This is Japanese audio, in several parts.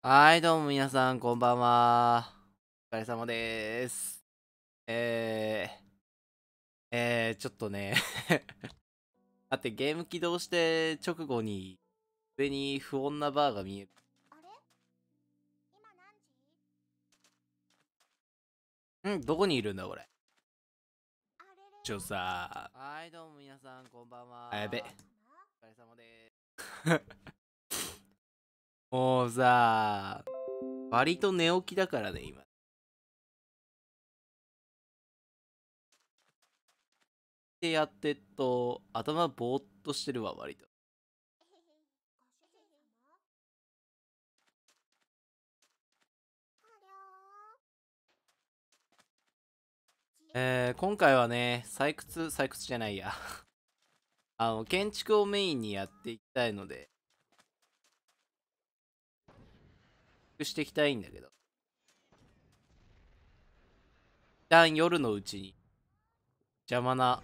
はい、どうも皆さん、こんばんは。お疲れ様です。えー、えー、ちょっとね だってゲーム起動して直後に、上に不穏なバーが見える。んどこにいるんだ、これ。ちょさはい、どうも皆さん、こんばんは。あ、やべ。お疲れ様です。もうさ、割と寝起きだからね、今。でやってっと、頭ぼーっとしてるわ、割と。えー、今回はね、採掘、採掘じゃないや あの、建築をメインにやっていきたいので、していきたいんだけど。一旦夜のうちに邪魔な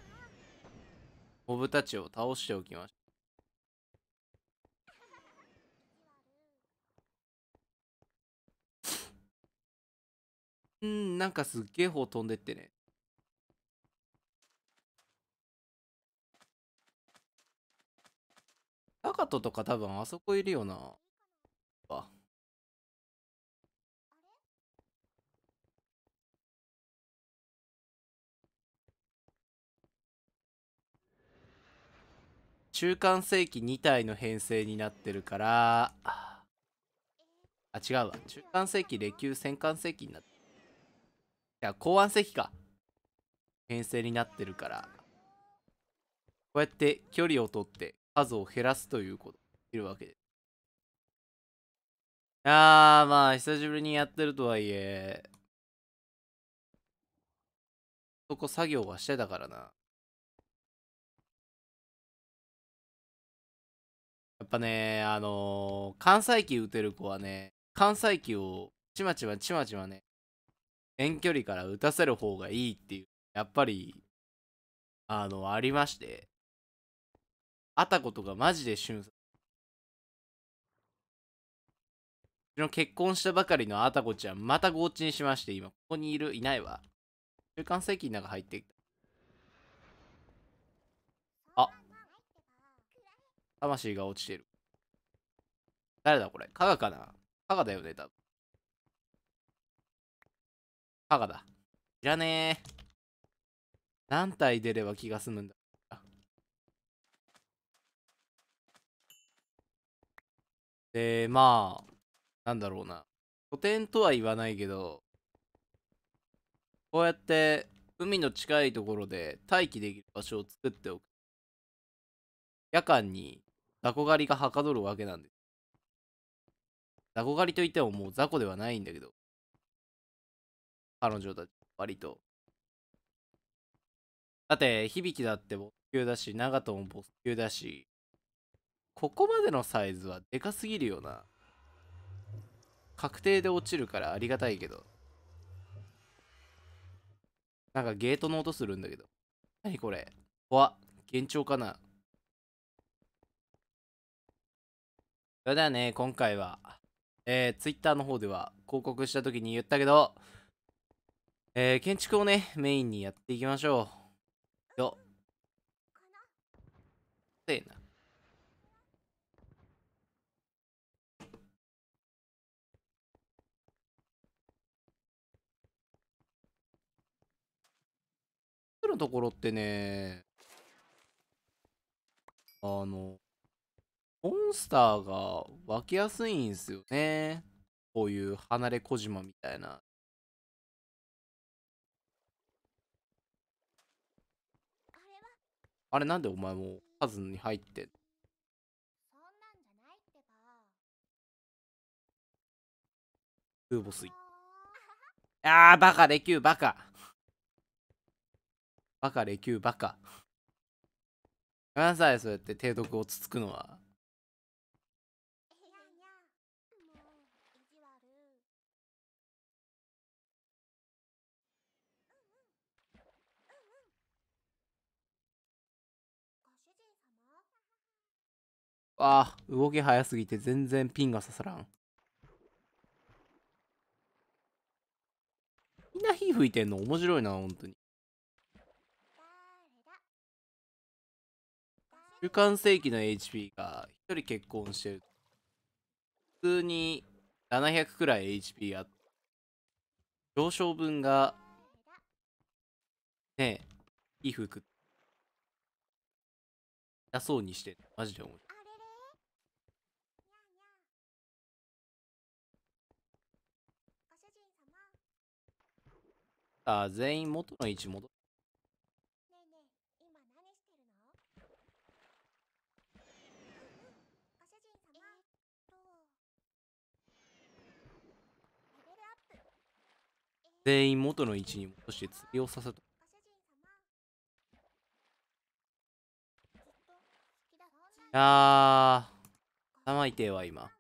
モブたちを倒しておきました。うん、なんかすっげえ方飛んでってね。タカトとか多分あそこいるよな。あ。中間世紀2体の編成になってるからあ違うわ中間世紀歴久戦艦世紀になっていや公安世紀か編成になってるからこうやって距離を取って数を減らすということいるわけですあーまあ久しぶりにやってるとはいえそこ作業はしてたからなやっぱね、あのー、関西機打てる子はね、関西機をちまちまちまちまね、遠距離から打たせる方がいいっていう、やっぱり、あの、ありまして、あたことがマジで瞬殺。うちの結婚したばかりのあたこちゃん、またごーちにしまして、今、ここにいる、いないわ。中間機の中入ってきた。魂が落ちてる。誰だこれ加賀かな加賀だよね、多分。加賀だ。いらねえ。何体出れば気が済むんだで、まあ、なんだろうな。拠点とは言わないけど、こうやって海の近いところで待機できる場所を作っておく。夜間に雑魚狩りがはかどるわけなんです。雑魚狩りといってももう雑魚ではないんだけど、彼女たち、割と。だって、響だって没球だし、長門も没球だし、ここまでのサイズはでかすぎるよな。確定で落ちるからありがたいけど。なんかゲートの音するんだけど。何これ怖っ。幻聴かなそれではね、今回は、えー、ツイッターの方では広告した時に言ったけど、えー、建築をね、メインにやっていきましょう。よせーな。のところってね、あの、モンスターが湧きやすいんですよね。こういう離れ小島みたいな。あれなんでお前もカズに入ってんクーボスい。あー、バカ、レキュー、バカ。バカ、レキュー、バカ。ごめんなさい、そうやって低督をつつくのは。あ動き早すぎて全然ピンが刺さらん。みんな火吹いてんの面白いな、本当に。中間世紀の HP が1人結婚してる。普通に700くらい HP あって、上昇分が、ねえ、い服く。そうにして、マジで面白い。あ、全員元の位置戻全員元の位置に戻して釣りをさせた。いやー、さまい手は今。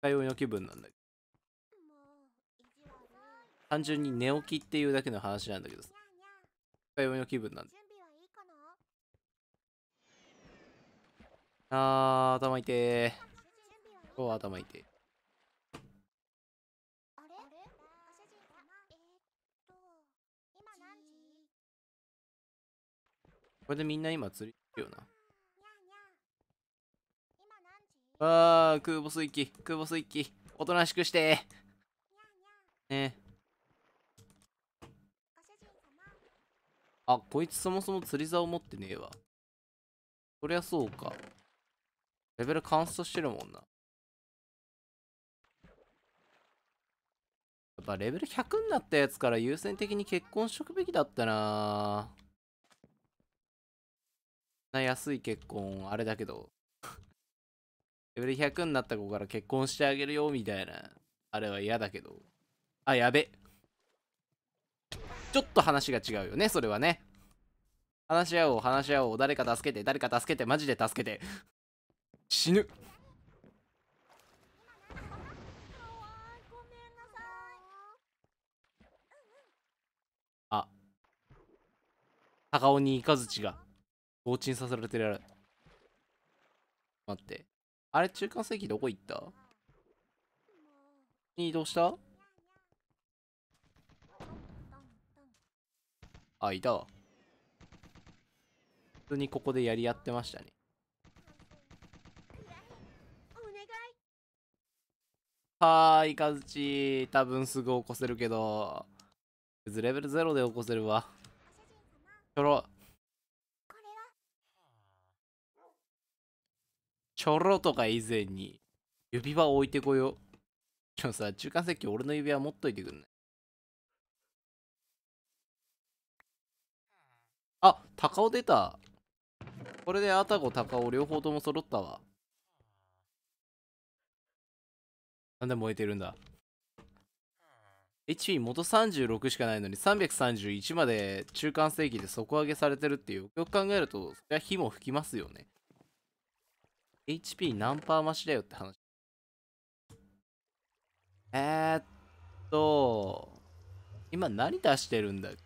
使いよの気分なんだけど。単純に寝起きっていうだけの話なんだけどさ。読みの気分なんだ。ああ頭痛え。今日は頭痛え。これでみんな今釣りてるよな。あー、空母水機、空母水機、おとなしくして。ねえ。あ、こいつそもそも釣り竿持ってねえわ。そりゃそうか。レベルカンストしてるもんな。やっぱレベル100になったやつから優先的に結婚しとくべきだったなな安い結婚、あれだけど。レベル100になった子から結婚してあげるよ、みたいな。あれは嫌だけど。あ、やべ。ちょっと話が違うよね、それはね。話し合おう、話し合おう。誰か助けて、誰か助けて、マジで助けて。死ぬ。あ。高尾にイカズが、放置させられてる。待って。あれ、中間世紀どこ行ったに移動したあ、いたわ。普通にここでやり合ってましたね。はーい、カズチ。多分すぐ起こせるけど。レベル0で起こせるわ。ちょろ。ちょろとか以前に、指輪置いてこよう。ちょさ、中間席俺の指輪持っといてくんね。あ、高尾出た。これでアタゴ、高尾両方とも揃ったわ。なんで燃えてるんだ HP 元36しかないのに331まで中間正規で底上げされてるっていうよく考えるとそりゃ火も吹きますよね HP 何パー増しだよって話えー、っと今何出してるんだっけ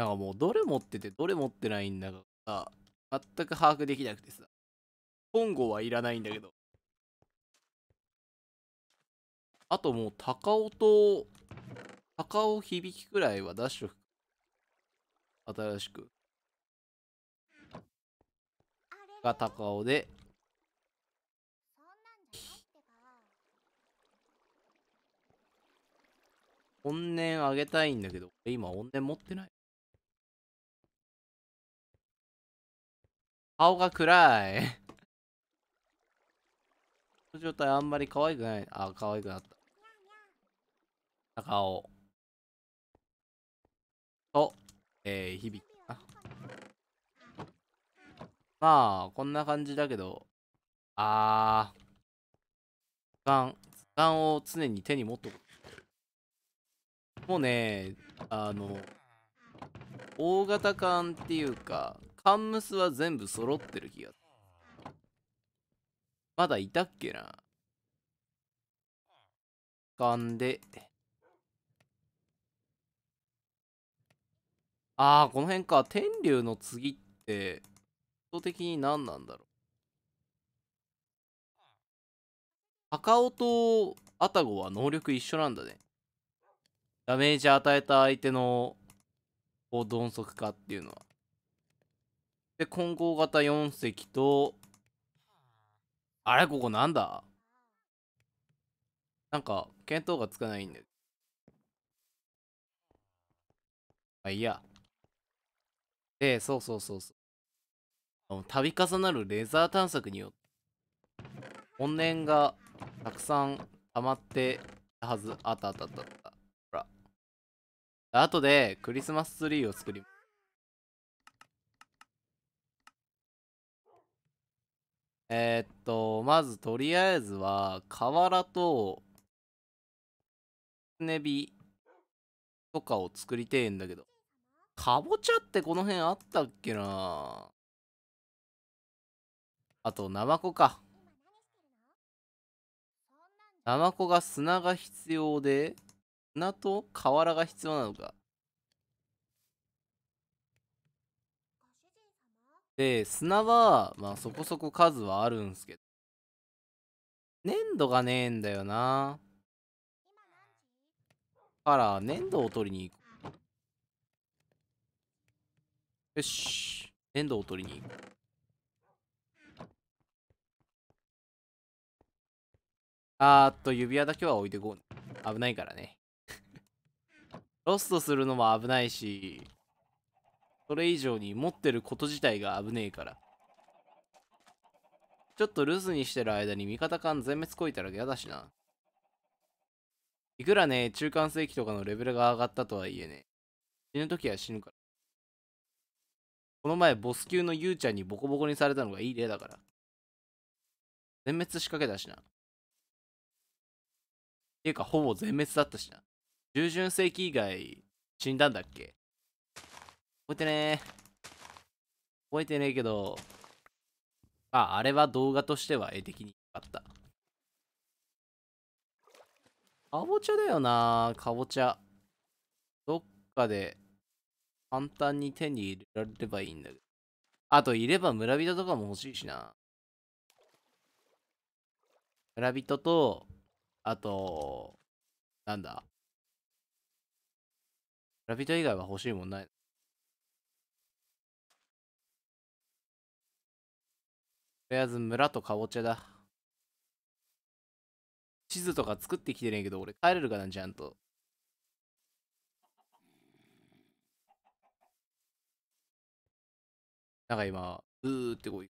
なんかもうどれ持っててどれ持ってないんだかさ、全く把握できなくてさ。本郷はいらないんだけど。あともう高尾と、高尾響きくらいは出しとく。新しく。が高尾で。怨念あげたいんだけど、今怨念持ってない。顔が暗いこの状態あんまり可愛くない。あ、可愛くなった。顔。と、えー、響きな。まあ、こんな感じだけど、あー、図鑑、図鑑を常に手に持っとく。もうね、あの、大型艦っていうか、カンムスは全部揃ってる気がまだいたっけなガンでああこの辺か天竜の次って人的に何なんだろう赤尾とアタゴは能力一緒なんだねダメージ与えた相手のこう鈍足化っていうのはで、混合型4隻と、あれここなんだなんか、見当がつかないんで。あ、いや。で、そうそうそうそう。度重なるレザー探索によって、本年がたくさん溜まってたはず。あったあったあったあった。ほら。あとで、クリスマスツリーを作ります。えー、っと、まずとりあえずは、瓦と、ねびとかを作りてえんだけど。かぼちゃってこの辺あったっけなあと、ナマコか。ナマコが砂が必要で、砂と瓦が必要なのか。で砂はまあそこそこ数はあるんすけど粘土がねえんだよなから粘土を取りに行こうよし粘土を取りに行こうあーっと、指輪だけは置いてこう。危ないからね。ロストするのも危ないし、それ以上に持ってること自体が危ねえから。ちょっと留守にしてる間に味方間全滅こいたら嫌だしな。いくらね、中間世紀とかのレベルが上がったとはいえね、死ぬ時は死ぬから。この前、ボス級のゆうちゃんにボコボコにされたのがいい例だから。全滅仕掛けたしな。ていうか、ほぼ全滅だったしな。従順世紀以外、死んだんだっけ覚えてね覚えてねえけど、あ、あれは動画としては絵的に良かった。かぼちゃだよなかぼちゃ。どっかで簡単に手に入れられればいいんだけど。あと、いれば村人とかも欲しいしな。村人と、あと、なんだ。村人以外は欲しいもんない。とりあえず村とかぼちゃだ。地図とか作ってきてねえけど、俺帰れるかな、ちゃんと。なんか今、うーってこい。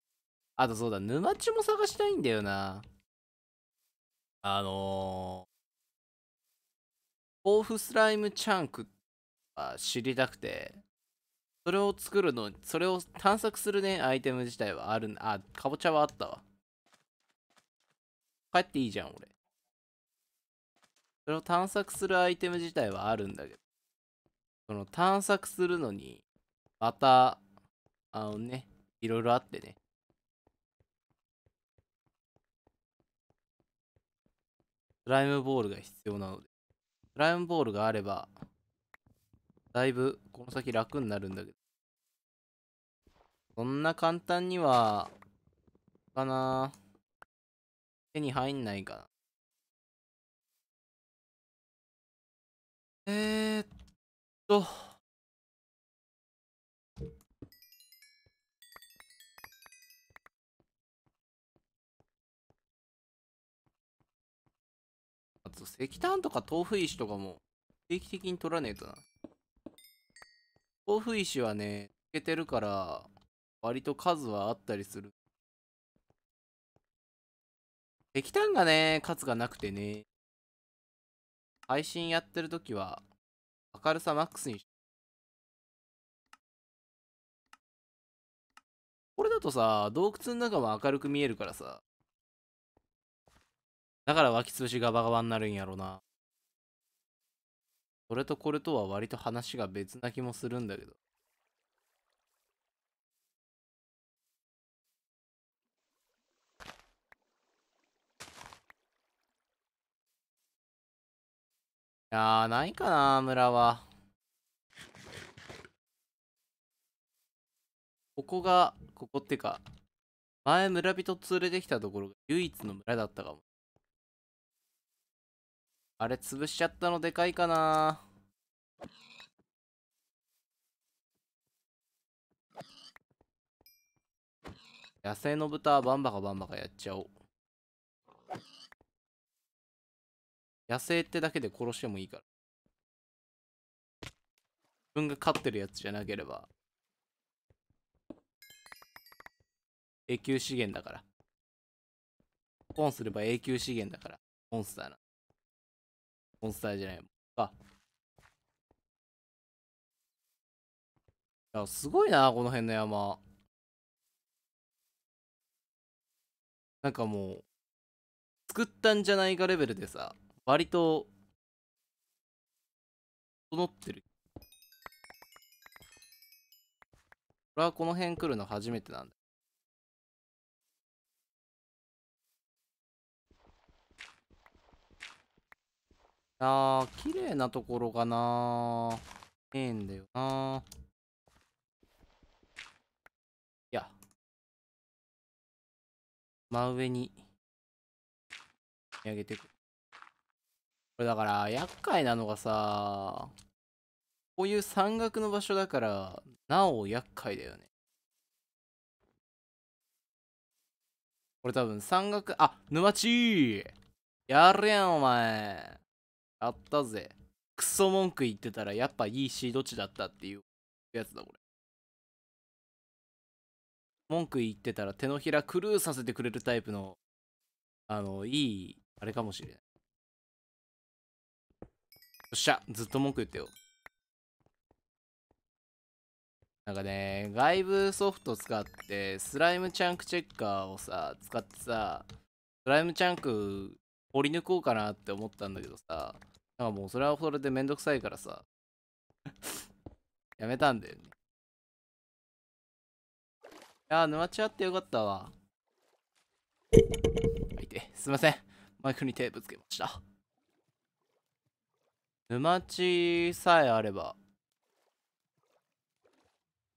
あとそうだ、沼地も探したいんだよな。あのー、豆腐スライムチャンク知りたくて。それを作るの、それを探索するね、アイテム自体はある、あ、かぼちゃはあったわ。帰っていいじゃん、俺。それを探索するアイテム自体はあるんだけど、その探索するのに、また、あのね、いろいろあってね。スライムボールが必要なので、スライムボールがあれば、だいぶこの先楽になるんだけど、そんな簡単には、かな手に入んないかな。えー、っと。あと石炭とか豆腐石とかも定期的に取らねえとな。豆腐石はね、つけてるから、割と数はあったりする。石炭がね、数がなくてね。配信やってるときは、明るさマックスにこれだとさ、洞窟の中も明るく見えるからさ。だから湧き潰しガバガバになるんやろな。それとこれとは割と話が別な気もするんだけど。いやー、ないかな、村は。ここが、ここってか、前村人連れてきたところが唯一の村だったかも。あれ潰しちゃったのでかいかな野生の豚はバンバカバンバカやっちゃおう。野生ってだけで殺してもいいから。自分が飼ってるやつじゃなければ。永久資源だから。ポンすれば永久資源だから。モンスターな。モンスターじゃないもん。あ。すごいな、この辺の山。なんかもう、作ったんじゃないかレベルでさ、割と、整ってる。これはこの辺来るの初めてなんだ。あー、綺麗なところかなええんだよないや。真上に、上げてく。これだから厄介なのがさこういう山岳の場所だからなお厄介だよねこれ多分山岳あ沼地やるやんお前やったぜクソ文句言ってたらやっぱいいしどっちだったっていうやつだこれ文句言ってたら手のひらクルーさせてくれるタイプのあのいいあれかもしれないっしゃ、ずっと文句言ってよ。なんかね、外部ソフト使って、スライムチャンクチェッカーをさ、使ってさ、スライムチャンク掘り抜こうかなって思ったんだけどさ、なんかもうそれはそれでめんどくさいからさ、やめたんだよね。いやー、沼地あってよかったわ。いて、すいません。マイクにテープつけました。沼地さえあれば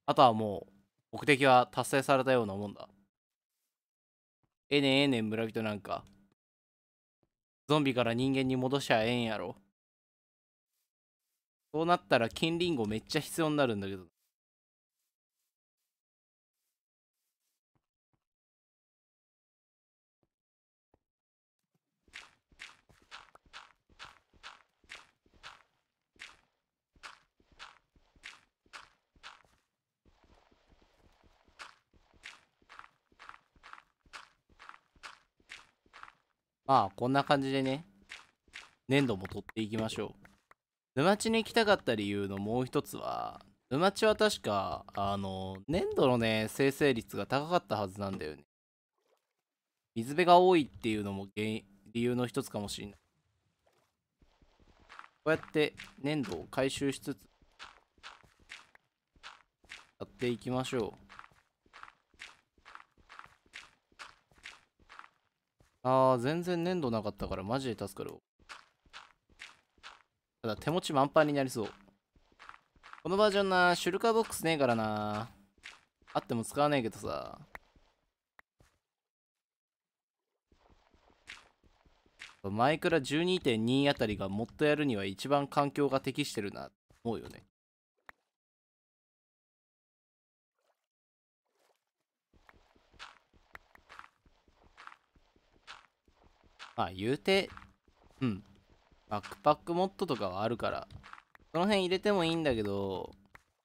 あとはもう目的は達成されたようなもんだええねええねん村人なんかゾンビから人間に戻しちゃええんやろそうなったら金リンゴめっちゃ必要になるんだけどまあ、こんな感じでね、粘土も取っていきましょう。沼地に行きたかった理由のもう一つは、沼地は確か、あの、粘土のね、生成率が高かったはずなんだよね。水辺が多いっていうのも原因、理由の一つかもしれない。こうやって粘土を回収しつつ、やっていきましょう。ああ、全然粘土なかったからマジで助かる。ただ手持ち満杯になりそう。このバージョンな、シュルカーボックスねえからな。あっても使わねえけどさ。マイクラ12.2あたりがもっとやるには一番環境が適してるな、思うよね。まあ言うて、うん。バックパックモッドとかはあるから、その辺入れてもいいんだけど、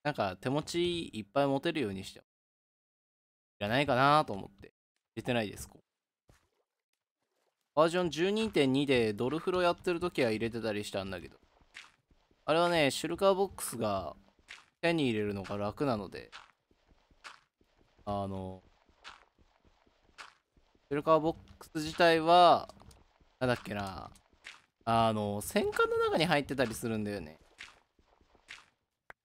なんか手持ちいっぱい持てるようにしていらないかなと思って入れてないです。バージョン12.2でドルフロやってる時は入れてたりしたんだけど、あれはね、シュルカーボックスが手に入れるのが楽なので、あの、シュルカーボックス自体はなんだっけなあの戦艦の中に入ってたりするんだよね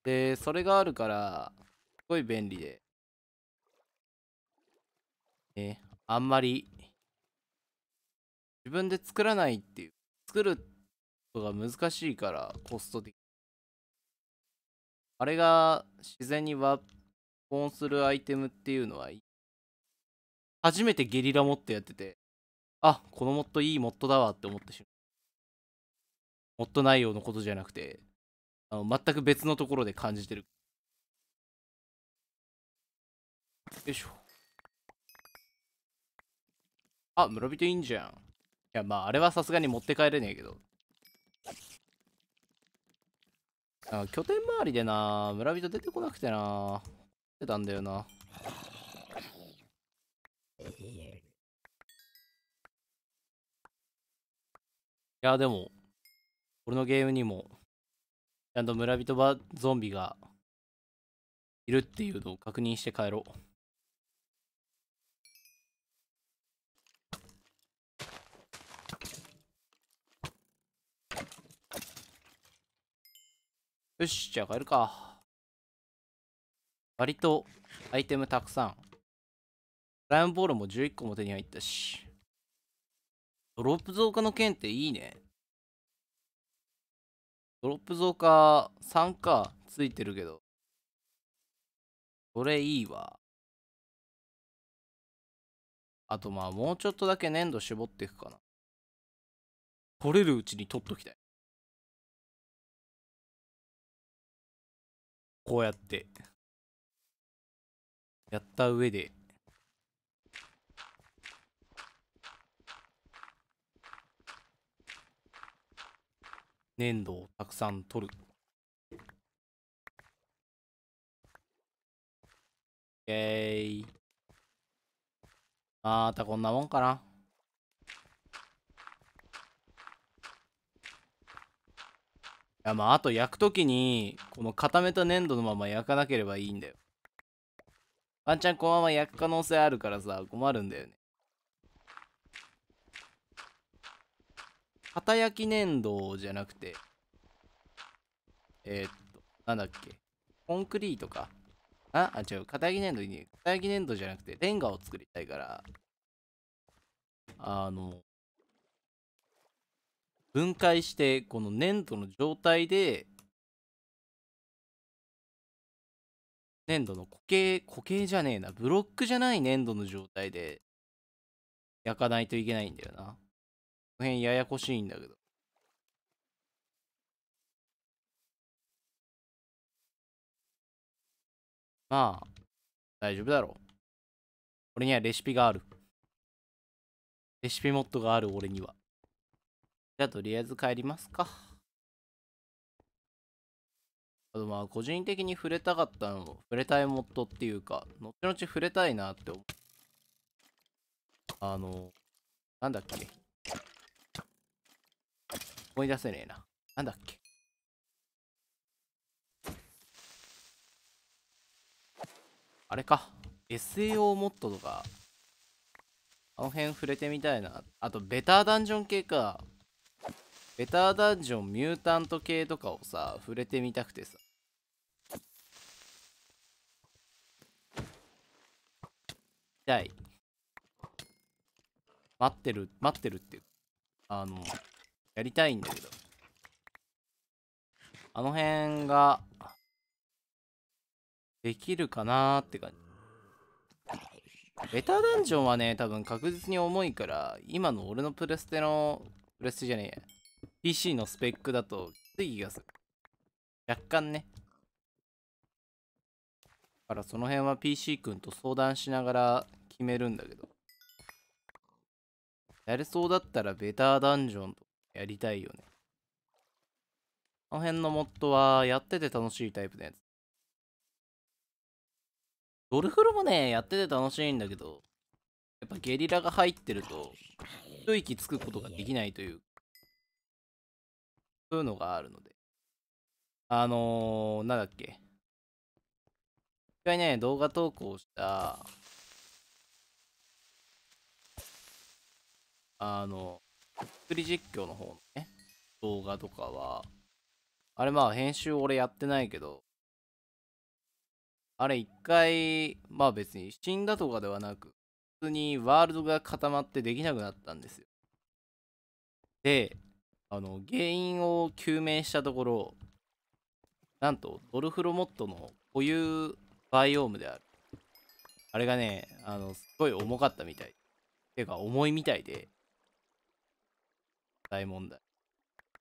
でそれがあるからすごい便利で、ね、あんまり自分で作らないっていう作ることが難しいからコスト的あれが自然にワッポンするアイテムっていうのは初めてゲリラモッてやっててあ、このモッドいいモッドだわって思ってしまう。モッド内容のことじゃなくて、あの全く別のところで感じてる。よいしょ。あ、村人いいんじゃん。いや、まあ、あれはさすがに持って帰れねえけど。あ拠点周りでな、村人出てこなくてな、出たんだよな。いや、でも、俺のゲームにも、ちゃんと村人ばゾンビがいるっていうのを確認して帰ろう。よし、じゃあ帰るか。割とアイテムたくさん。ライオンボールも11個も手に入ったし。ドロップ増加の件っていいね。ドロップ増加3かついてるけど。これいいわ。あとまあもうちょっとだけ粘土絞っていくかな。取れるうちに取っときたい。こうやって。やった上で粘土をたくさん取る。ケーまたこんなもんかな。まああと焼くときにこの固めた粘土のまま焼かなければいいんだよワンちゃんこのまま焼く可能性あるからさ困るんだよねた焼き粘土じゃなくて、えー、っと、なんだっけ、コンクリートか。あ、あ、違う、片焼き粘土に、片焼き粘土じゃなくて、レンガを作りたいから、あの、分解して、この粘土の状態で、粘土の固形、固形じゃねえな、ブロックじゃない粘土の状態で、焼かないといけないんだよな。の辺ややこしいんだけど。まあ、大丈夫だろう。俺にはレシピがある。レシピモッドがある俺には。じゃあとりあえず帰りますか。あとまあ個人的に触れたかったの、触れたいモッドっていうか、後々触れたいなって思う。あの、なんだっけ。思い出せねえな。なんだっけ。あれか。SAO モッドとか、あの辺触れてみたいな。あと、ベターダンジョン系か。ベターダンジョン、ミュータント系とかをさ、触れてみたくてさ。たい。待ってる、待ってるっていう。あの、やりたいんだけど。あの辺が、できるかなーって感じ。ベターダンジョンはね、多分確実に重いから、今の俺のプレステの、プレステじゃねえ PC のスペックだときつい気がする。若干ね。だからその辺は PC 君と相談しながら決めるんだけど。やれそうだったらベターダンジョンとやりたいよね。あの辺のモッドはやってて楽しいタイプのやつ。ドルフロもね、やってて楽しいんだけど、やっぱゲリラが入ってると、一息つくことができないという、そういうのがあるので。あのー、なんだっけ。一回ね、動画投稿した、あの、釣り実況の方のね、動画とかは、あれまあ編集俺やってないけど、あれ一回、まあ別に死んだとかではなく、普通にワールドが固まってできなくなったんですよ。で、あの、原因を究明したところ、なんと、ドルフロモットの固有バイオームである。あれがね、あの、すごい重かったみたい。てか、重いみたいで、大問題。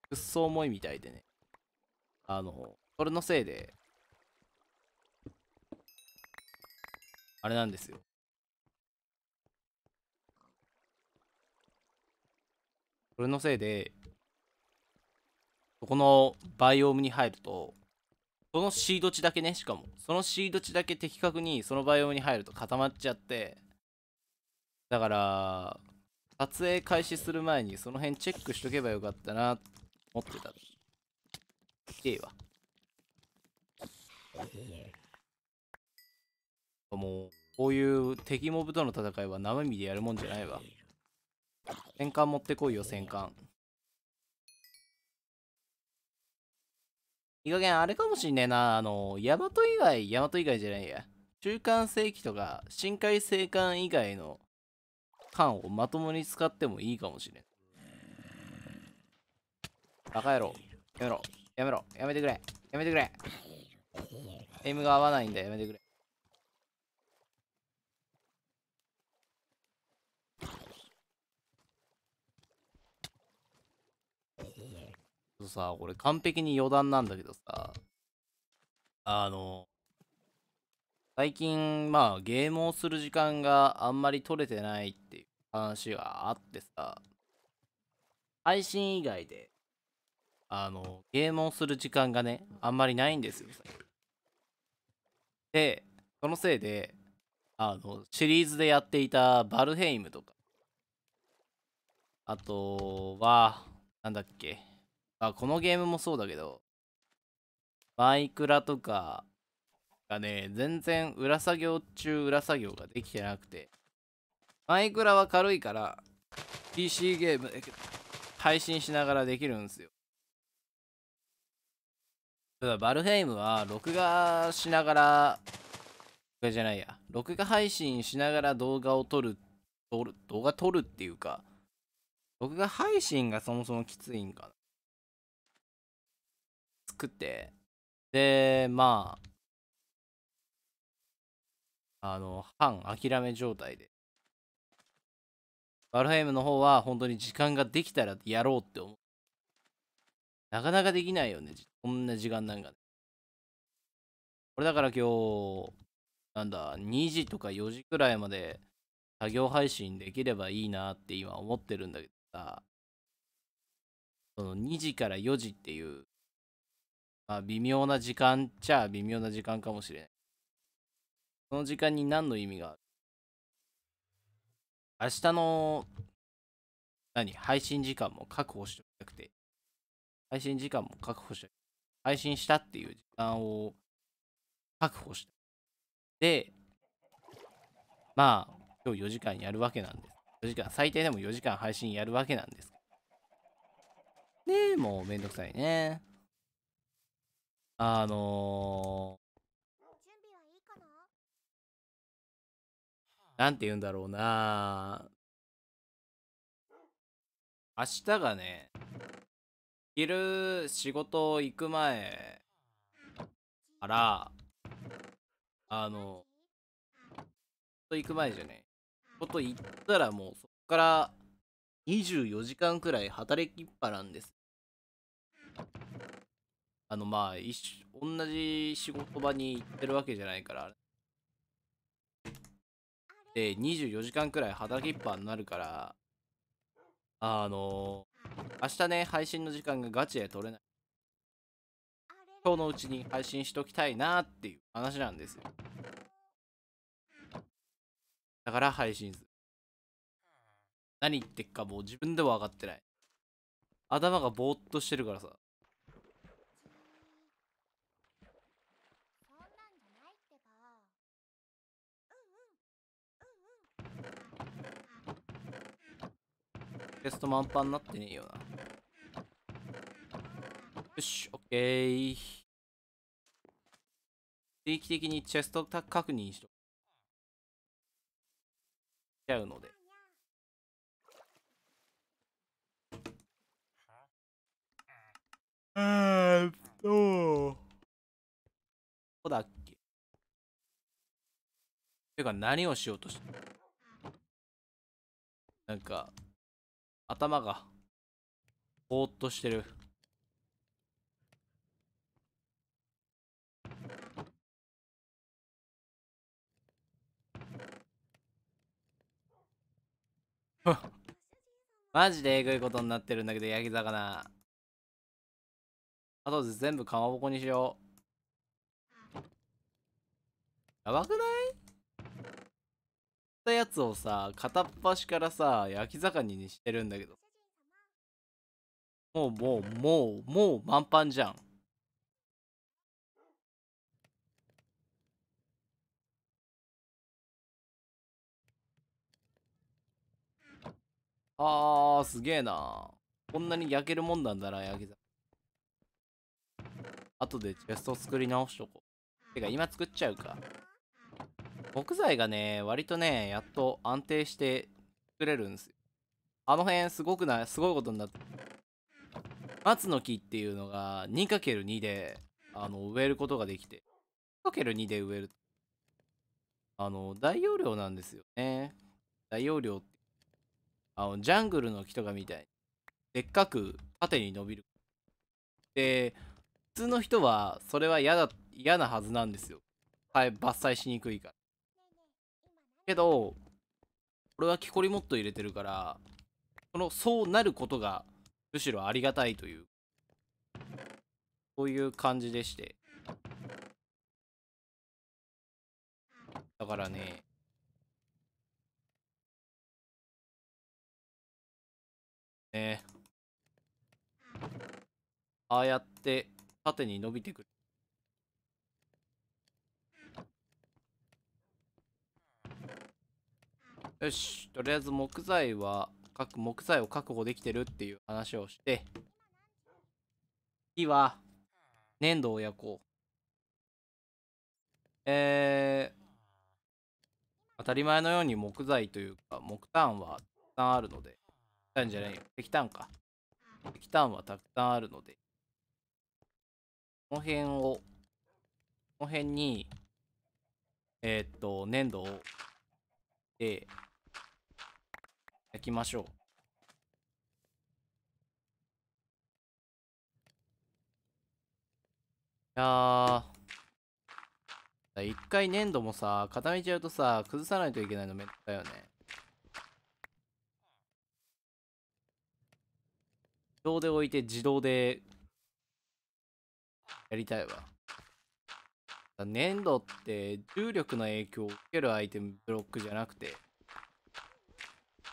くっそ重いみたいでね。あの、それのせいで、あれなんですよ。それのせいで、そこのバイオームに入ると、そのシード値だけね、しかも、そのシード値だけ的確にそのバイオームに入ると固まっちゃって、だから、撮影開始する前にその辺チェックしとけばよかったな思ってた。ええわ。もう、こういう敵モブとの戦いは生身でやるもんじゃないわ。戦艦持ってこいよ、戦艦。いい加減あれかもしんねえな、あの、ヤマト以外、ヤマト以外じゃないや。中間世紀とか、深海生艦以外の缶をまともに使ってもいいかもしれん。バカ野郎。やめろ。やめろ。やめてくれ。やめてくれ。エイムが合わないんだ。やめてくれ。さ、これ完璧に余談なんだけどさ、あの、最近、まあ、ゲームをする時間があんまり取れてないっていう話があってさ、配信以外で、あの、ゲームをする時間がね、あんまりないんですよ。で、そのせいで、あの、シリーズでやっていたバルヘイムとか、あとは、なんだっけ、あ、このゲームもそうだけど、マイクラとかがね、全然裏作業中裏作業ができてなくて、マイクラは軽いから PC ゲーム配信しながらできるんですよただバルヘイムは録画しながら録画じゃないや録画配信しながら動画を撮る撮る動画撮るっていうか録画配信がそもそもきついんかな作ってでまああの半諦め状態でバルハイムの方は本当に時間ができたらやろうって思う。なかなかできないよね。こんな時間なんか、ね。これだから今日、なんだ、2時とか4時くらいまで作業配信できればいいなって今思ってるんだけどさ、その2時から4時っていう、まあ微妙な時間っちゃ微妙な時間かもしれない。その時間に何の意味がある明日の、何、配信時間も確保しておきたくて、配信時間も確保して、配信したっていう時間を確保して、で、まあ、今日4時間やるわけなんです。4時間、最低でも4時間配信やるわけなんです。ねえ、もうめんどくさいね。あのなんて言うんだろうな明日がね、昼仕事行く前から、あの、行く前じゃね仕事行ったらもうそっから24時間くらい働きっぱなんです。あのまあ一同じ仕事場に行ってるわけじゃないからで24時間くらい働きっぱになるからあのー、明日ね配信の時間がガチで取れない今日のうちに配信しときたいなっていう話なんですよだから配信する何言ってっかもう自分でも分かってない頭がぼーっとしてるからさチェスト満帆になってねえよな。よし、オッケー。定期的にチェスト確認しとちゃうので。えーっと、こだっけてか何をしようとしてなんか、頭が、ぼーっとしてる。マジでえぐいことになってるんだけど、焼き魚。あとで全部かまぼこにしよう。やばくないったやつをさ片っ端からさ焼き魚にしてるんだけどもうもうもうもう満帆じゃんあーすげえなこんなに焼けるもんなんだな焼き魚後でチェスト作り直しとこうてか今作っちゃうか木材がね、割とね、やっと安定して作れるんですよ。あの辺すごくない、すごいことになって。松の木っていうのが 2×2 で、あの、植えることができて、2×2 で植える。あの、大容量なんですよね。大容量って、あの、ジャングルの木とかみたいに、でっかく縦に伸びる。で、普通の人は、それは嫌だ、嫌なはずなんですよ。はい、伐採しにくいから。けど、俺は木こりもっと入れてるから、この、そうなることが、むしろありがたいという、そういう感じでして。だからね、ねああやって縦に伸びてくる。よし、とりあえず木材は、各木材を確保できてるっていう話をして、次は、粘土を焼こう。えー、当たり前のように木材というか、木炭はたくさんあるので、木炭じゃないよ、石炭か。石炭はたくさんあるので、この辺を、この辺に、えー、っと、粘土を、で、焼きましょう。いやー一回粘土もさ固めちゃうとさ崩さないといけないのめっだよね自動で置いて自動でやりたいわ粘土って重力の影響を受けるアイテムブロックじゃなくて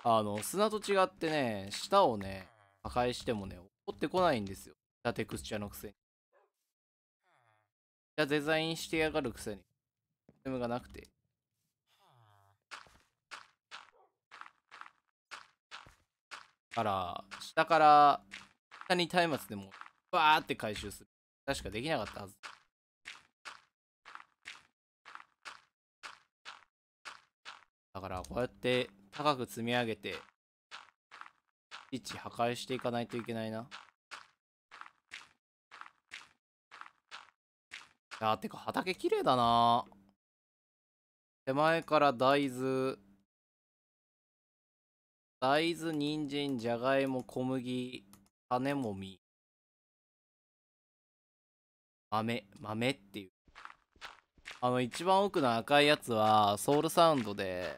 あの、砂と違ってね、舌をね、破壊してもね、怒ってこないんですよ。ザテクスチャのくせに。じゃデザインしてやがるくせに。システムがなくて。から、下から、下に松明でも、バーって回収する。確かできなかったはず。だから、こうやって高く積み上げて、位置破壊していかないといけないな。あ、てか畑綺麗だな手前から大豆、大豆、人参、じゃがいも、小麦、種もみ、豆、豆っていう。あの、一番奥の赤いやつは、ソウルサウンドで、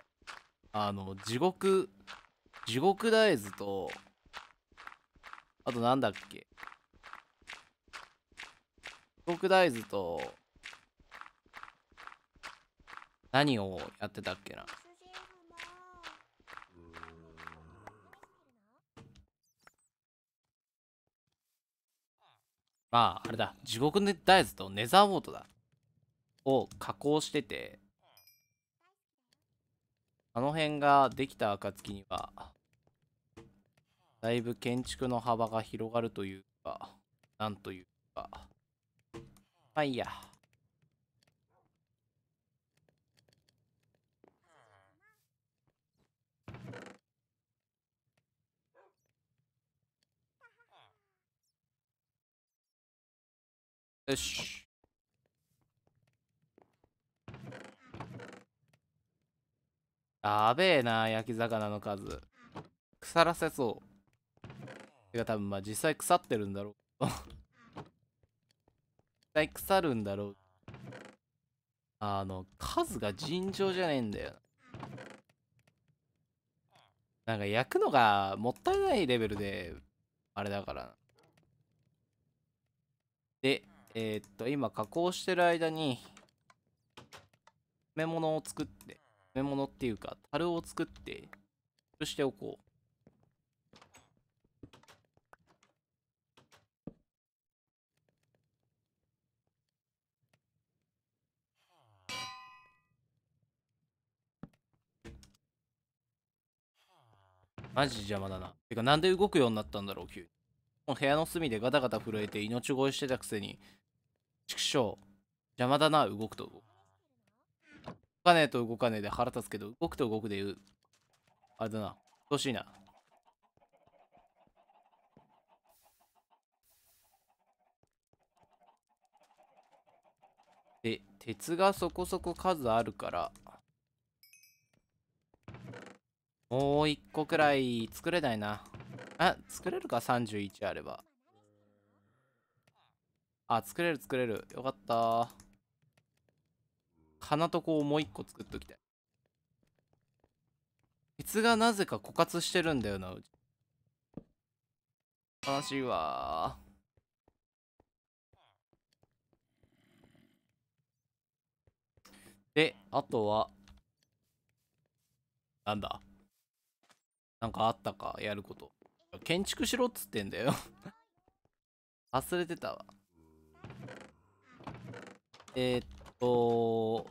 あの、地獄、地獄大豆と、あとなんだっけ。地獄大豆と、何をやってたっけな。まあ、あれだ。地獄大豆とネザーウォートだ。を加工してて、あの辺ができた暁には、だいぶ建築の幅が広がるというか、なんというか、まあいいや。よし。やべえな、焼き魚の数。腐らせそう。てか多分まあ実際腐ってるんだろう。実際腐るんだろう。あの、数が尋常じゃねえんだよな。なんか焼くのがもったいないレベルで、あれだからな。で、えー、っと、今加工してる間に、染め物を作って、め物っていうか、樽を作って、潰しておこう。マジ邪魔だな。てか、なんで動くようになったんだろう、急に。部屋の隅でガタガタ震えて命乞いしてたくせに、畜生、邪魔だな、動くと動く。かねえと動かねえで腹立つけど、動くと動くで言う。あれだな。欲しいな。で、鉄がそこそこ数あるから、もう一個くらい作れないな。あ、作れるか ?31 あれば。あ、作れる作れる。よかった花とこをもう一個作っときたい鉄がなぜか枯渇してるんだよなうち悲しいわであとはなんだなんかあったかやること建築しろっつってんだよ 忘れてたわえー、っと、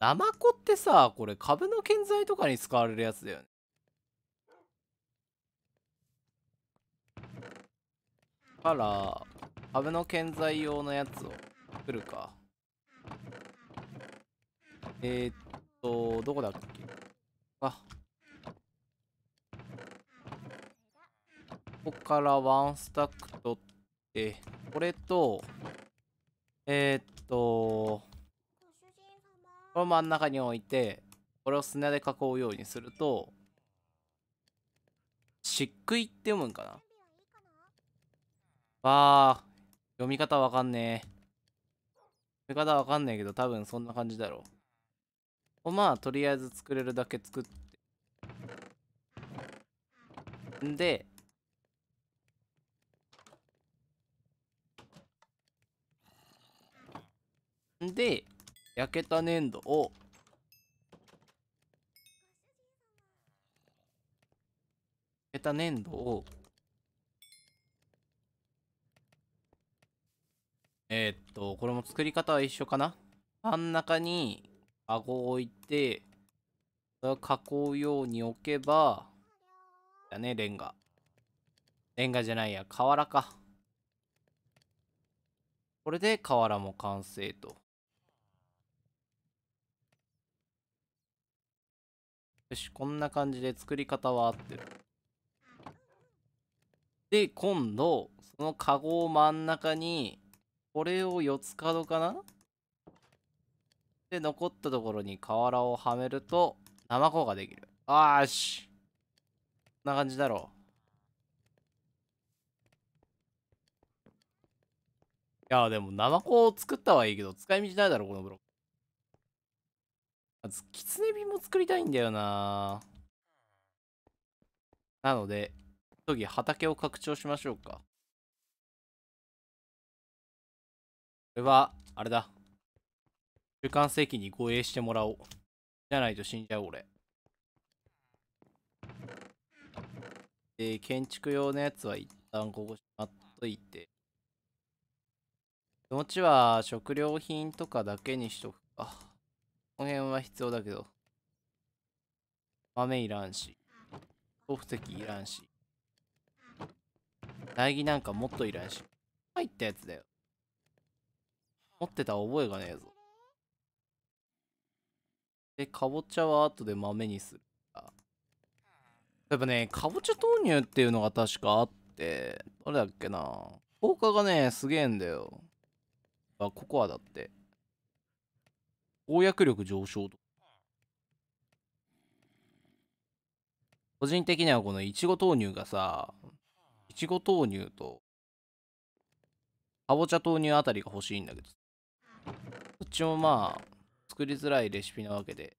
ナマコってさ、これ株の建材とかに使われるやつだよね。から、株の建材用のやつを作るか。えー、っと、どこだっけあ。ここからワンスタック取って、これと、えー、っと、これ真ん中に置いて、これを砂で囲うようにすると、漆喰って読むんかなわあ、読み方わかんねえ。読み方わかんねえけど、多分そんな感じだろう。まあ、とりあえず作れるだけ作って。んで、で、焼けた粘土を、焼けた粘土を、えー、っと、これも作り方は一緒かな真ん中に顎を置いて、囲うように置けば、だね、レンガ。レンガじゃないや、瓦か。これで瓦も完成と。よし、こんな感じで作り方は合ってる。で、今度、そのカゴを真ん中に、これを四つ角かなで、残ったところに瓦をはめると、生子ができる。あーし。こんな感じだろう。いや、でも生子を作ったはいいけど、使い道ないだろ、このブロック。きつね瓶も作りたいんだよななので次畑を拡張しましょうかこれはあれだ中間世紀に護衛してもらおうじゃないと死んじゃう俺で建築用のやつは一旦ここしまっといて気持ちは食料品とかだけにしとくかこの辺は必要だけど。豆いらんし。豆腐石いらんし。苗木なんかもっといらんし。入ったやつだよ。持ってた覚えがねえぞ。で、かぼちゃは後で豆にするやっぱね、かぼちゃ豆乳っていうのが確かあって、どれだっけな。効果がね、すげえんだよ。あ、ココアだって。公約力上昇と。個人的にはこのいちご豆乳がさ、いちご豆乳と、かぼちゃ豆乳あたりが欲しいんだけど、そっちもまあ、作りづらいレシピなわけで。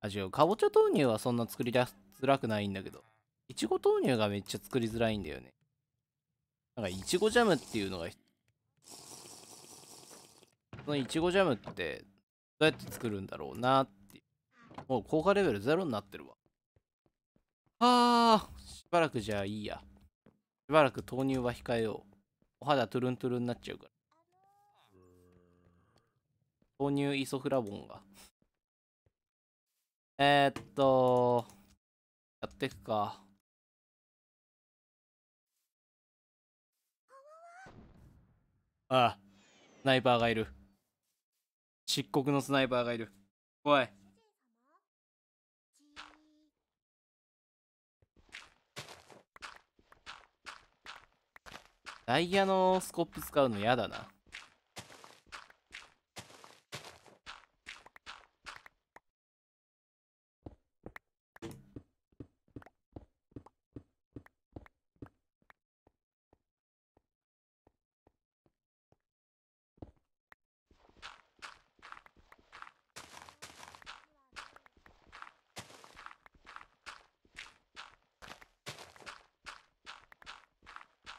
あ、違う。かぼちゃ豆乳はそんな作りづらくないんだけど、いちご豆乳がめっちゃ作りづらいんだよね。なんか、いちごジャムっていうのが、そのいちごジャムって、どうやって作るんだろうなってもう効果レベル0になってるわ。はあ、しばらくじゃあいいや。しばらく豆乳は控えよう。お肌トゥルントゥルンになっちゃうから。豆乳イソフラボンが。えー、っと、やってくか。ああ、スナイパーがいる。漆黒のスナイパーがいる怖いダイヤのスコップ使うの嫌だな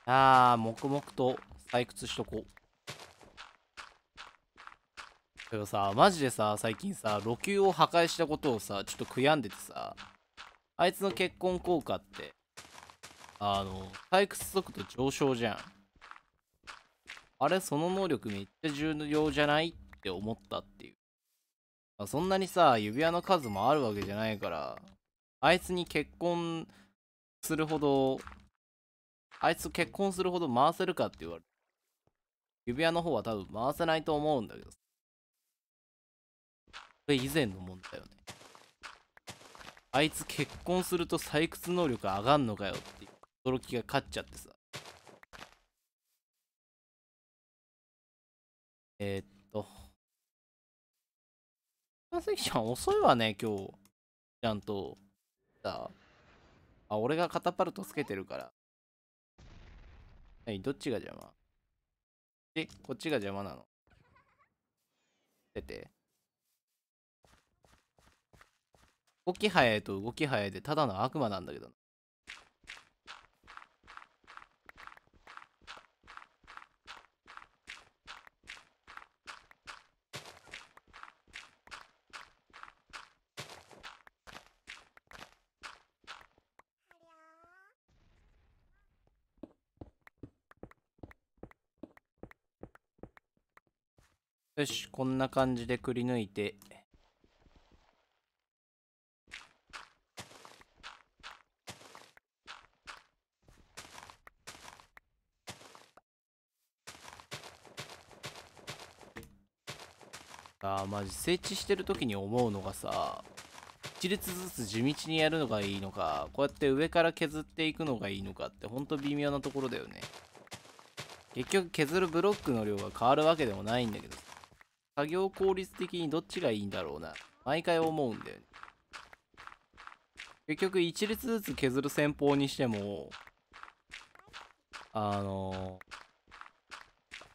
ああ、黙々と採掘しとこう。けどさ、マジでさ、最近さ、炉球を破壊したことをさ、ちょっと悔やんでてさ、あいつの結婚効果って、あの、採掘速度上昇じゃん。あれ、その能力めっちゃ重要じゃないって思ったっていう。まあ、そんなにさ、指輪の数もあるわけじゃないから、あいつに結婚するほどあいつ結婚するほど回せるかって言われる。指輪の方は多分回せないと思うんだけど。これ以前のもんだよね。あいつ結婚すると採掘能力上がんのかよって驚きが勝っちゃってさ。えー、っと。関関ちゃん遅いわね、今日。ちゃんと。さあ、俺がカタパルトつけてるから。どっちが邪魔え、こっちが邪魔なの出て。動き早いと動き早いでただの悪魔なんだけどな。よし、こんな感じでくり抜いて。あー、まじ、整地してる時に思うのがさ、一列ずつ地道にやるのがいいのか、こうやって上から削っていくのがいいのかって、ほんと微妙なところだよね。結局削るブロックの量が変わるわけでもないんだけどさ。作業効率的にどっちがいいんだろうな。毎回思うんだよね。結局一列ずつ削る戦法にしても、あのー、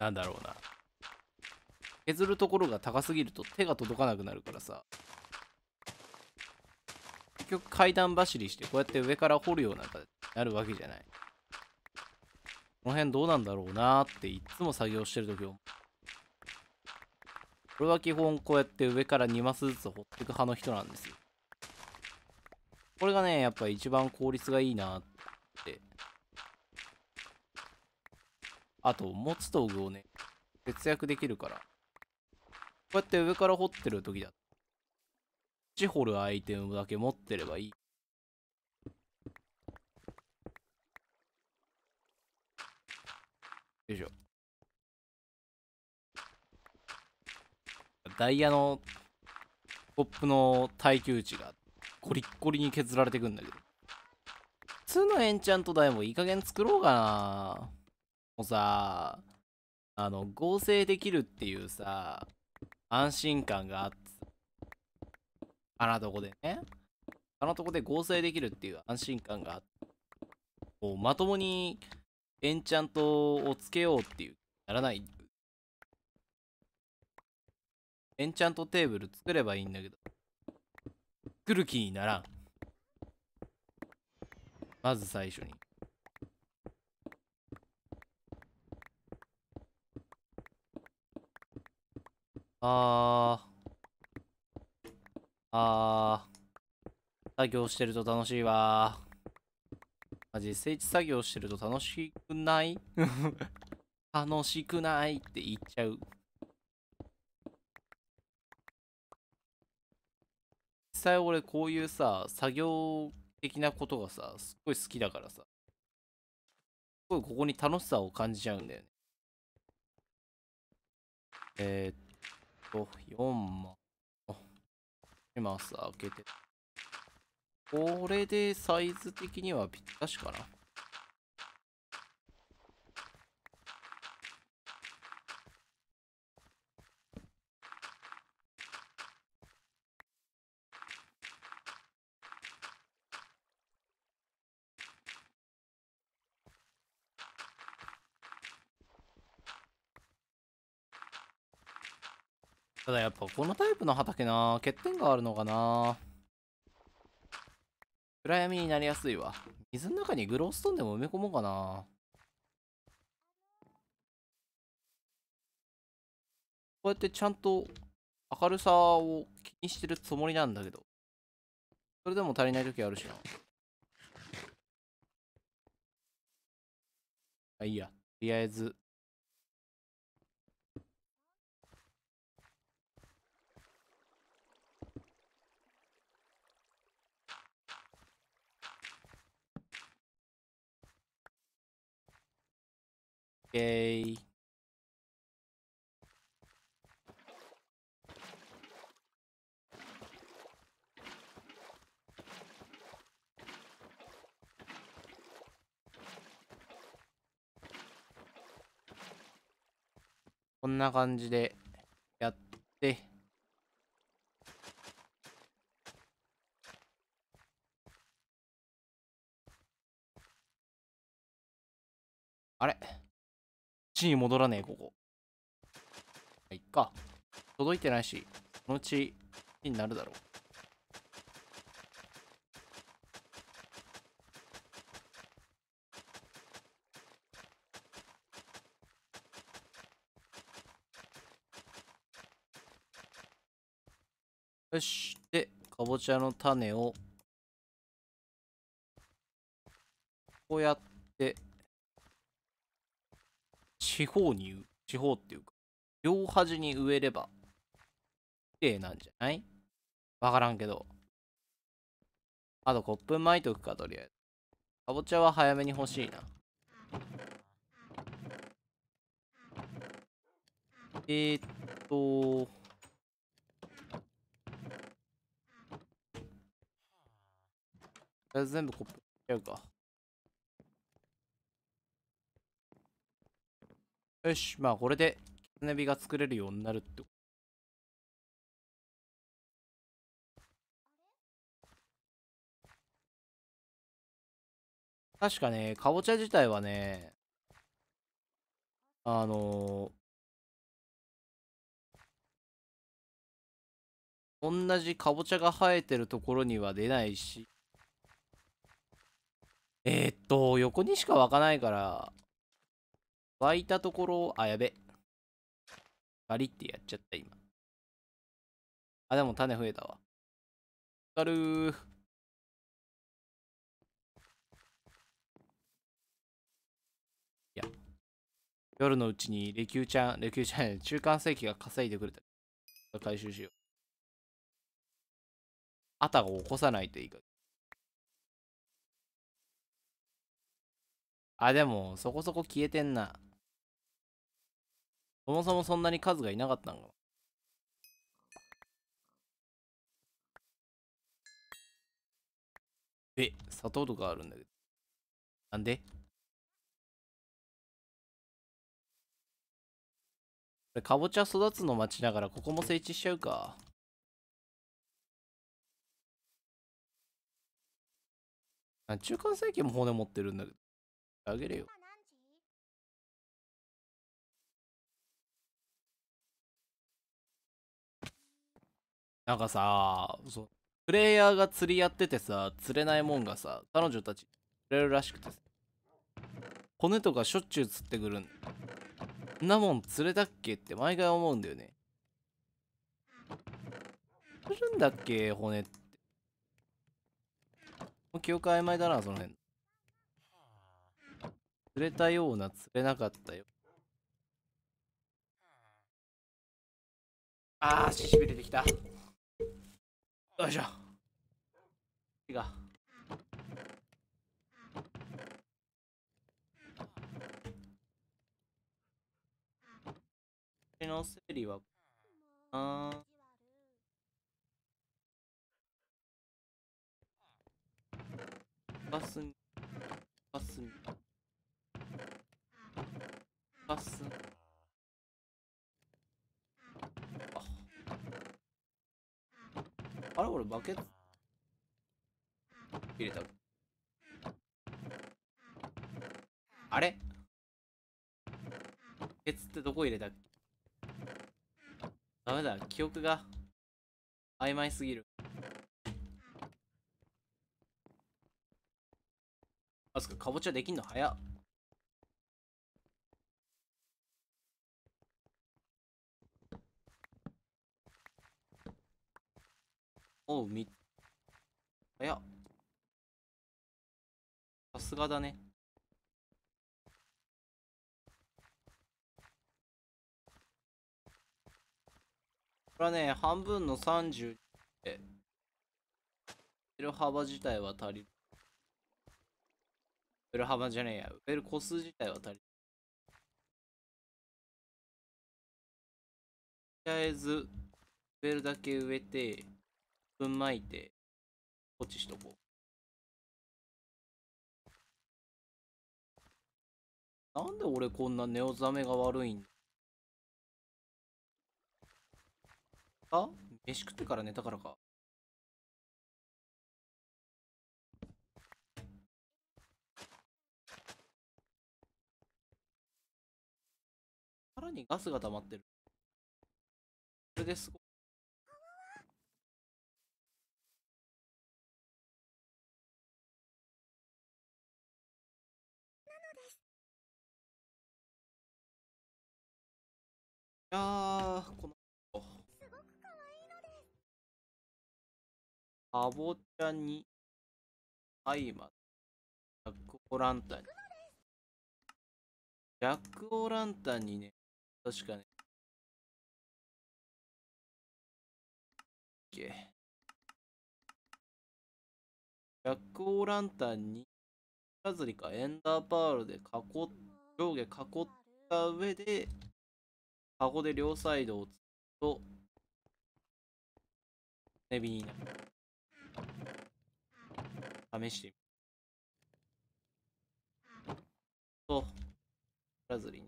なんだろうな。削るところが高すぎると手が届かなくなるからさ。結局階段走りしてこうやって上から掘るようなになるわけじゃない。この辺どうなんだろうなっていっつも作業してるとき思う。俺は基本こうやって上から2マスずつ掘っていく派の人なんですよ。これがね、やっぱ一番効率がいいなって。あと、持つ道具をね、節約できるから。こうやって上から掘ってる時だ。土掘るアイテムだけ持ってればいい。よいしょ。ダイヤのコップの耐久値がコリッコリに削られてくんだけど。普通のエンチャント台もいい加減作ろうかな。もうさ、あの、合成できるっていうさ、安心感があって、あのとこでね、あのとこで合成できるっていう安心感があって、もうまともにエンチャントをつけようっていう、ならないエンチャントテーブル作ればいいんだけど。作る気にならん。まず最初に。あー。あー。作業してると楽しいわまじ、整地作業してると楽しくない 楽しくないって言っちゃう。際俺こういうさ作業的なことがさすっごい好きだからさすごいここに楽しさを感じちゃうんだよねえー、っと4枚今さ開けてこれでサイズ的にはぴったしかなただやっぱこのタイプの畑な欠点があるのかな暗闇になりやすいわ水の中にグローストーンでも埋め込もうかなこうやってちゃんと明るさを気にしてるつもりなんだけどそれでも足りない時あるしなあいいやとりあえず OK。こんな感じでやって、あれちに戻らねえ、ここ。はい、っか。届いてないし、そのうち、になるだろう。よしでかぼちゃの種を、こうやって四方に、四方っていうか、両端に植えれば、綺麗なんじゃないわからんけど。あとコップ巻いとくか、とりあえず。かぼちゃは早めに欲しいな。えー、っと、全部コップいるちゃうか。よし、まあこれで、キツネビが作れるようになるって確かね、かぼちゃ自体はね、あのー、同じかぼちゃが生えてるところには出ないし、えー、っと、横にしか湧かないから、湧いたところ、あ、やべ。バリってやっちゃった、今。あ、でも種増えたわ。かるいや。夜のうちにレキューちゃん、レキューちゃん、中間世紀が稼いでくれた。回収しよう。あたを起こさないといいか。あ、でも、そこそこ消えてんな。そもそもそんなに数がいなかったんかえ、砂糖とかあるんだけど。なんでこれ、かぼちゃ育つの待ちながら、ここも整地しちゃうか。中間政権も骨持ってるんだけど。あげれよ。なんかさそうプレイヤーが釣りやっててさ釣れないもんがさ彼女たち釣れるらしくてさ骨とかしょっちゅう釣ってくるんそんなもん釣れたっけって毎回思うんだよね釣るんだっけ骨ってもう記憶曖昧だなその辺釣れたような釣れなかったよあーしびれてきたよいしょいいかの整理はあバスバスバスあれ俺負け入れたあれケツってどこ入れたダメだ記憶が曖昧すぎるあそかかぼちゃできんの早っおう、み、早っ。さすがだね。これはね、半分の30で、ベル幅自体は足りる。ベル幅じゃねえや。ベル個数自体は足りる。とりあえず、ベルだけ植えて、分巻いて、ポチしとこう。なんで俺こんなネオザメが悪いんだあ飯食ってから寝たからか。さらにガスが溜まってる。これですごかぼちゃに、アイマジャックオランタンに。ジャックオランタンにね、確かね、ジャックオランタンに、カズリかエンダーパールで囲上下囲った上で、カゴで両サイドをつくと、ネビになる。試してみと、ラズリね。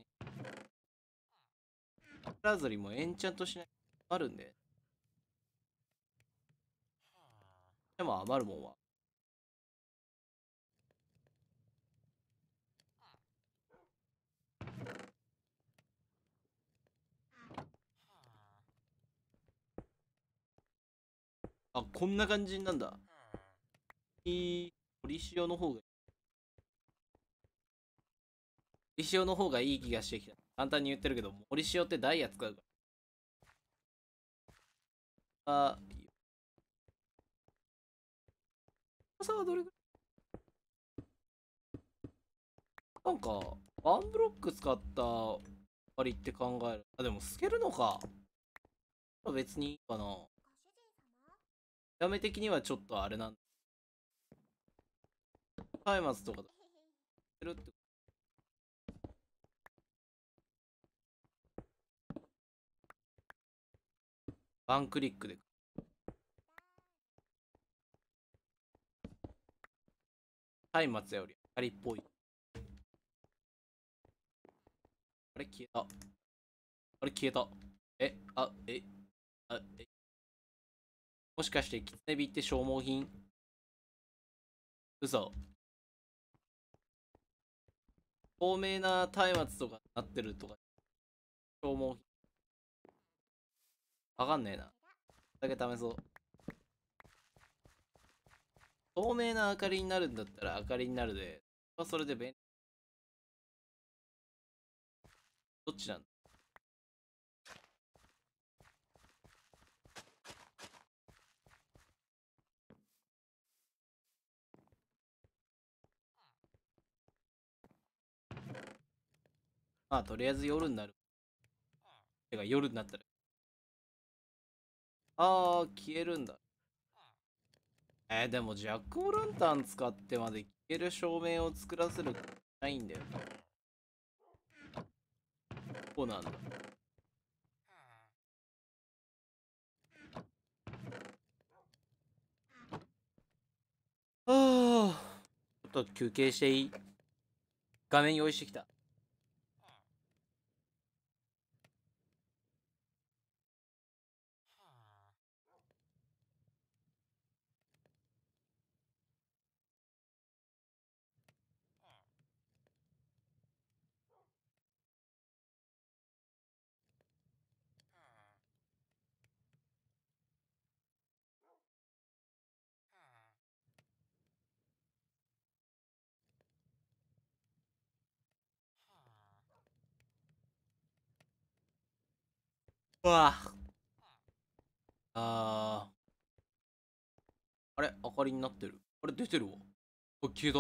ラズリもエンチャントしないあるんで。でも余るもんは。あ、こんな感じなんだ。り塩の方がいい。森塩の方がいい気がしてきた。簡単に言ってるけど、森塩ってダイヤ使うから。あ、さあどれぐらいなんか、ワンブロック使った割って考える。あ、でも透けるのか。別にいいかな。見た目的にはちょっとあれなんだ。松明とかだ。るってワンクリックで。松明よりありっぽい。あれ消えた。あれ消えた。え、あ、え、あ、え。もしかして、キツネビって消耗品嘘。透明な松明とかなってるとか消耗品わかんねえなだけ試そう透明な明かりになるんだったら明かりになるでそれそれで便利どっちなんだまあ、とりあえず夜になる。てか、夜になったら。ああ、消えるんだ。えー、でも、ジャックオランタン使ってまで消える照明を作らせるないんだよ。こうなんだ。ああ、ちょっと休憩していい画面用意してきた。わああれ明かりになってるあれ出てるわあ消えた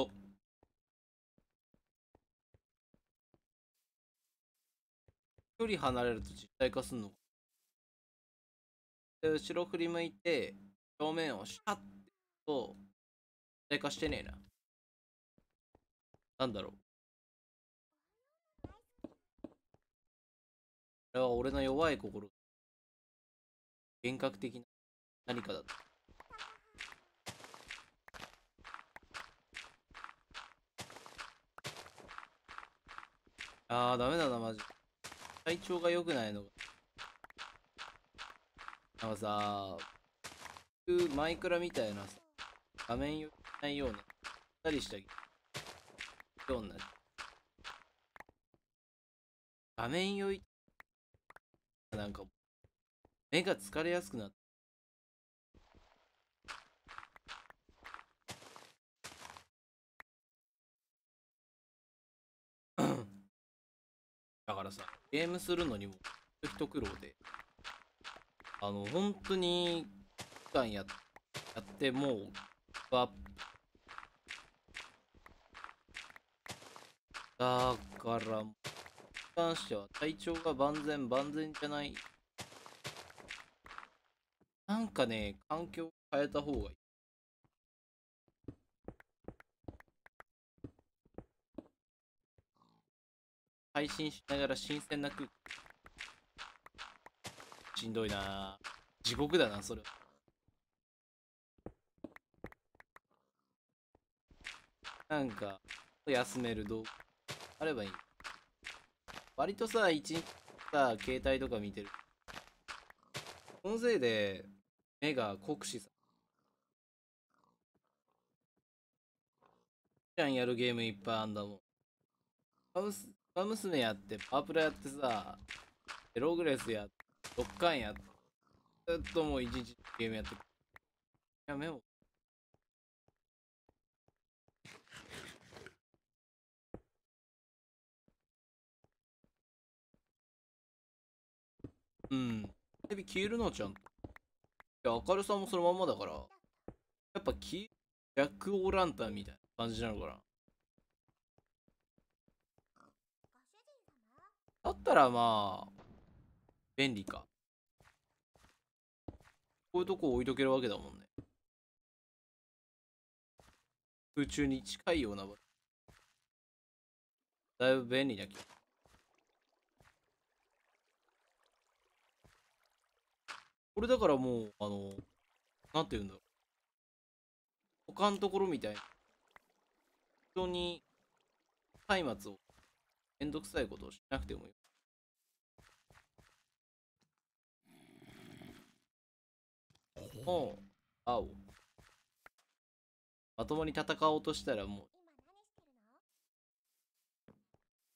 距離離れると実体化すんので後ろ振り向いて正面をシャッてと実体化してねえななんだろうこれは俺の弱い心幻覚的な何かだった。あー、ダメだな、マジ。体調が良くないのが。なんかさ、マイクラみたいなさ、画面よないような、たりしたようになっ画面よい、なんか、目が疲れやすくなった。だからさ、ゲームするのにも一苦労で、あの、本当に、期間ややって、もう、バッだから、関しては体調が万全万全じゃないなんかね、環境を変えた方がいい。配信しながら新鮮な空気。しんどいな地獄だな、それは。なんか、休める動画あればいい。割とさ、一日さ、携帯とか見てる。このせいで、目が酷使さちゃんやるゲームいっぱいあんだもん。ムス、娘ムス娘やって、パープルやってさ、ログレスやって、ドッカンやって、ずっともう一日ゲームやっていや、目を。うん。テレビ消えるのちゃんと。や、明るさもそのままだから、やっぱ黄、逆オランタンみたいな感じなのかな。だったらまあ、便利か。こういうとこ置いとけるわけだもんね。空中に近いような場所。だいぶ便利な気が。これだからもう、あの、なんて言うんだろう。他のところみたいな。人に、松明を、めんどくさいことをしなくてもいい。ほう、青。まともに戦おうとしたらもう、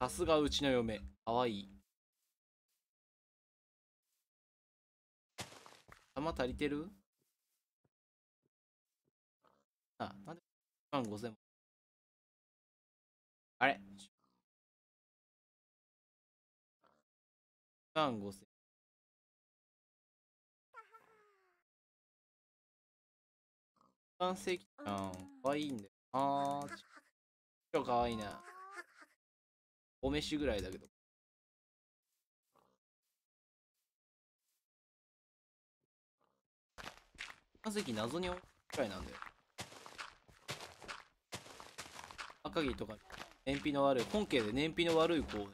さすがうちの嫁、かわいい。弾足りてるあ、なんで1万5000あれ ?1 万5000。完成期ちゃん。かわいいんだよ。あー、超かわいいな。お飯ぐらいだけど。化石謎に多いくらいなんだよ。赤城とか燃費の悪い、本家で燃費の悪い子を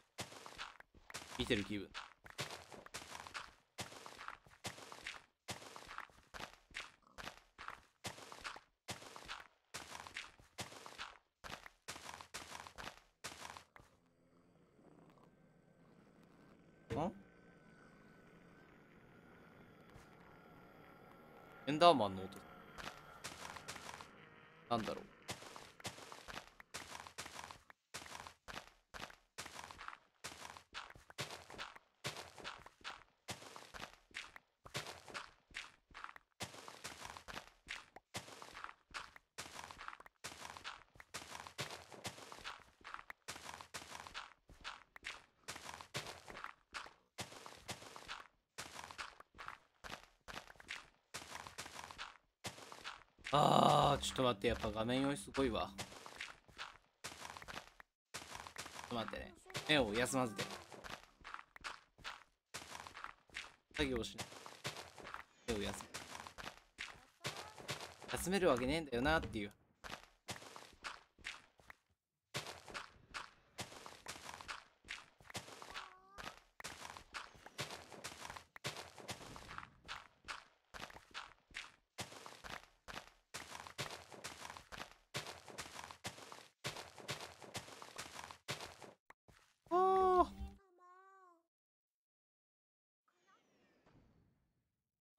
見てる気分。ンダーマンの音なんだろうっと待って、やっぱ画面用意すごいわ。ちょっと待ってね。目を休ませて。作業しない。目を休め。休めるわけねえんだよなっていう。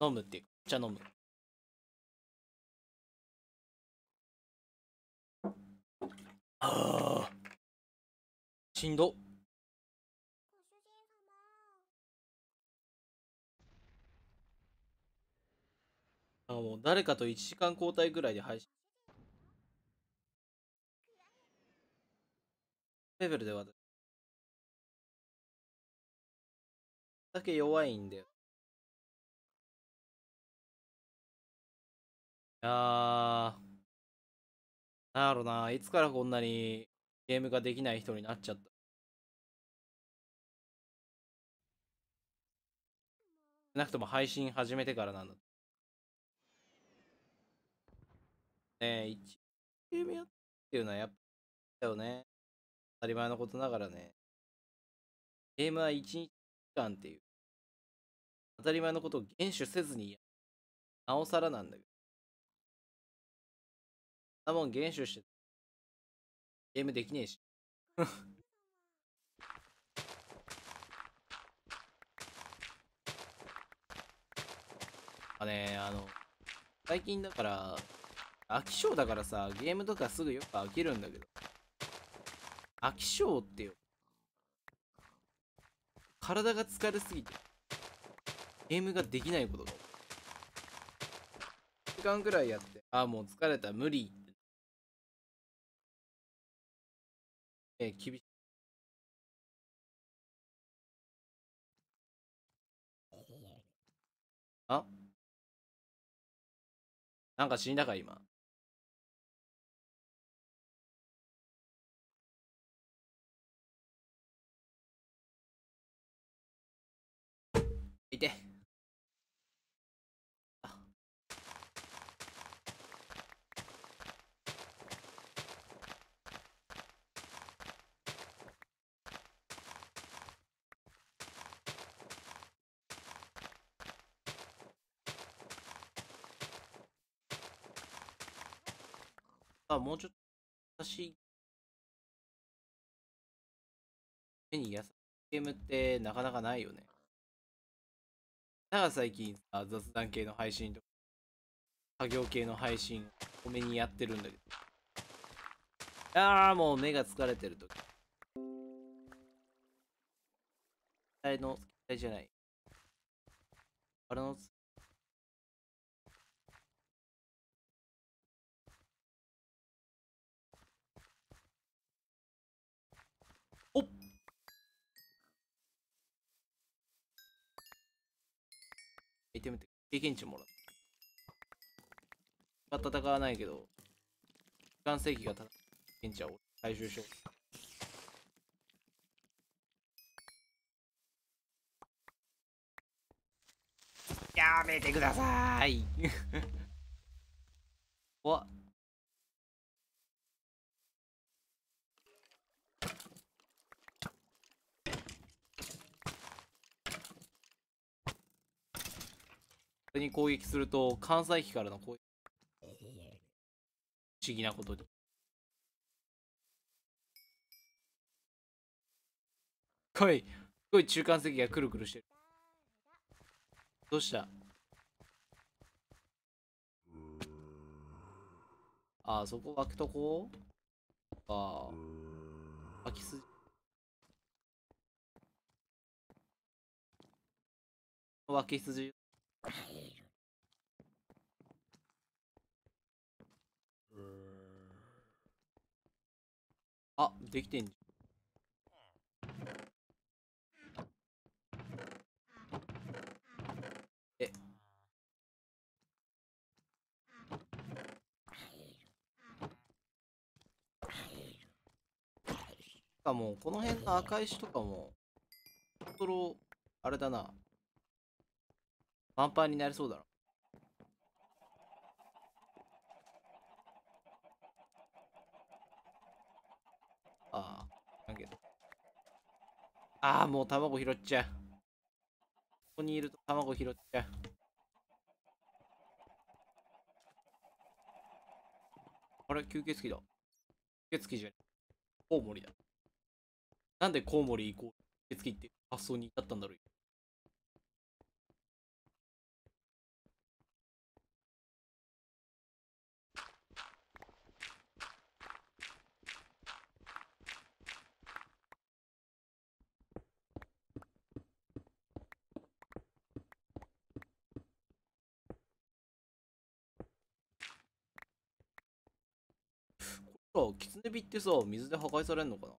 飲むっていうお茶飲む。ああ。しんど。あもう誰かと1時間交代ぐらいで配信。レベルでは。だけ弱いんだよ。やー、なんやろな、いつからこんなにゲームができない人になっちゃった。なくとも配信始めてからなんだ。ねえ、一ゲームやっていうのはやっぱ、だよね。当たり前のことながらね。ゲームは1日間っていう。当たり前のことを厳守せずになおさらなんだけど。なもん厳守してゲームできねえしあね あの最近だから飽き性だからさゲームとかすぐよく飽きるんだけど飽き性ってよ体が疲れすぎてゲームができないことが時間くらいやってああもう疲れた無理えー、厳しい。あなんか死んだか今。かもうちょっと優しい、目に優しいゲームってなかなかないよね。だから最近さ、雑談系の配信とか、作業系の配信、お目にやってるんだけど。ああ、もう目が疲れてるとき。あれの、あれじゃない。あれの使イテムって経験値もらう。まあ、戦わないけど、時間正義が経験値は俺回収しよう。やめてください。怖っ。に攻撃すると関西機からの攻撃不思議なことに来いごい中間席がくるくるしてるどうしたああそこ開けとこうああ開きすぎ脇筋あ、できてんじゃん。え。かも、この辺の赤石とかも、トロ、あれだな。パンパンになりそうだろ。ああ。だけど。ああ、もう卵拾っちゃう。ここにいると卵拾っちゃう。あれ、吸血鬼だ。吸血鬼じゃねコウモリだ。なんでコウモリイコール吸血鬼って発想に至ったんだろうさ、キツネビってさ、水で破壊されんのかな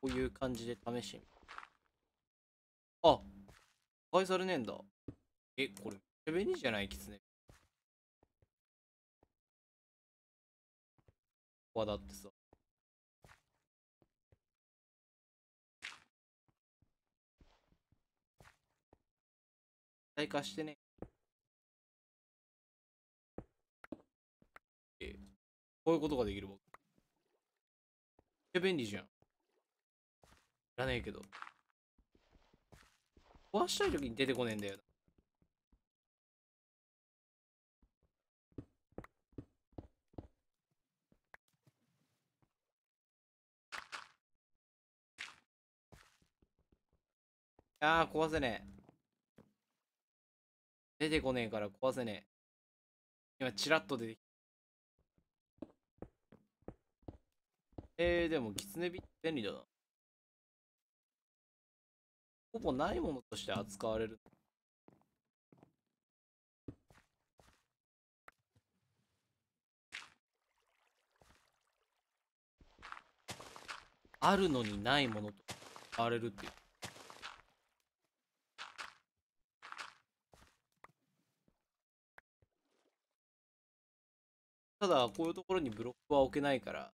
こういう感じで試しあ、破壊されねえんだ。え、これめっちゃ便利じゃないキツネここだってさ。体化してね。こういうことができる僕。めっちゃ便利じゃん。いらねえけど。壊したい時に出てこねえんだよな。ああ、壊せねえ。出てこねえから壊せねえ。今、チラッと出てきえー、でも、キツネビ便利だな。ほぼないものとして扱われる。あるのにないものと扱われるっていう。ただ、こういうところにブロックは置けないから、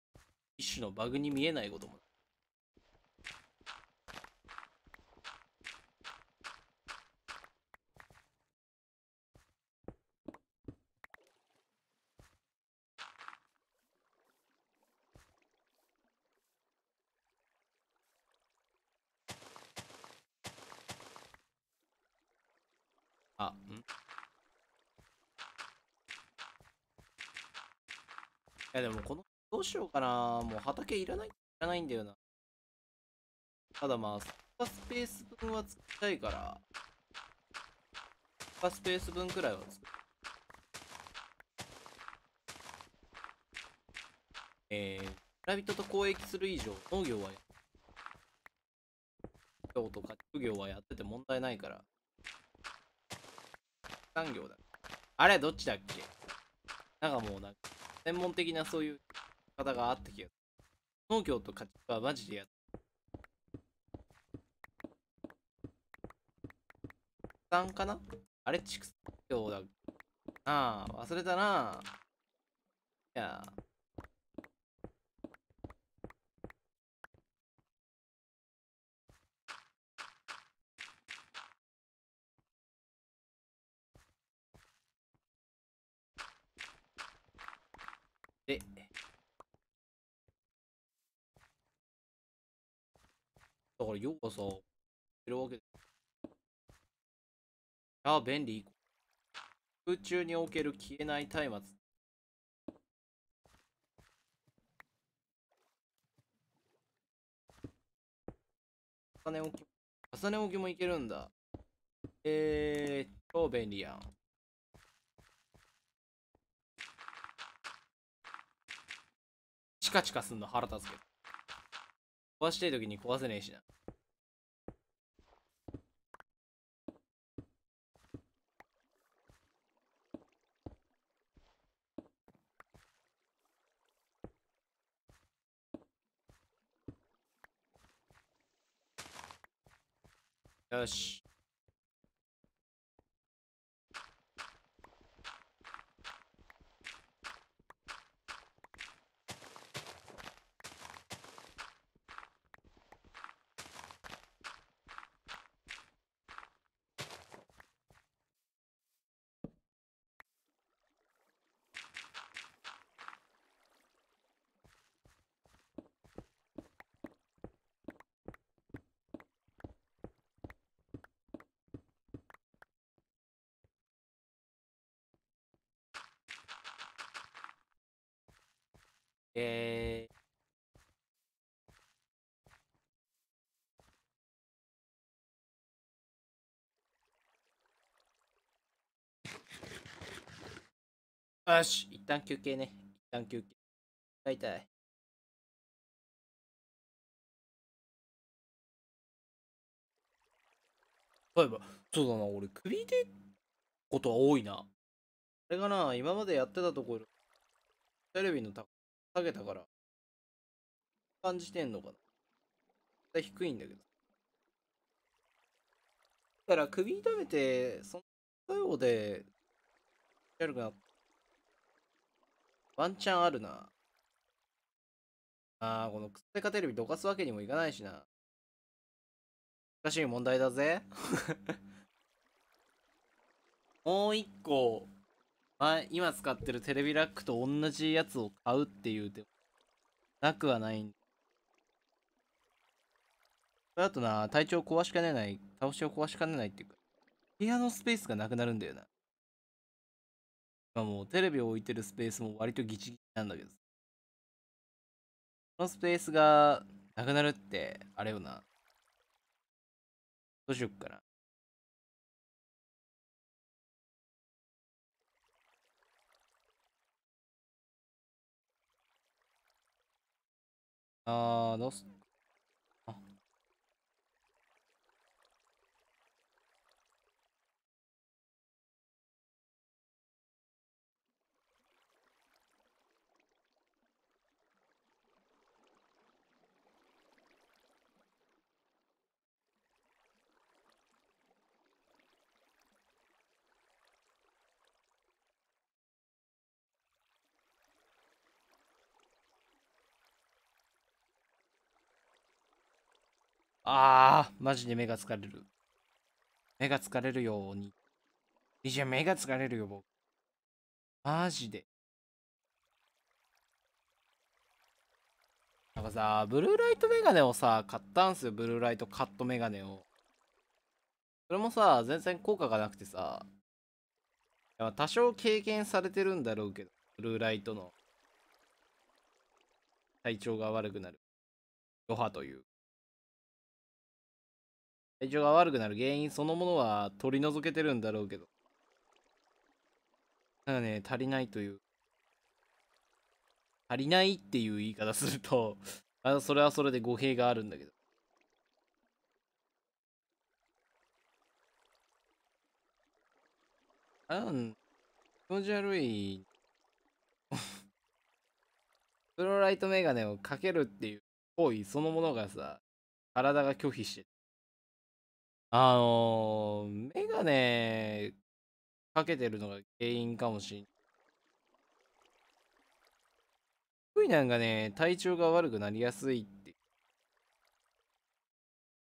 一種のバグに見えないこともしようかな。もう畑いらない、いらないんだよな。ただまあ、スパスペース分は作りたいから、スパスペース分くらいは作る。えー、村人と交易する以上、農業はや、業とか畜業はやってて問題ないから、産業だ。あれ、どっちだっけなんかもうなんか、専門的なそういう方があった気がする。農業と家畜はマジでやった。畜産かなあれ畜産業だ。なあ、忘れたな。あいやー。だから要はさ、いるわけああ、便利。空中における消えない松明。重ね置き、重ね置きもいけるんだ。えー、超便利やん。チカチカすんの腹立つけど。壊したい時に壊せねえしな。Gosh. よし、一旦休憩ね。一旦休憩。大体。例えば、そうだな、俺、首でことは多いな。あれかな、今までやってたところ、テレビの高下げたから、感じてんのかな。低いんだけど。だから、首痛めて、その作用で、やるくなった。ワンチャンあるな。ああ、このくセかテレビどかすわけにもいかないしな。難しい問題だぜ。もう一個、まあ、今使ってるテレビラックと同じやつを買うっていうでなくはないんだ。それだとな、体調壊しかねない、倒しを壊しかねないっていうか、部屋のスペースがなくなるんだよな。もうテレビを置いてるスペースも割とギチギチなんだけどこのスペースがなくなるってあれよなどうしよっかなあーどうすあー、マジで目が疲れる。目が疲れるように。いじゃ、目が疲れるよ、僕。マジで。なんかさ、ブルーライトメガネをさ、買ったんすよ、ブルーライトカットメガネを。それもさ、全然効果がなくてさ、多少経験されてるんだろうけど、ブルーライトの体調が悪くなる。余波という。体調が悪くなる原因そのものは取り除けてるんだろうけど。なだね、足りないという。足りないっていう言い方すると あ、それはそれで語弊があるんだけど。うん、気持ち悪い。プ ロライトメガネをかけるっていう行為そのものがさ、体が拒否してあのー、メガネかけてるのが原因かもしんない。福なんかね、体調が悪くなりやすいって。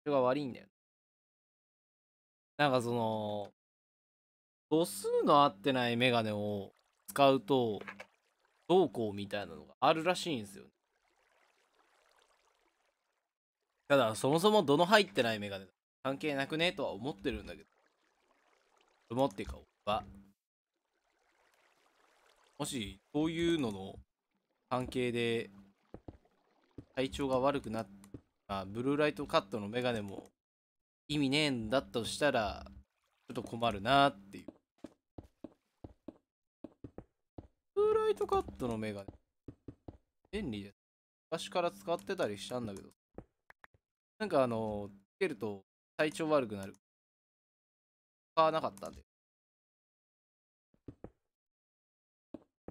調が悪いんだよ、なんかその、度数の合ってないメガネを使うと、どうこうみたいなのがあるらしいんですよ、ね。ただ、そもそもどの入ってないメガネだ関係なくねとは思ってるんだけど。思ってか、俺は。もし、そういうのの関係で、体調が悪くなった、ブルーライトカットのメガネも意味ねえんだとしたら、ちょっと困るなっていう。ブルーライトカットのメガネ。便利です。昔から使ってたりしたんだけど。なんかあの、つけると、体調悪くなる。使わなかったんで。だ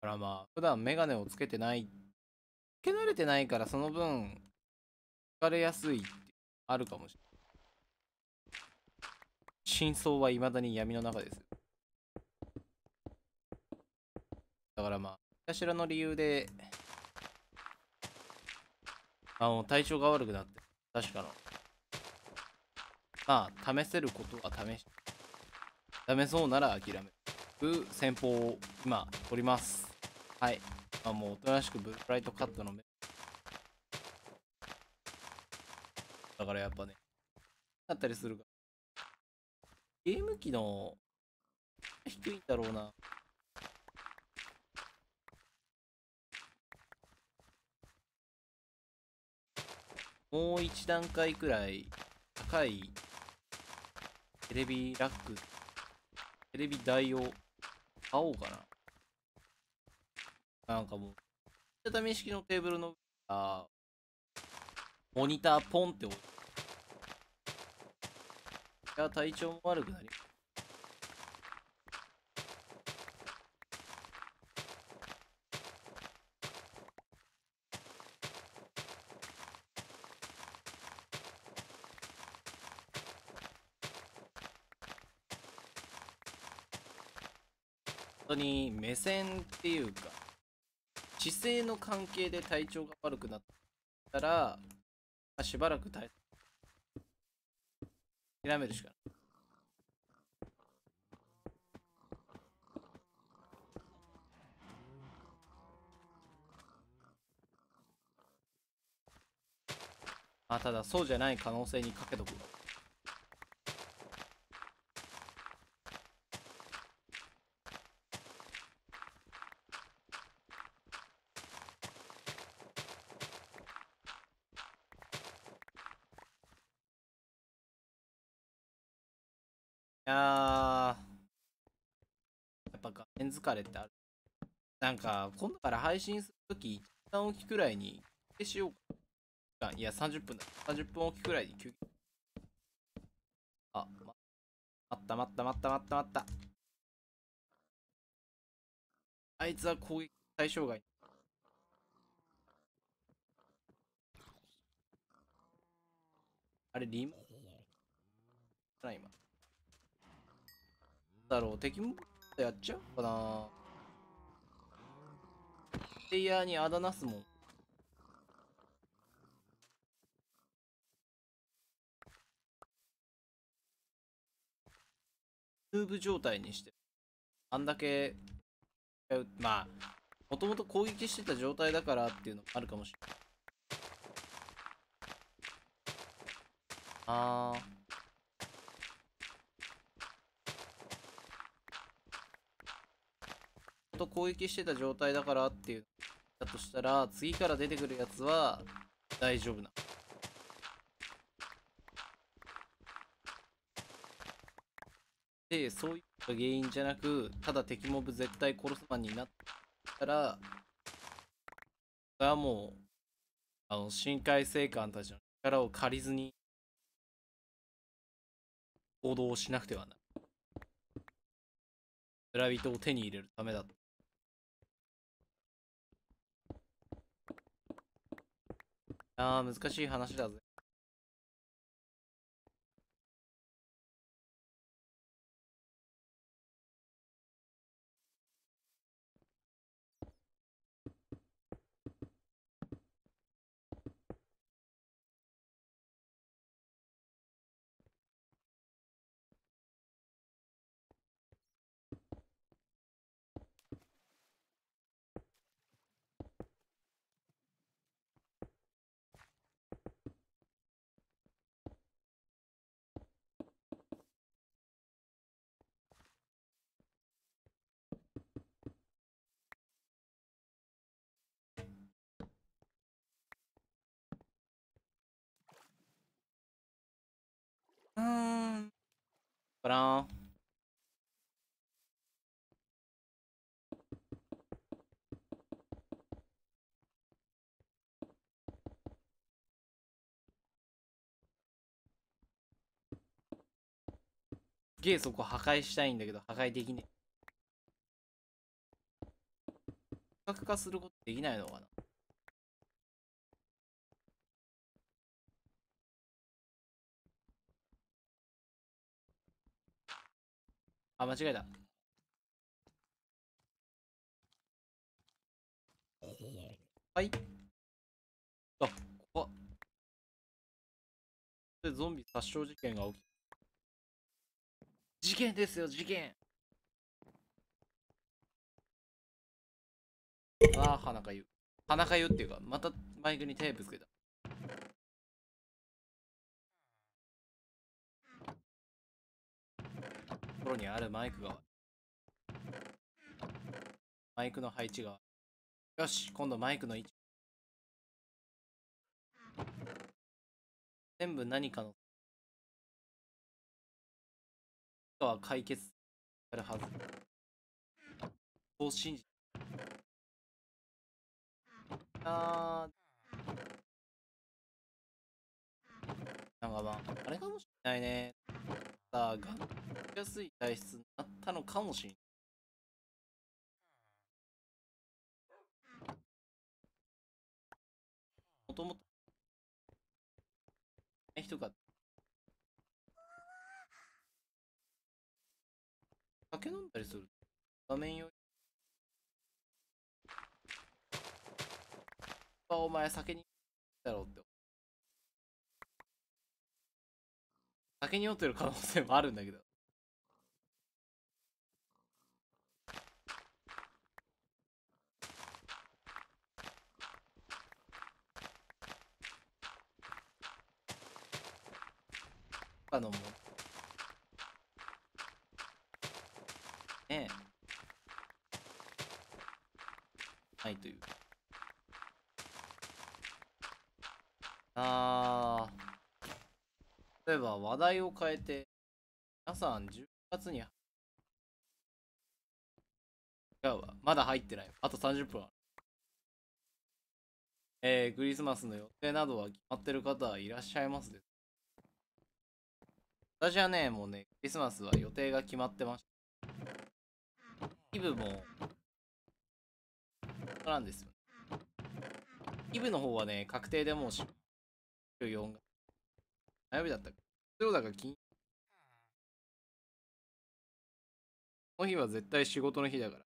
からまあ、普段メガネをつけてない、つけ慣れてないからその分、疲れやすいってあるかもしれない。真相はいまだに闇の中です。だからまあ、何しらの理由で、あの、体調が悪くなって、確かの。まあ、試せることは試し、ダメそうなら諦める戦法を今、取ります。はい。まあ、もうおとなしくブルーライトカットの目。だからやっぱね、あったりするが。ゲーム機の低いんだろうな。もう一段階くらい高いテレビラック、テレビ台を買おうかな。なんかもう、畳式のテーブルのあモニターポンって置いて。いや、体調も悪くなります。戦っていうか姿勢の関係で体調が悪くなったら、まあ、しばらく耐え諦めるしかない。まあ、ただそうじゃない可能性にかけとく。か、今度から配信するとき、一旦おきくらいに休憩しようか。いや、30分だ。30分おきくらいに休憩。あ、ま、待った待った待った待った待った。あいつは攻撃対象外。あれ、リムな今。だろう、敵もやっちゃうかなレイヤーにあだなすもん。ムーブ状態にして、あんだけ、まあ、もともと攻撃してた状態だからっていうのもあるかもしれない。あー。と攻撃してた状態だからっていうだとしたら、次から出てくるやつは大丈夫な。で、そういった原因じゃなく、ただ敵モブ絶対殺すマンになったら、それはもう、あの、深海生官たちの力を借りずに、行動をしなくてはなら。村人を手に入れるためだった。あ難しい話だぜ p r o n げえそこ破壊したいんだけど破壊できねえ。破壊化することできないのかなあ、間違えた。はい。あ、こっ。で、ゾンビ殺傷事件が起き事件ですよ、事件ああ、鼻かゆ。鼻かゆっていうか、またマイクにテープつけた。ろにあるマイクがマイクの配置がよし今度マイクの位置全部何かのは解決さるはずそう信じあーなんかまあ、あれかもしれないね。さあ、がんしやすい体質になったのかもしれない。もともと、い人が、酒飲んだりする画面より、お前酒にだろうって酒に酔ってる可能性もあるんだけど。あのもねえはいというああ例えば話題を変えて、皆さん10月に、違うわ、まだ入ってない。あと30分ある。えー、クリスマスの予定などは決まってる方はいらっしゃいますで私はね、もうね、クリスマスは予定が決まってました。イブも、そうなんですよ、ね。イブの方はね、確定でもう、し、4が火曜日だったか。そうだから金。この日は絶対仕事の日だから。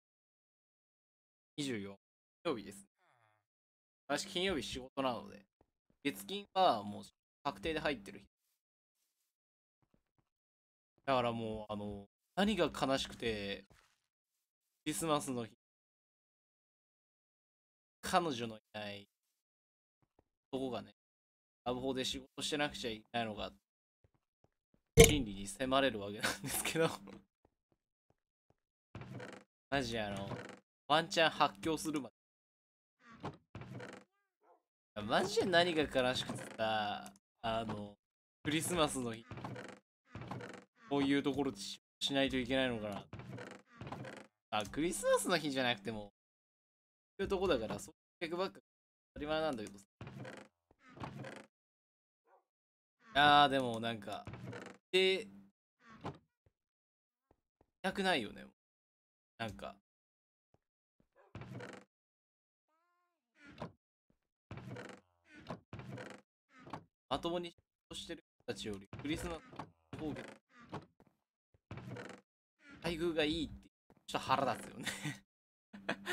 24。金曜日です。私、金曜日仕事なので、月金はもう確定で入ってる日。だからもう、あの、何が悲しくて、クリスマスの日、彼女のいない男がね、ラブホで仕事してなくちゃいけないのが、心理に迫れるわけなんですけど マジあの、ワンチャン発狂するまで。マジで何が悲しくてさ、あの、クリスマスの日、こういうところでしないといけないのかな。あ、クリスマスの日じゃなくても、そういうとこだから、そういう客ばっか当たり前なんだけどさ。あー、でもなんか、で、なくないよね。なんか。まともにしてる人たちよりクリスマスの方が待遇がいいってちょっと腹立つよね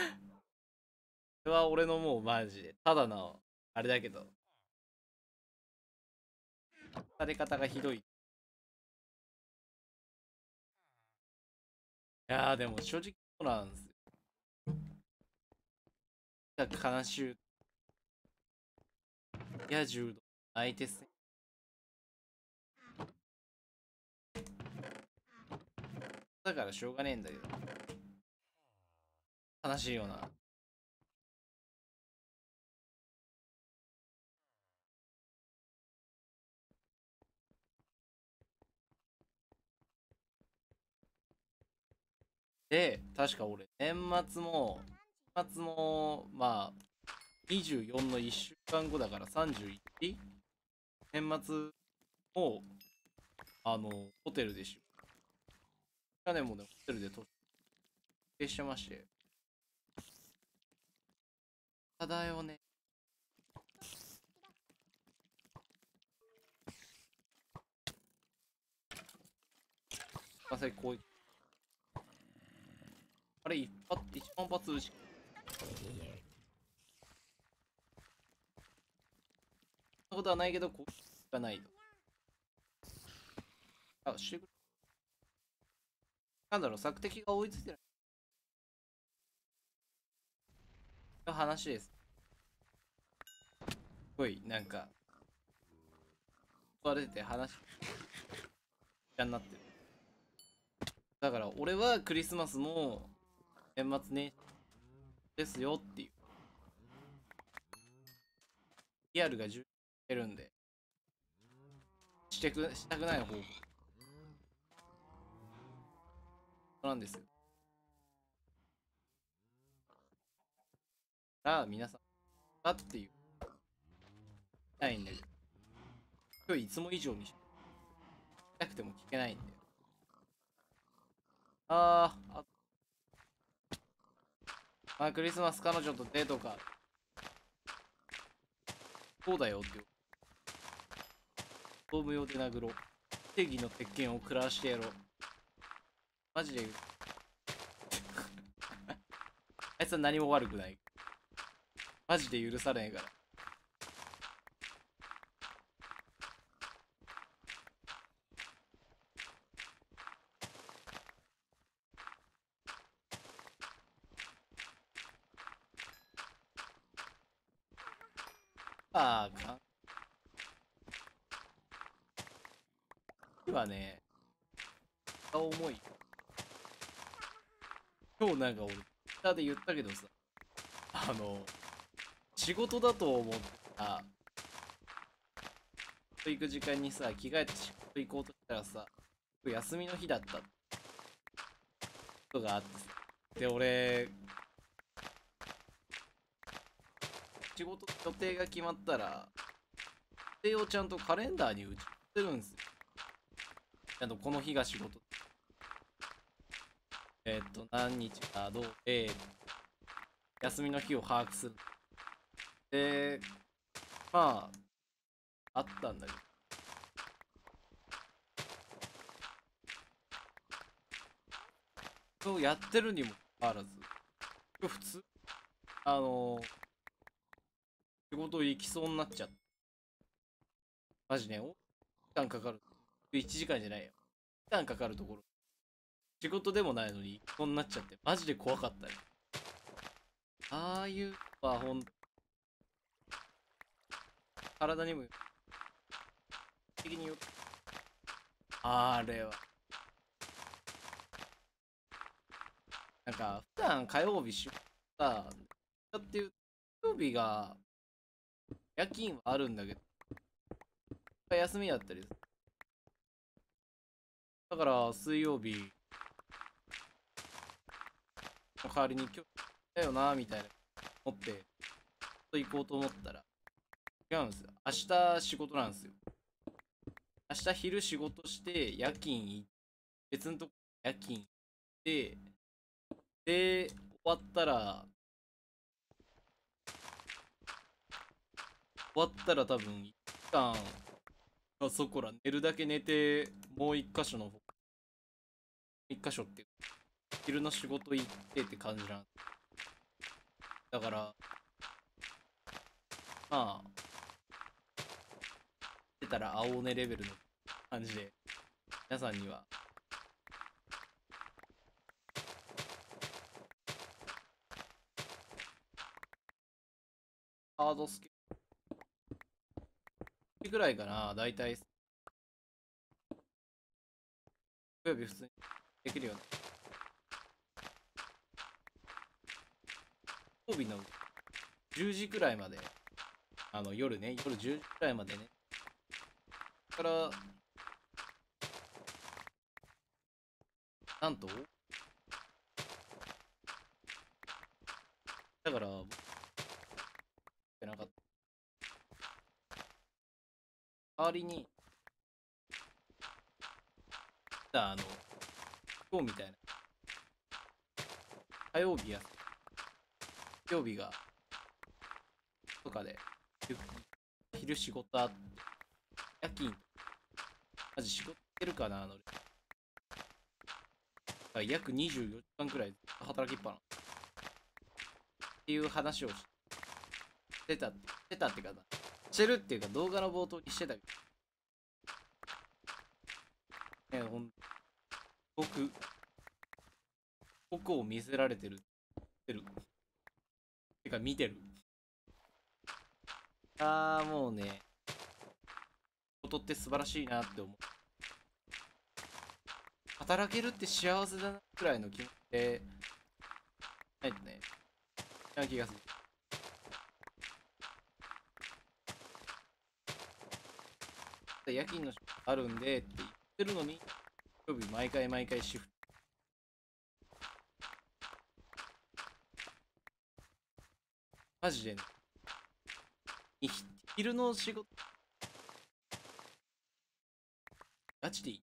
それは俺のもうマジでただのあれだけどされ方がひどい。いやー、でも正直そうなんですよ。悲しゅう。いや、柔道、相手戦。だからしょうがねえんだけど。悲しいよな。で、確か俺、年末も、年末も、まあ、24の1週間後だから31年末も、あの、ホテルでしょ。去年もね、ホテルで撮影してまして。課題をね、まさにこういった。れ一発、一万発撃ち。そんなことはないけど、こうしかないとあ、シゅなんだろう、索敵が追いついてる。の話です。すごい、なんか、壊れて話、ちゃになってる。だから、俺はクリスマスも、年末ねですよっていう。リアルが充実してるんで、してく、したくない方法。なんですよ。あ皆さん、だっていう、ないんだけど、今日いつも以上にしなくても聞けないんで。ああまあ、クリスマス彼女とデートか。そうだよって。公務用で殴ろう。正義の鉄拳を食らわしてやろう。マジで。あいつは何も悪くない。マジで許されへんから。なんか俺、t で言ったけどさ、あの、仕事だと思って仕と行く時間にさ、着替えて仕事行こうとしたらさ、休みの日だったことがあってさ、で、俺、仕事予定が決まったら、予定をちゃんとカレンダーに打ち込んでるんですよ。ちゃんとこの日が仕事えっ、と、何日かどうで、休みの日を把握する。で、まあ、あったんだけど。そうやってるにもかかわらず、普通、あのー、仕事行きそうになっちゃった。マジね、時間かかる。1時間じゃないよ。時間かかるところ。仕事でもないのに一個になっちゃって、マジで怖かったよ。ああいうはほん、体にも、的によ、あれは。なんか、普段火曜日しさ、だっていう、火曜日が、夜勤はあるんだけど、休みだったりだから、水曜日、代わりに今日だよなみたいな思ってっと行こうと思ったら違うんですよ明日仕事なんですよ明日昼仕事して夜勤行って別のとこ夜勤行ってで終わったら終わったら多分1時間そこら寝るだけ寝てもう1箇所の1箇所って昼の仕事行ってって感じなんだから、まあ、出たら青音レベルの感じで、皆さんには、ハードスキルぐらいかな、大体、土曜日普通にできるよね。曜日の10時くらいまで、あの、夜ね、夜10時くらいまでね、から、なんと、だから、ってなかった。代わりに、あの、今日みたいな、火曜日や曜日が、とかで、昼仕事あって、夜勤、マジ仕事してるかな、あの、約24時間くらい働きっぱな。っていう話をしてた、してたってかな。してるっていうか動画の冒頭にしてたけど。ねほん、僕、僕を見せられてる、てる。てか見てる。ああもうね、ことって素晴らしいなって思う。働けるって幸せだなくらいの気持ちで、ないとね、な気がする。夜勤の仕事あるんでって言ってるのに、毎回毎回シフトマジで、ね、昼の仕事、ガチでいい。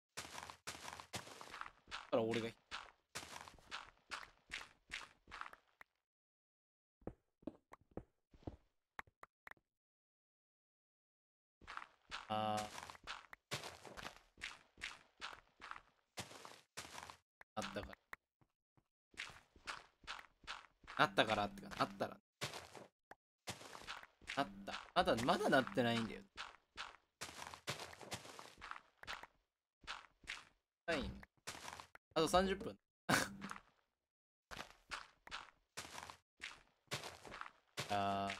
だから俺が、ああったから。あったからってか、っまだなってないんだよ。はい。あと30分。ああ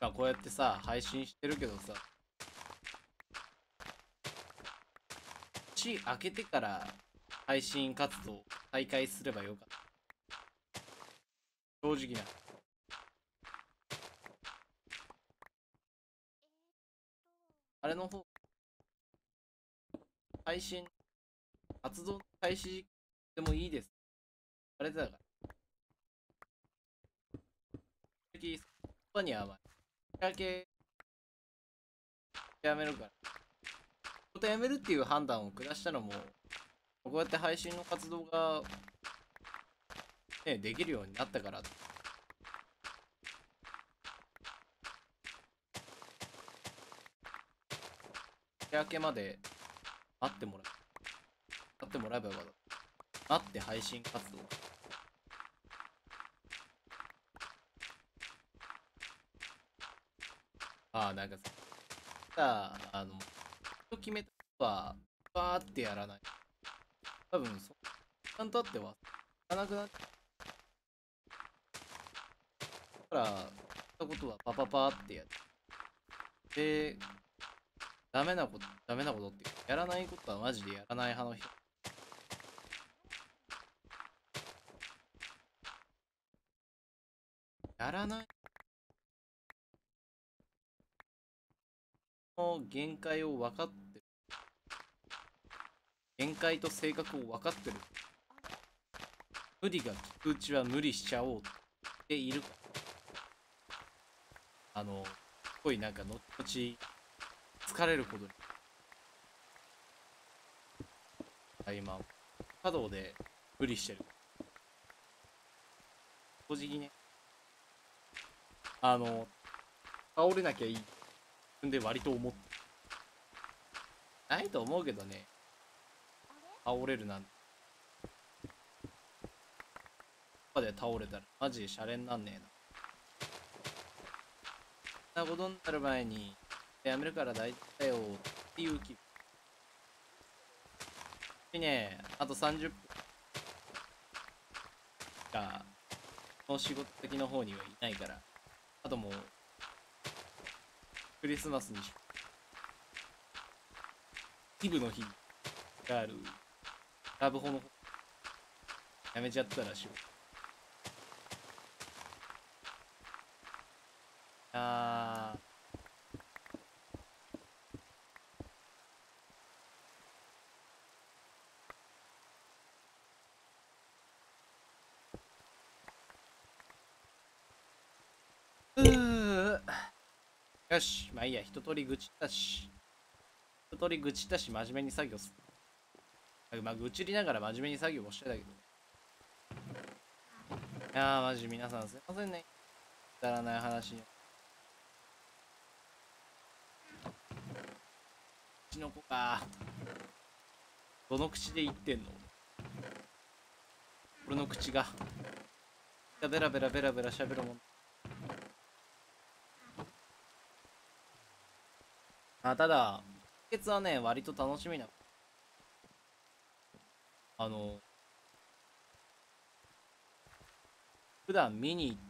まあ、こうやってさ、配信してるけどさ。年明けてから配信活動再開すればよかった。正直な。あれの方、配信、活動開始でもいいです。あれだから。正直、に甘い。だけ、やめるから。ことやめるっていう判断を下したのも、こうやって配信の活動がね、できるようになったから。夜明けまで待ってもら会ってもらえばよかった。待って配信活動。ああ、なんかさ、あの、と決めたは、バーってやらない。多分、そちゃんとあっては、いかなくなっちゃから、たことはパパパってやる。で、ダメなこと、ダメなことっていうか、やらないことはマジでやらない派の人。やらない。の限界を分かってる。限界と性格を分かってる。無理が効くうちは無理しちゃおうっているから。あの、すごいなんか後々疲れるほどに。あ今、稼働で無理してる。正直ね、あの、倒れなきゃいい。で割と思って。ないと思うけどね。倒れるなんて。で倒れたらマジでシャレになんねえな。なことになる前に、やめるから大丈夫だよっていう気分。でね、あと30分が、の仕事先の方にはいないから、あともう、クリスマスに、イブの日がある、ラブホの方、やめちゃったらようあー。よし、まあいいや、一通り愚痴だし。一通り愚痴だし、真面目に作業する。まあ、愚痴りながら真面目に作業もしてたけど。いやー、マジ皆さんすいませんね。くだらない話に。の子かどの口で言ってんの俺の口がベラベラベラベラ喋るもんあただ今月はね割と楽しみなあの普段見に行って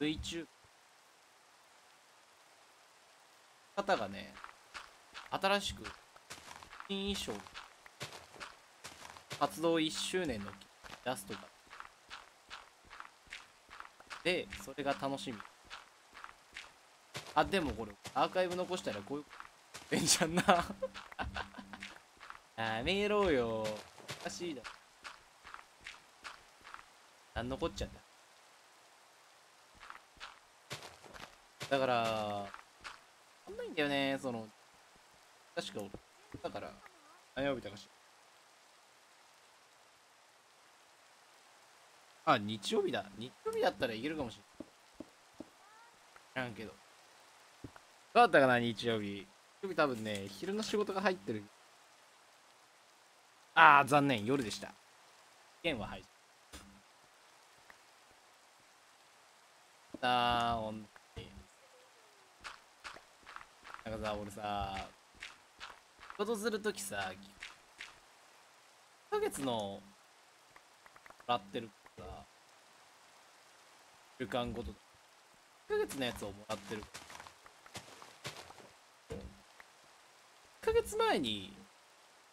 水中方がね、新しく、新衣装、活動1周年の出すとか、で、それが楽しみ。あ、でもこれ、アーカイブ残したらこういう、えんじゃんなやめろよ。おかしいだろ。何残っちゃうんだ。だから、かんないんだよね、その、確か俺、だから、何曜日だかし。あ、日曜日だ。日曜日だったらいけるかもしれない。らんけど。どうだったかな、日曜日。日曜日多分ね、昼の仕事が入ってる。ああ、残念。夜でした。県は排除。ああ、ほんなんかさ、俺さ、仕事するときさ、1ヶ月の、もらってるからさ、週間ごと、1ヶ月のやつをもらってるから。1ヶ月前に、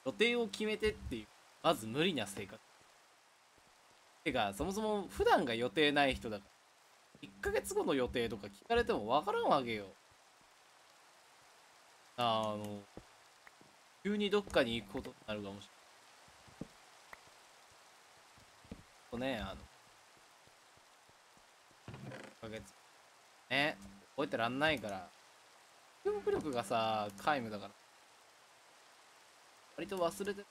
予定を決めてっていう、まず無理な生活。てか、そもそも普段が予定ない人だから、1ヶ月後の予定とか聞かれてもわからんわけよ。あの急にどっかに行くことになるかもしれない。ね、あの、1ヶ月。ね、覚えてらんないから。記憶力がさ、皆無だから。割と忘れて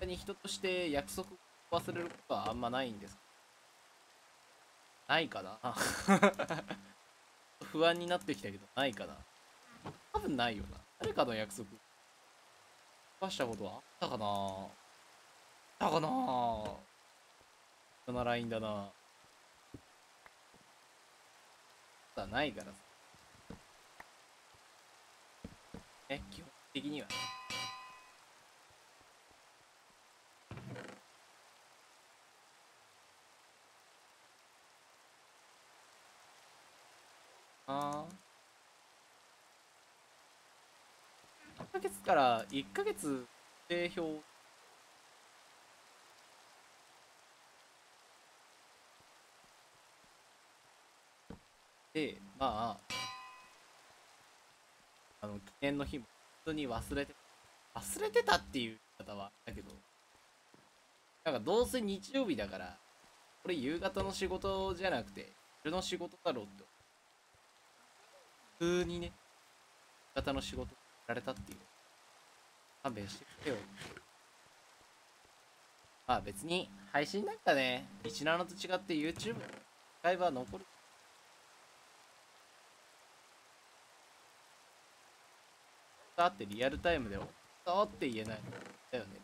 他に人として約束を忘れることはあんまないんですないかな不安になってきたけど、ないかな。多分ないよな。誰かの約束。犯したことはあったかなあったかなそんなラインだなだないからさ。え、基本的にはね。な1ヶ月から1ヶ月定評でまああの記念の日も本当に忘れて忘れてたっていう方はだけどなんかどうせ日曜日だからこれ夕方の仕事じゃなくて昼の仕事だろうって通にね、方の仕事やられたっていう。勘弁してくれよ。まあ別に、配信なんかね、17と違って YouTube イえは残る。だってリアルタイムで、だって言えない。だよね。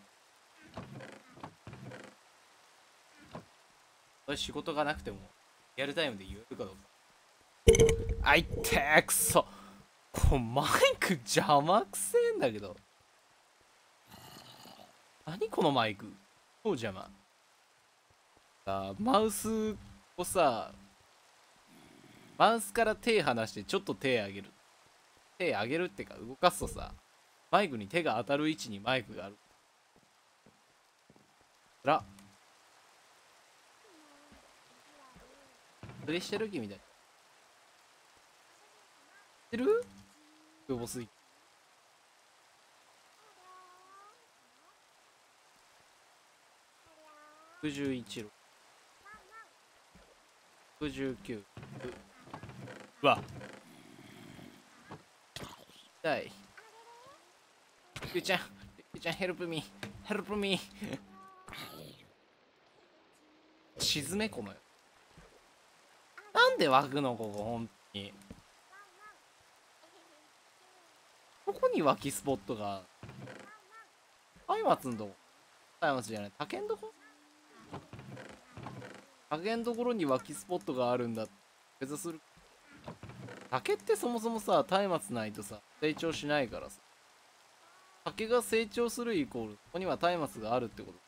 仕事がなくても、リアルタイムで言えるかどうか。あいってーくそこマイク邪魔くせえんだけど何このマイク超邪魔あマウスをさマウスから手離してちょっと手上げる手上げるってか動かすとさマイクに手が当たる位置にマイクがあるつらプレッャてる気みたいってる空母水61路69うわ痛いゆうちゃんゆうちゃんヘルプミーヘルプミー沈めこのよなんで湧くのここほんとにどこに脇スポットが松のとこ松じゃない竹んどこ竹んところに脇スポットがあるんだ別する竹ってそもそもさ松明ないとさ成長しないからさ竹が成長するイコールここには松明があるってこと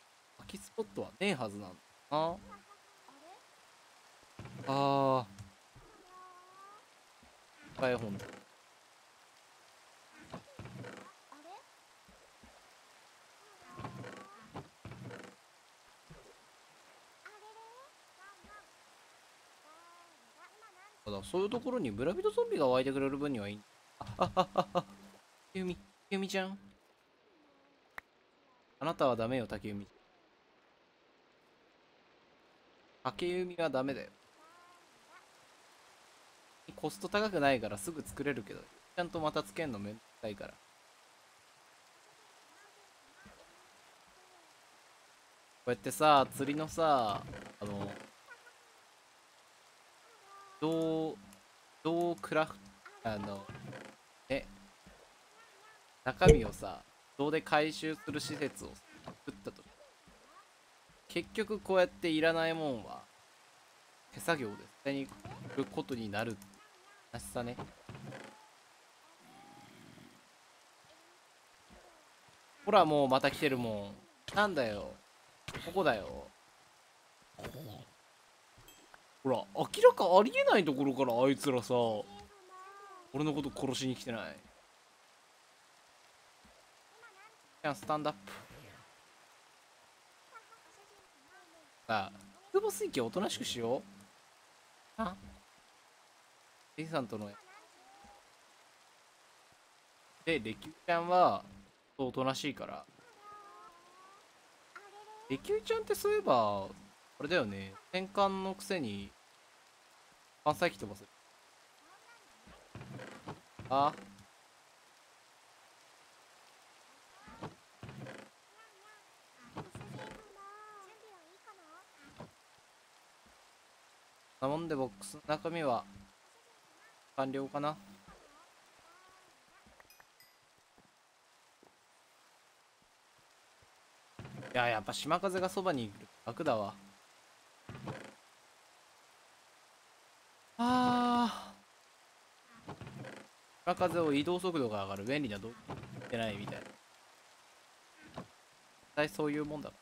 脇スポットはねえはずなんだなああ。台本だ。だそういうところに村人ゾンビが湧いてくれる分にはいいああああゆみゆみちゃんあなたはダメよ竹弓み竹弓みはダメだよコスト高くないからすぐ作れるけどちゃんとまたつけんのめんどくさいからこうやってさ釣りのさあのどう、どうクラフト、あの、え、中身をさ、どうで回収する施設を作ったと結局こうやっていらないもんは、手作業で捨に行くことになるらしさね。ほらもうまた来てるもん。なんだよ。ここだよ。ほら明らかありえないところからあいつらさ俺のこと殺しに来てないじゃあスタンドアップさあ空母水球おとなしくしようあレイさんとのでレキューちゃんはおとなしいからレキューちゃんってそういえばあれだよね転換のくせに関西機飛ばすあなもんでボックスの中身は完了かなややっぱ島風がそばにいる楽だわああ風を移動速度が上がる便利な道具ってないみたいな絶対そういうもんだ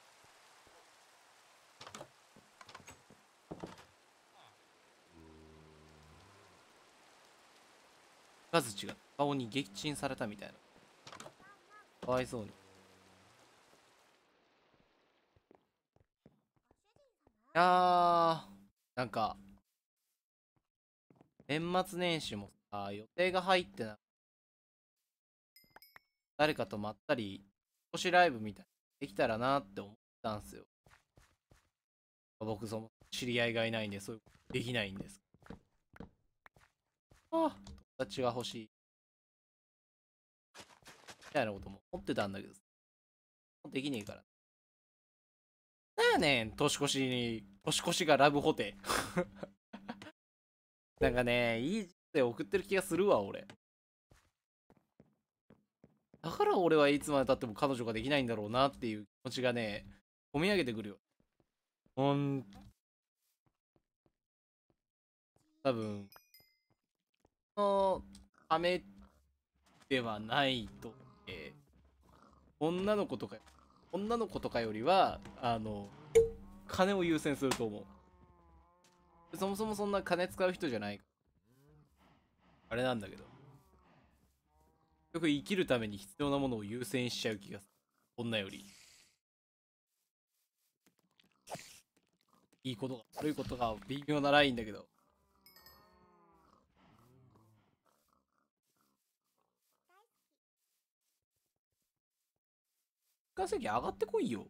カズチが顔に撃沈されたみたいなかわいそうにあー、なんか、年末年始もさ、予定が入ってな誰かとまったり、少しライブみたいにできたらなって思ったんすよ。僕、その、知り合いがいないんで、そういうことできないんです。ああ、友達が欲しい。みたいなことも思ってたんだけど、できねえから、なんやねん、年越しに、年越しがラブホテ。なんかね、いい人生送ってる気がするわ、俺。だから俺はいつまでたっても彼女ができないんだろうなっていう気持ちがね、込み上げてくるよ。ほん、多分、のためではないと、えー、女の子とか女の子とかよりはあの金を優先すると思うそもそもそんな金使う人じゃないあれなんだけどよく生きるために必要なものを優先しちゃう気がする女よりいいことが悪いことが微妙なラインだけど打席上がってこいよ。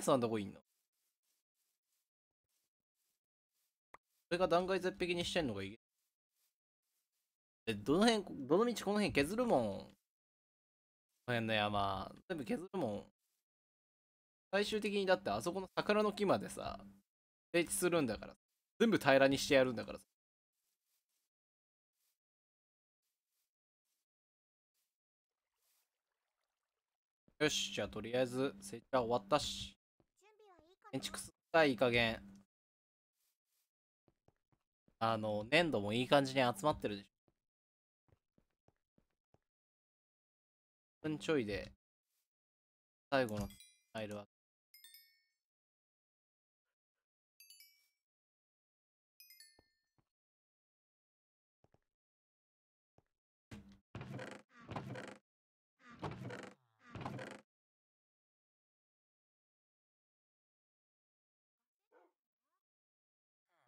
そんなとこいんのそれが断崖絶壁にしちゃうのがいい。え、どの辺、どの道この辺削るもん。この辺の山、全部削るもん。最終的にだってあそこの桜の木までさ、整地するんだから、全部平らにしてやるんだからさ。よし、じゃあとりあえず、成長終わったし。建築すったいい加減。あの、粘土もいい感じに集まってるでしょ。分ちょいで、最後のタイルは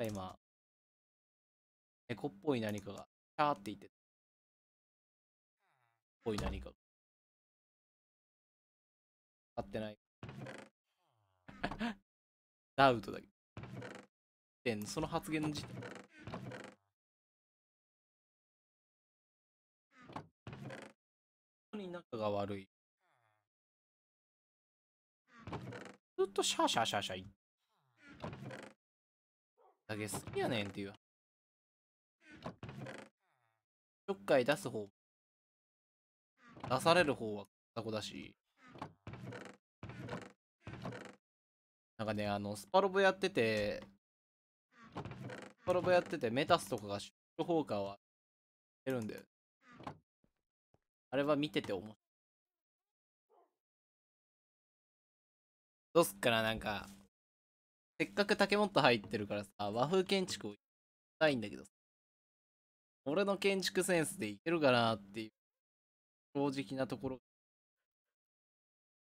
今、猫っぽい何かが、シャーって言ってた。っぽい何かが。合ってない。ダウトだけど。で、その発言の時点。本当に仲が悪い。ずっとシャーシャーシャーシャーって。下げすぎやねんっていう。ちょっかい出す方、出される方は雑魚だし。なんかね、あの、スパロボやってて、スパロボやってて、メタスとかがシュートフォは、てるんだよ。あれは見てて面白い。どうすっかな、なんか、せっかく竹本入ってるからさ、和風建築をしたいんだけどさ、俺の建築センスでいけるかなっていう、正直なところ。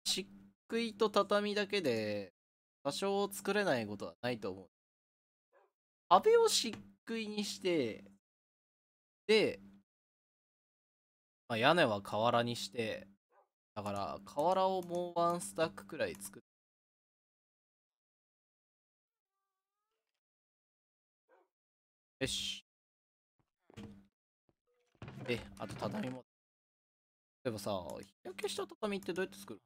漆喰と畳だけで、多少作れないことはないと思う。壁を漆喰にして、で、まあ、屋根は瓦にして、だから、瓦をもうワンスタックくらい作る。よし。で、あと畳も。例えばさ、日焼けした畳ってどうやって作る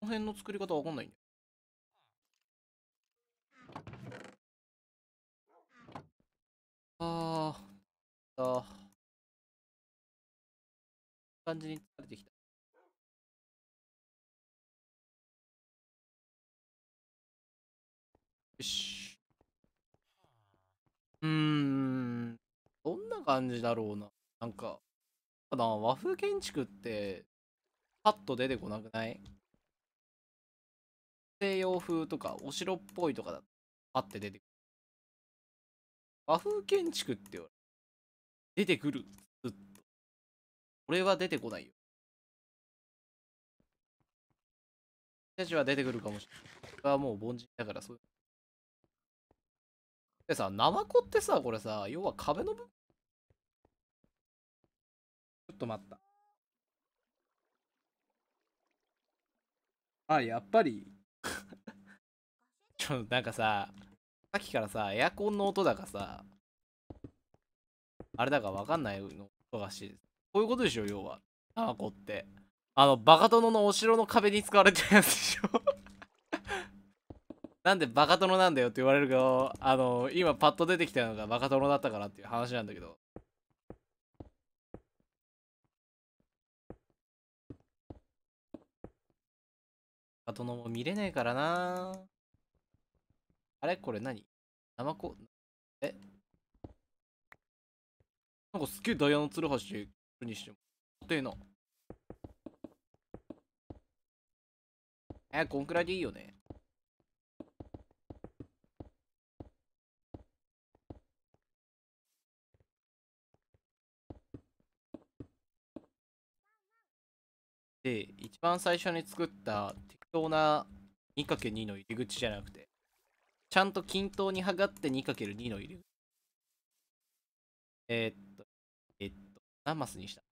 この辺の作り方わかんないんだよ。ああ、あ感じに疲れてきた。うーん、どんな感じだろうな。なんか、ただ和風建築って、パッと出てこなくない西洋風とか、お城っぽいとかだと、パッて出てくる。和風建築って出てくる。ずっと。俺は出てこないよ。たちは出てくるかもしれない。僕はもう凡人だからそういう。でさ、ナマコってさ、これさ、要は壁の部分。ちょっと待った。あ、やっぱり。ちょ、なんかさ、さっきからさ、エアコンの音だかさ、あれだかわかんないの音がし、こういうことでしょ、要は。ナマコって。あの、バカ殿のお城の壁に使われてるやつでしょ。なんでバカ殿なんだよって言われるけど、あの、今パッと出てきたのがバカ殿だったからっていう話なんだけど。バカ殿も見れねえからなあれこれ何ナマコえなんかすげえダイヤのツルハシにしても。ていうの。え、こんくらいでいいよね。で、一番最初に作った適当な 2×2 の入り口じゃなくて、ちゃんと均等に測って 2×2 の入り口。えー、っと、えー、っと、何マスにした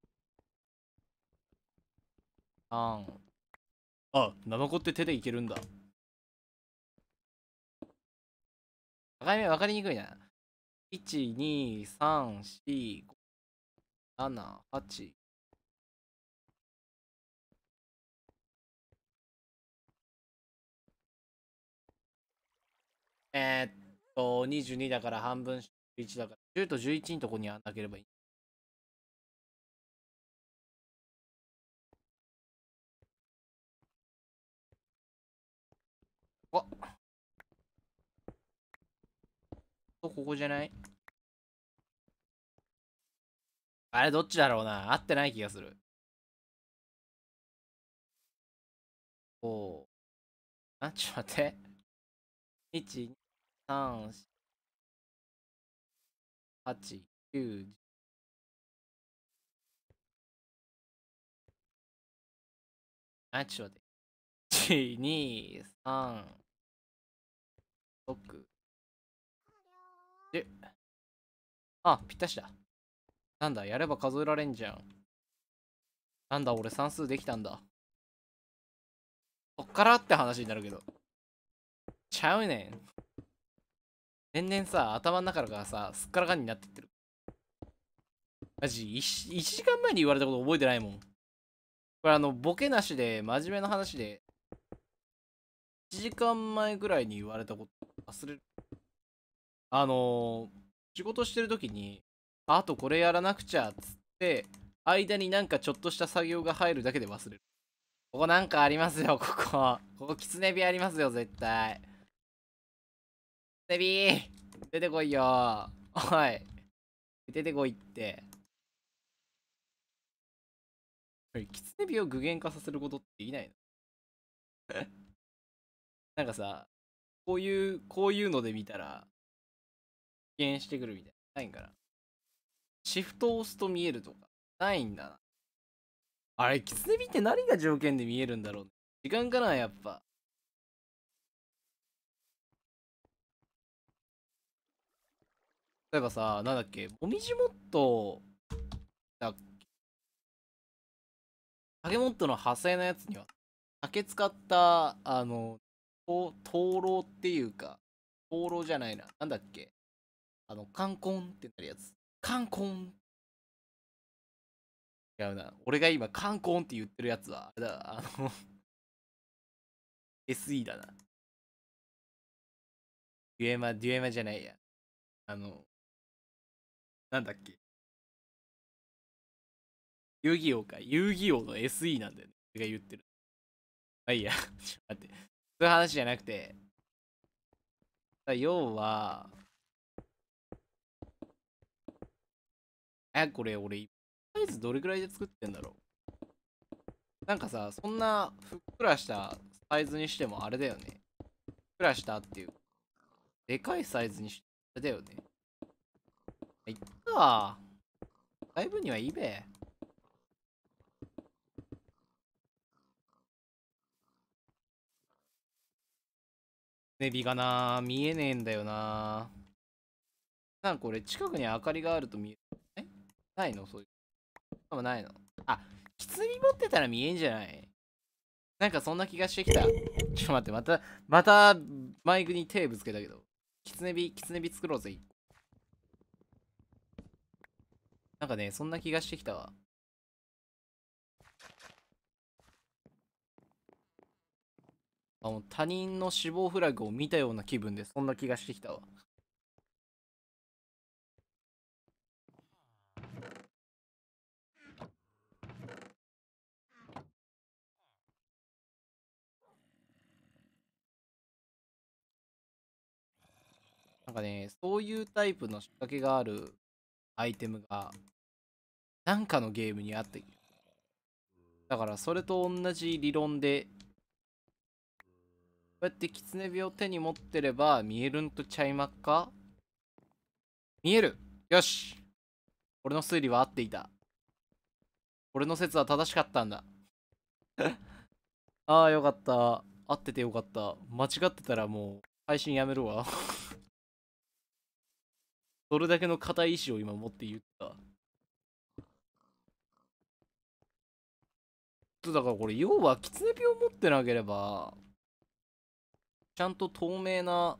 あん。あ、7個って手でいけるんだ。境目分かりにくいな。1、2、3、4、5、7、8、えー、っと、22だから半分1だから、10と11のとこにはなければいい。わと、ここじゃないあれ、どっちだろうな合ってない気がする。おお。あ、ちょっと待って。1、3、8、9、10。あ、ちょっと待って。1、2、3、6、10。あ、ぴったしだ。なんだ、やれば数えられんじゃん。なんだ、俺算数できたんだ。こっからって話になるけど。ちゃうねん。年々さ、頭の中からさ、すっからかんになってってる。マジ1、1時間前に言われたこと覚えてないもん。これあの、ボケなしで、真面目な話で、1時間前ぐらいに言われたこと忘れる。あのー、仕事してる時に、あとこれやらなくちゃっつって、間になんかちょっとした作業が入るだけで忘れる。ここなんかありますよ、ここ。ここ、狐火ありますよ、絶対。デビー出てこいよおい出てこいってキツネビを具現化させることってできないのなんかさこういうこういうので見たら復してくるみたいなないんかなシフトを押すと見えるとかないんだなあれキツネビって何が条件で見えるんだろう時間かなやっぱ例えばさ、なんだっけ、もみじもっと、だっけ、竹もっとの派生のやつには、竹使った、あの、灯籠っていうか、灯籠じゃないな、なんだっけ、あの、カンコンってなるやつ。カンコン違うな。俺が今、カンコンって言ってるやつは、あれだ、あの SE だな。デュエマ、デュエマじゃないや。あの、なんだっけ遊戯王か。遊戯王の SE なんだよね。俺が言ってる。まあいいや。待って。そういう話じゃなくて。要は、え、これ俺、サイズどれくらいで作ってんだろうなんかさ、そんなふっくらしたサイズにしてもあれだよね。ふっくらしたっていう。でかいサイズにしてあれだよね。はい。か。買いにはいいべ。ネビがな、見えねえんだよな。なんかこれ近くに明かりがあると見える。えないのそういう。多分ないの。あ、棺持ってたら見えんじゃないなんかそんな気がしてきた。ちょっと待って、また、またマイクに手ぶつけたけど。キツネビ、キツネビ作ろうぜ。なんかね、そんな気がしてきたわ。あの他人の死亡フラグを見たような気分でそんな気がしてきたわ。なんかね、そういうタイプの仕掛けがあるアイテムがなんかのゲームにあってだからそれと同じ理論でこうやってキツネビを手に持ってれば見えるんとちゃいまっか見えるよし俺の推理は合っていた俺の説は正しかったんだ ああよかった合っててよかった間違ってたらもう配信やめるわ どれだけの硬い意志を今持って言った。とだからこれ、要は、狐ピを持ってなければ、ちゃんと透明な、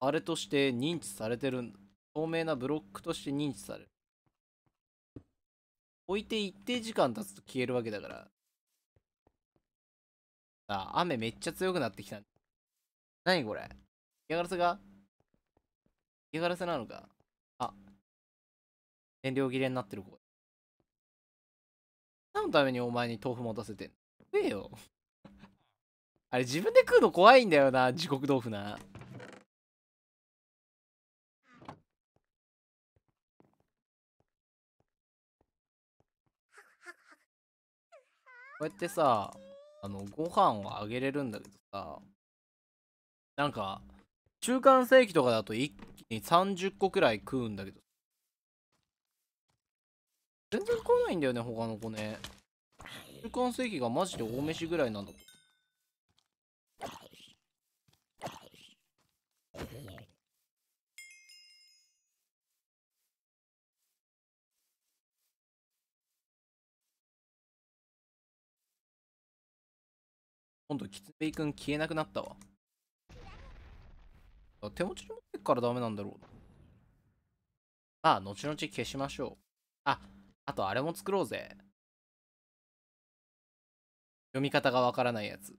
あれとして認知されてるんだ。透明なブロックとして認知される。置いて一定時間経つと消えるわけだから。あ、雨めっちゃ強くなってきた。何これ嫌がらせが嫌がらせなのかあ、燃料切れになってる子。何のためにお前に豆腐持たせてんの食えよ。あれ自分で食うの怖いんだよな、地獄豆腐な。こうやってさ、あの、ご飯をあげれるんだけどさ、なんか、中間世紀とかだと一気に30個くらい食うんだけど。全然食わないんだよね、他の子ね。中間世紀がマジで大飯ぐらいなんだと。今度、キツネイ君消えなくなったわ。手持ちに持ってからダメなんだろう。あ、後々消しましょう。あ、あとあれも作ろうぜ。読み方がわからないやつ。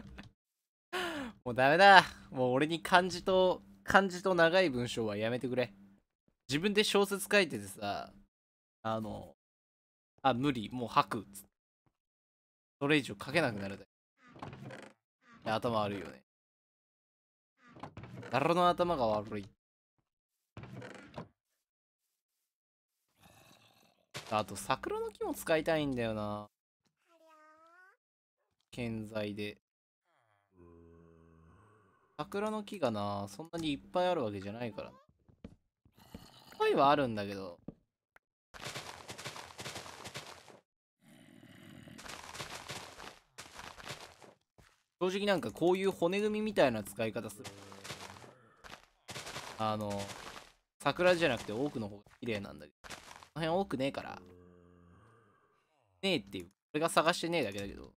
もうダメだ。もう俺に漢字と、漢字と長い文章はやめてくれ。自分で小説書いててさ、あの、あ、無理、もう吐く。それ以上書けなくなるで。頭悪いよね。誰の頭が悪いあと桜の木も使いたいんだよな建材で桜の木がなそんなにいっぱいあるわけじゃないからっぱいはあるんだけど正直なんかこういう骨組みみたいな使い方するあの、桜じゃなくて多くの方が綺麗なんだけど、この辺多くねえから、ねえっていう、俺が探してねえだけだけど、こ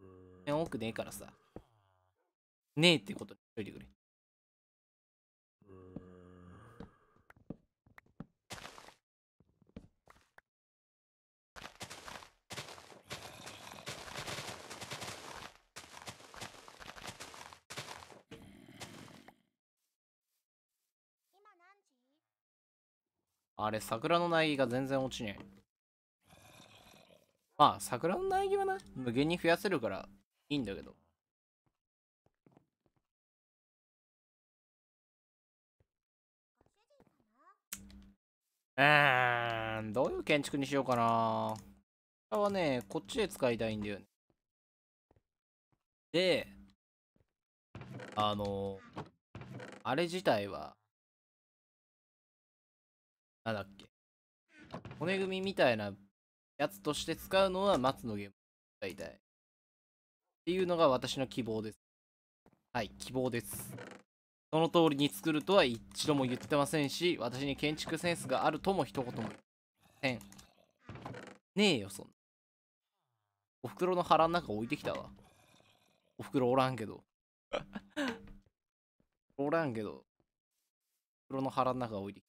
の辺多くねえからさ、ねえってことにしといてくれ。あれ、桜の苗木が全然落ちねえ。まあ、桜の苗木はな、無限に増やせるからいいんだけど。うーん、どういう建築にしようかな。これはね、こっちで使いたいんだよね。で、あの、あれ自体は、なんだっけ骨組みみたいなやつとして使うのは松のゲーム大体っていうのが私の希望ですはい希望ですその通りに作るとは一度も言ってませんし私に建築センスがあるとも一言もせんねえよそんなお袋の腹の中置いてきたわお袋おらんけど おらんけど袋の腹の中置いてきた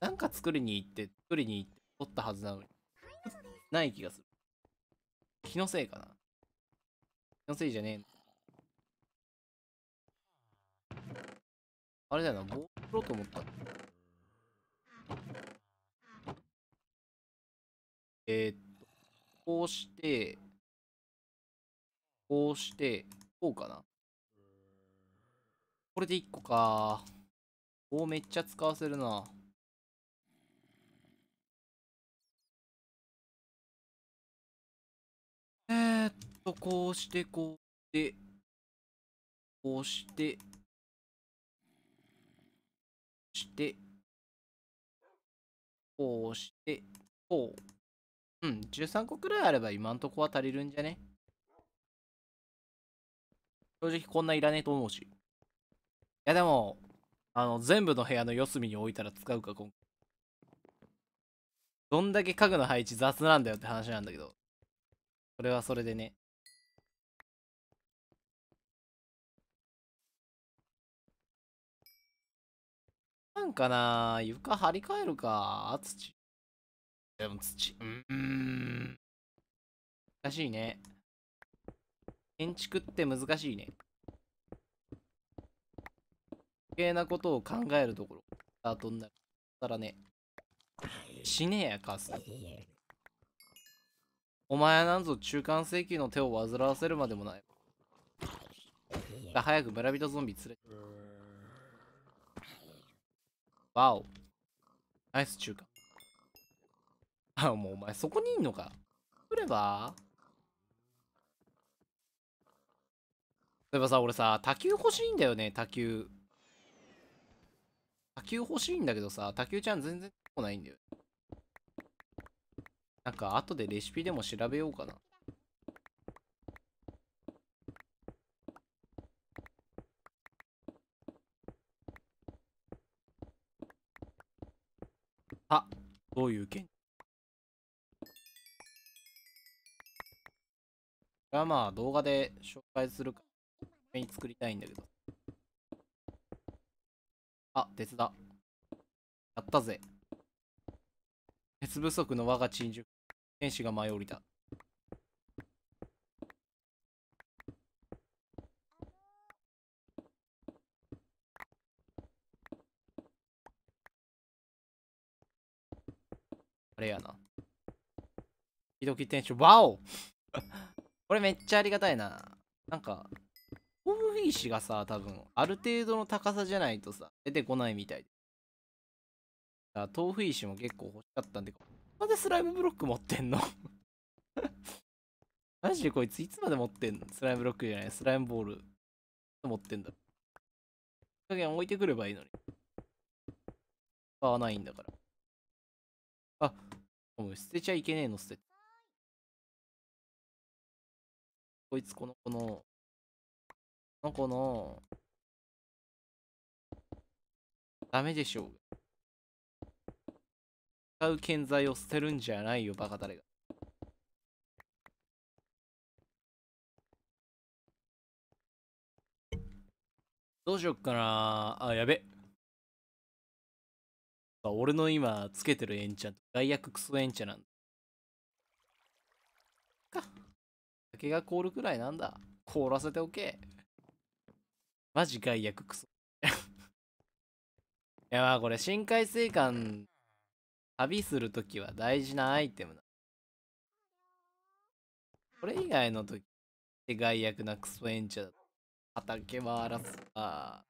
なんか作りに行って、作りに行って、取ったはずなのに。ない気がする。気のせいかな。気のせいじゃねえ。あれだよな、棒取ろうと思った。えー、っと、こうして、こうして、こうかな。これで1個か。棒めっちゃ使わせるな。えー、っと、こうして、こうして、こうして、こうして、こうして、こう。うん、13個くらいあれば今んとこは足りるんじゃね正直こんないらねえと思うし。いやでも、あの、全部の部屋の四隅に置いたら使うか、今回。どんだけ家具の配置雑なんだよって話なんだけど。それはそれでね。なんかな床張り替えるか土。でも土、うん。難しいね。建築って難しいね。余計なことを考えるところ。スタートになる。たらね。死ねや、カス。お前はなんぞ中間請求の手を煩わせるまでもない。早く村人ゾンビ連れて。わお。ナイス中間。あ、もうお前そこにいんのか。来れば例えばさ、俺さ、卓球欲しいんだよね、卓球。卓球欲しいんだけどさ、卓球ちゃん全然来ないんだよ。なんか後でレシピでも調べようかな。あ、どういう件これはまあ動画で紹介するか、に作りたいんだけど。あ、鉄だ。やったぜ。鉄不足の我が珍獣。天使が舞い降りた。あれやな。ひどき天使、わお これめっちゃありがたいな。なんか、豆腐石がさ、多分、ある程度の高さじゃないとさ、出てこないみたい豆腐石も結構欲しかったんで、までスライムブロック持ってんの マジでこいついつまで持ってんのスライムブロックじゃない、スライムボール持ってんだ。加減置いてくればいいのに。使わないんだから。あ、もう捨てちゃいけねえの捨てて。こいつこの子の、この子の、ダメでしょう。使う建材を捨てるんじゃないよバカ誰がどうしよっかなあやべ俺の今つけてるエンチャン外役クソエンチャなんだか酒が凍るくらいなんだ凍らせておけマジ外役クソ いやまあこれ深海水管旅するときは大事なアイテムな。これ以外のとき、外役なクソエンチャだ。畑は荒らすか。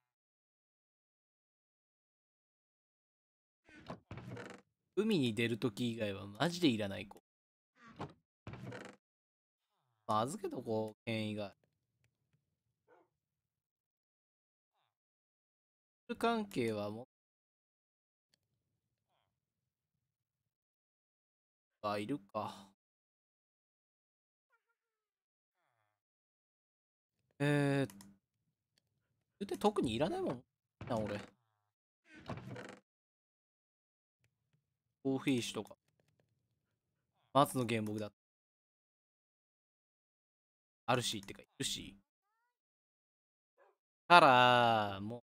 海に出るとき以外はマジでいらない子。まあ、預けとこう、権威が。関係はもいるか。えー、て特にいらないもんな、俺。コーヒー酒とか。松の原木だ。あるしってか、いるし。たら、も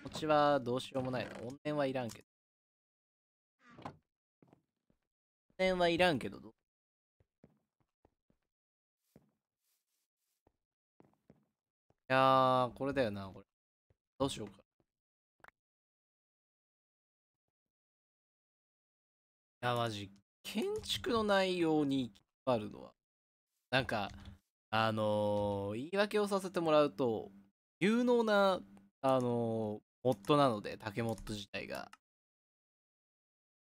う、こっちはどうしようもないな。怨念はいらんけど。はいらんけど、いやー、これだよな、これ。どうしようか。いや、マジ建築の内容に引っ張るのは。なんか、あのー、言い訳をさせてもらうと、有能な、あのー、モッドなので、竹モッド自体が。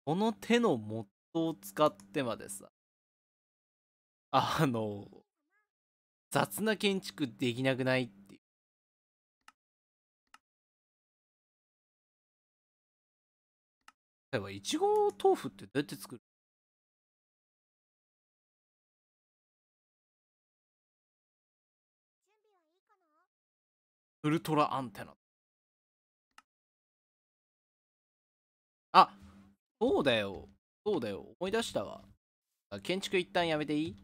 この手のモッを使ってまでさ、あの、雑な建築できなくないっていう。えば、いちご豆腐ってどうやって作るウルトラアンテナ。あ、そうだよ。そうだよ、思い出したわ。建築一旦やめていい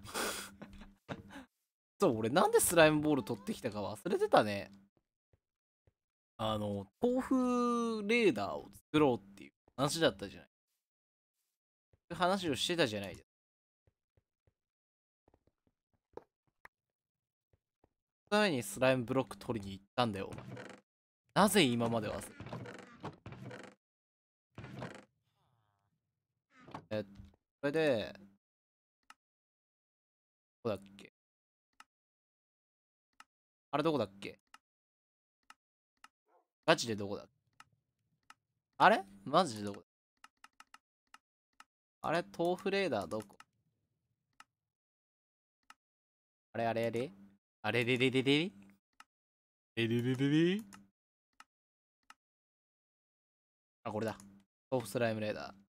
そう、俺なんでスライムボール取ってきたか忘れてたね。あの、豆腐レーダーを作ろうっていう話だったじゃない。話をしてたじゃないですか。ためにスライムブロック取りに行ったんだよ、なぜ今まで忘れたえー、それで、どこだっけあれどこだっけガチでどこだあれマジでどこだあれ豆腐レーダーどこあれあれあれあれれれれれれれれれれあ、これだ。豆腐スライムレーダー。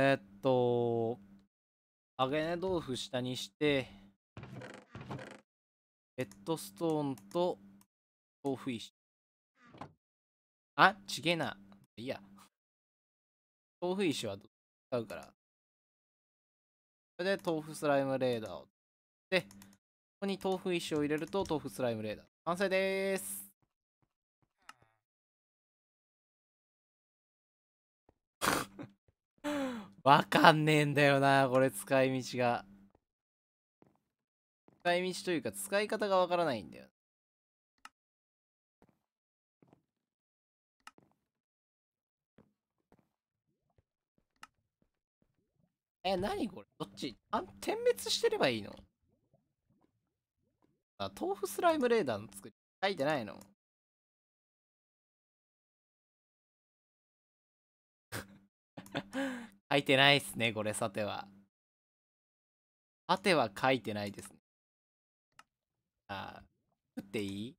えー、っと、揚げ豆腐下にして、ヘッドストーンと豆腐石。あ、ちげな。いや。豆腐石は使うから。それで豆腐スライムレーダーを。で、ここに豆腐石を入れると豆腐スライムレーダー。完成でーす。わかんねえんだよな、これ使い道が。使い道というか、使い方がわからないんだよ。え、何これどっちあ点滅してればいいのあ、豆腐スライムレーダーの作り書いてないの 書いてないっすね、これ、さては。さては書いてないですね。あ、食っていい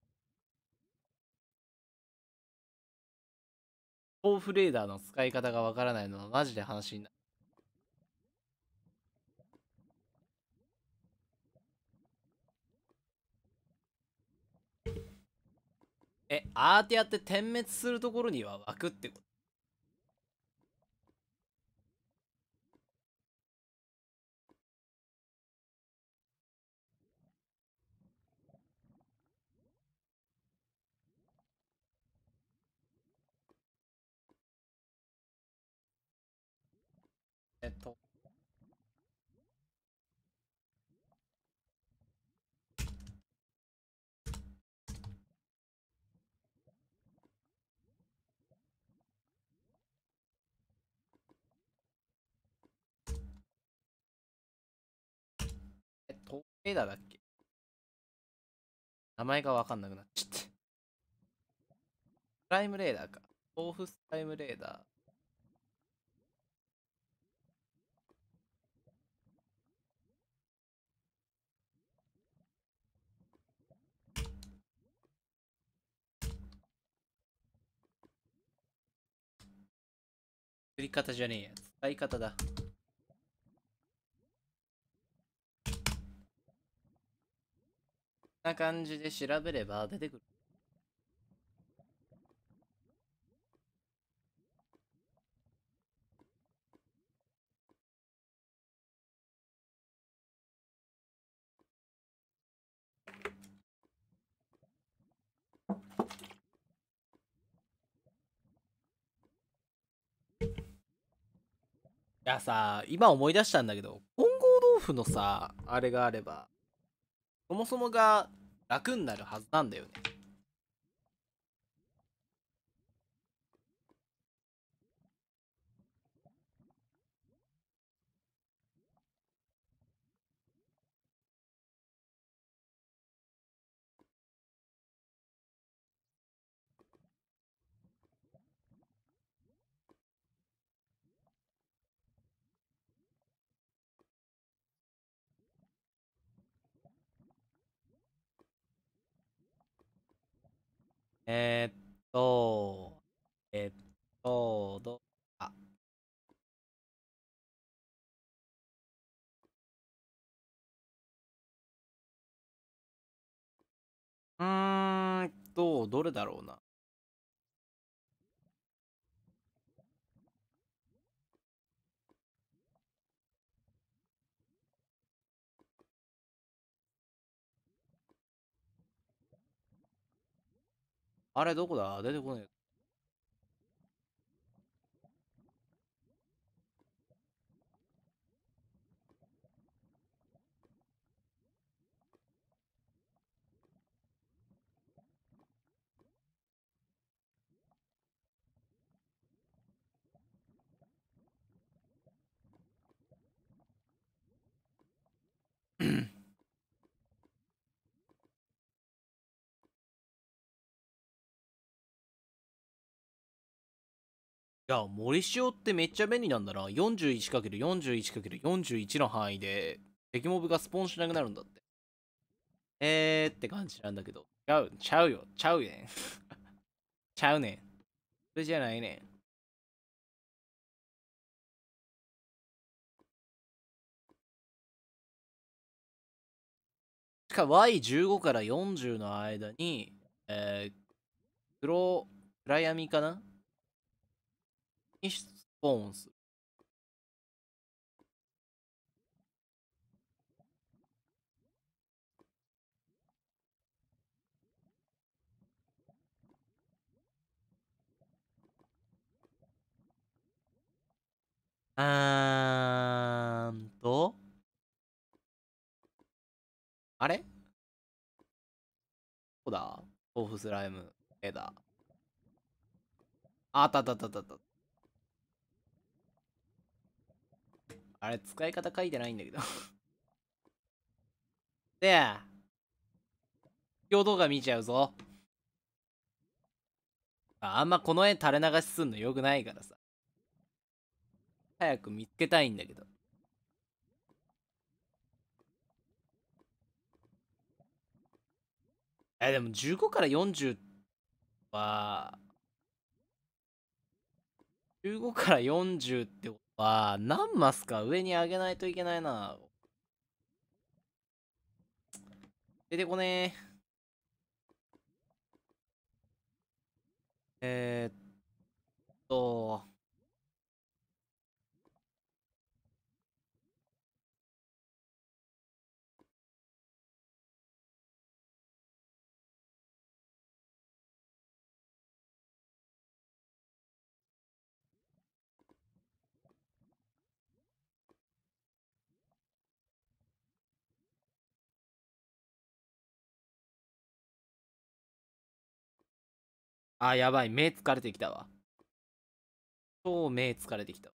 ーフレーダーの使い方がわからないのはマジで話になる。え、アーティアって点滅するところには枠ってことえっと。え、トーだっけ名前がわかんなくなっちゃって。プライムレーダーか。豆腐スプライムレーダー。作り方じゃねえや。使い方だ。こんな感じで調べれば出てくる。やさ、今思い出したんだけど、混合豆腐のさ、あれがあれば、そもそもが楽になるはずなんだよね。えー、っと、えー、っと、ど、あ。うーんと、どれだろうな。あれどこだ出てこないゃや、森塩ってめっちゃ便利なんだな。41×41×41 の範囲で、敵モブがスポーンしなくなるんだって。えーって感じなんだけど。ちゃう、ちゃうよ。ちゃうねん。ちゃうねん。それじゃないねん。しか Y15 から40の間に、えー、黒、暗闇かなにスポーンする。あーんと。あれこうだ豆腐スライム、絵だ。あったあったあったあった。あれ、使い方書いてないんだけど で、今日動画見ちゃうぞ。あんまこの絵垂れ流しすんのよくないからさ。早く見つけたいんだけど。え、でも15から40は、15から40ってわあ、何マスか上に上げないといけないな。出てこねえ。えー、っと。あ、やばい。目疲れてきたわ。超目疲れてきた。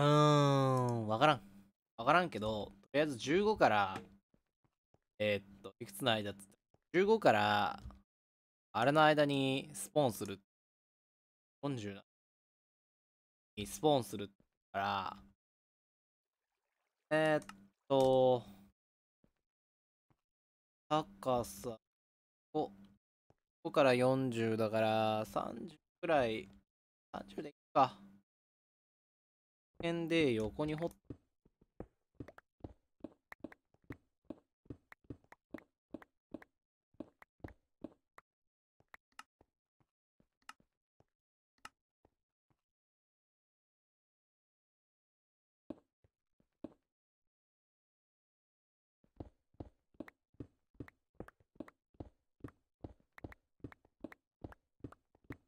うーん、わからん。わからんけど、とりあえず15から、えー、っと、いくつの間つって、15から、あれの間にスポーンする。40にスポーンするから、えー、っと、高さ5、ここから40だから30くらい、30でいくか。辺で横に掘っ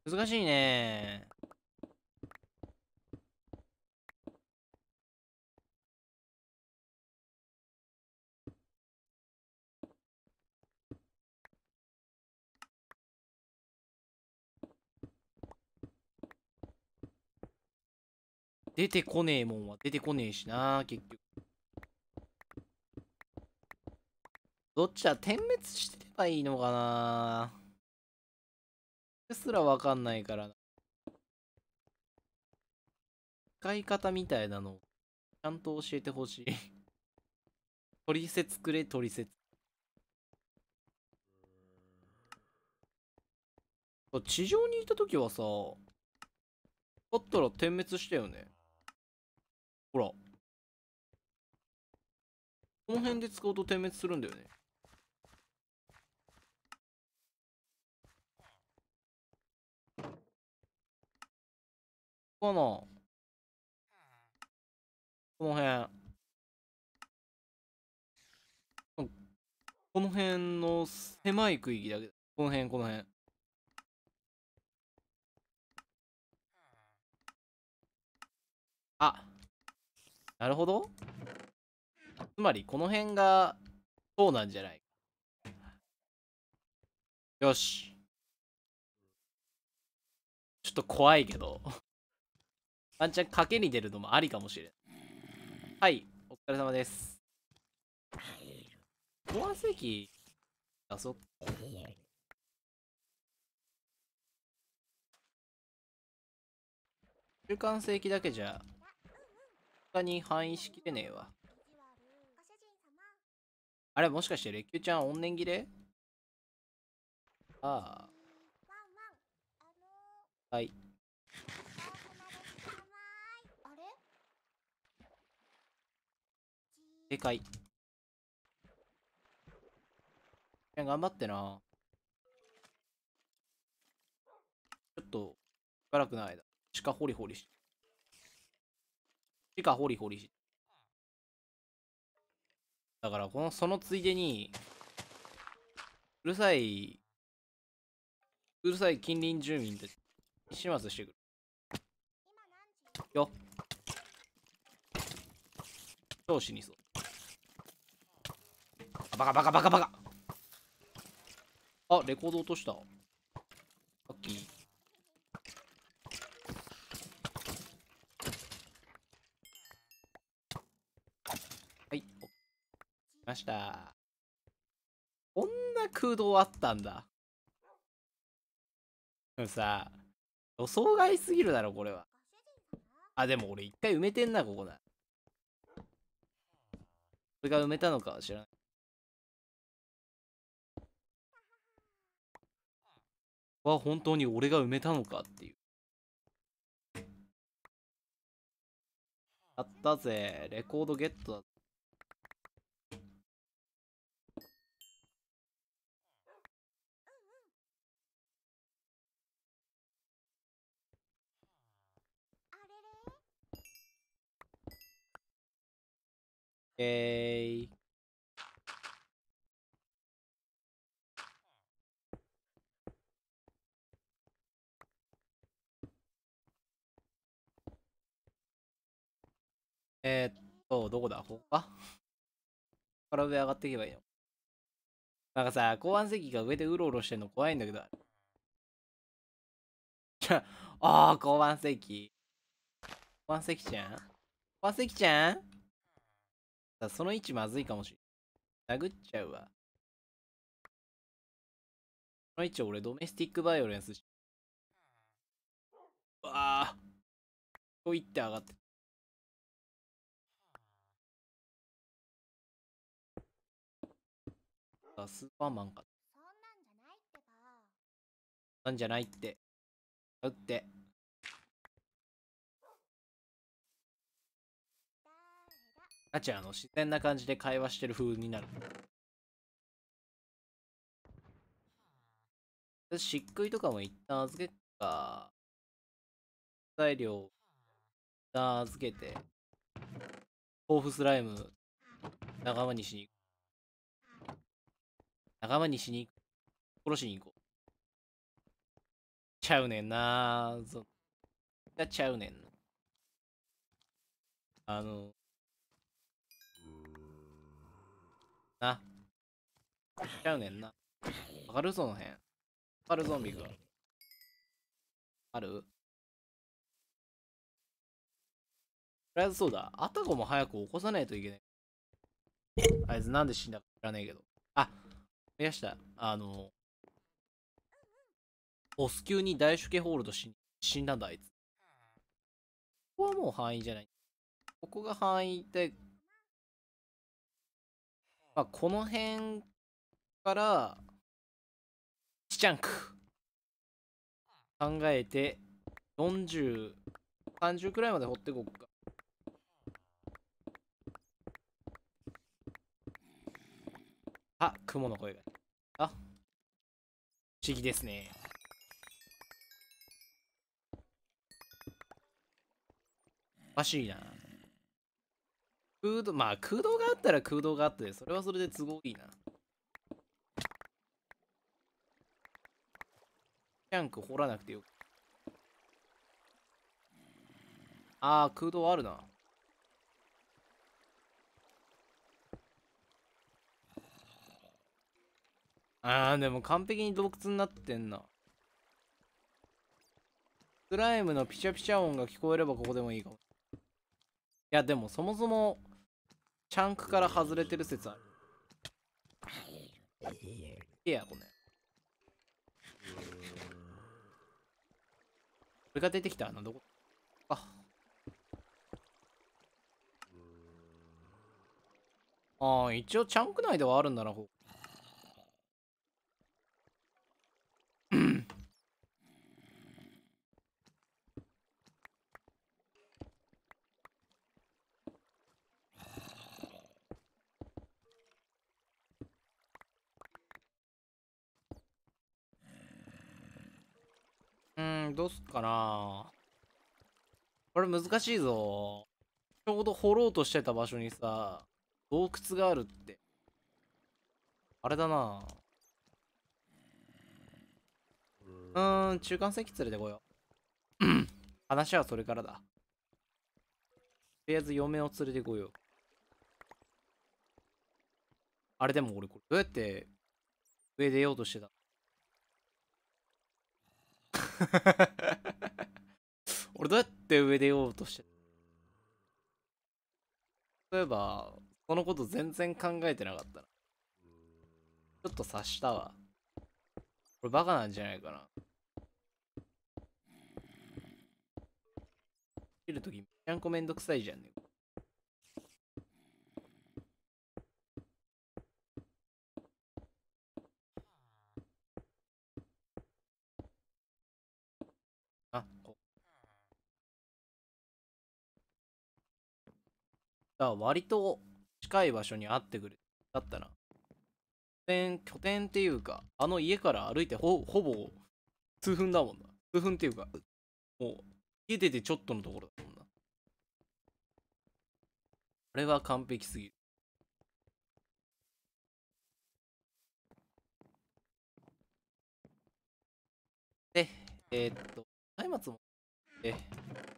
難しいね出てこねえもんは出てこねえしな、結局。どっちだ点滅してればいいのかなすらわかんないからな。使い方みたいなの、ちゃんと教えてほしい。取説くれ、取説。地上にいた時はさ、だったら点滅したよね。ほら。この辺で使うと点滅するんだよね。かなこの辺。この辺の狭い区域だけど、この辺、この辺。あなるほど。つまり、この辺が、そうなんじゃないよし。ちょっと怖いけど。ワンちゃん、賭けに出るのもありかもしれん。はい、お疲れ様です。壊す紀。出そっ中間世紀だけじゃさに範囲しきれねえわ。あれ、もしかして、レッキュちゃん、怨念切れああ。はい。正解。頑張ってな。ちょっと、しばらくの間、地下ホリホリして。地か掘り掘りし。だから、この、そのついでに、うるさい、うるさい近隣住民たち、始末してくる。よ。超死にそう。バカバカバカバカあ、レコード落とした。さっき。ました。こんな空洞あったんだ。でもさ、予想外すぎるだろ、これは。あ、でも俺一回埋めてんな、ここな。これが埋めたのかは知らない。は本当に俺が埋めたのかっていう。やったぜ、レコードゲットだ。y Okay. えー、っと、どこだここかから上がっていけばいいのなんかさ、後半席が上でうろうろしてんの怖いんだけど。ああ、後半席。後半席ちゃん後半席ちゃんだその位置まずいかもしれん。殴っちゃうわ。その位置俺ドメスティックバイオレンスし。わあ。こういって上がって。あ、スーパーマンか。そんなんじゃないってば。なんじゃないって。うって。ガチあの、自然な感じで会話してる風になる。漆喰とかも一旦預けっか。材料、一旦預けて、豆腐スライム、仲間にしに行く。仲間にしに行く。殺しに行こう。ちゃうねんなぁ、そがちゃうねんな。あの、な。ちゃうねんな。わかるその辺。わかるゾンビが。あるとりあえずそうだ。あたこも早く起こさないといけない。あいつなんで死んだか知らねえけど。あ、増やした。あの、ボス級に大主家ホールド死んだんだ、あいつ。ここはもう範囲じゃない。ここが範囲でまあ、この辺からチチャンク考えて4030くらいまで掘ってこっかあ雲の声があ不思議ですねおかしいな空洞、まあ空洞があったら空洞があって、それはそれで都合いいな。キャンク掘らなくてよ。ああ、空洞あるな。ああ、でも完璧に洞窟になってんな。スライムのピシャピシャ音が聞こえればここでもいいかも。いや、でもそもそもチャンクから外れてる説ある。いや、これ。これが出てきたのどこあ。ああ、一応チャンク内ではあるんだな、こどうすっかなこれ難しいぞ。ちょうど掘ろうとしてた場所にさ、洞窟があるって。あれだなうーん、中間席連れてこよう。話はそれからだ。とりあえず嫁を連れてこよう。あれでも俺これどうやって上出ようとしてた 俺どうやって上でおうとして例えば、このこと全然考えてなかったな。ちょっと察したわ。これバカなんじゃないかな。切るとき、めちゃんこめんどくさいじゃんね。ら割と近い場所にあってくれだったな。拠点、拠点っていうか、あの家から歩いてほほぼ数分だもんな。数分っていうか、もう家出てちょっとのところだもんな。これは完璧すぎる。で、えー、っと、松明も、えー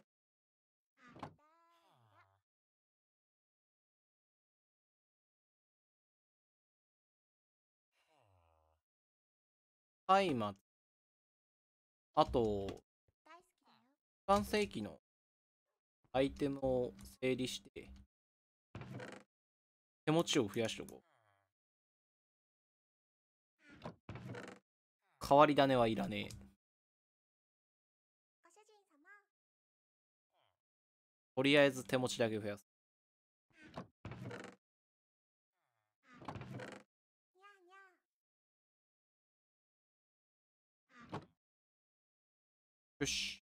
松明、あと、完成期のアイテムを整理して、手持ちを増やしておこう。変わり種はいらねえ。とりあえず手持ちだけ増やす。よし。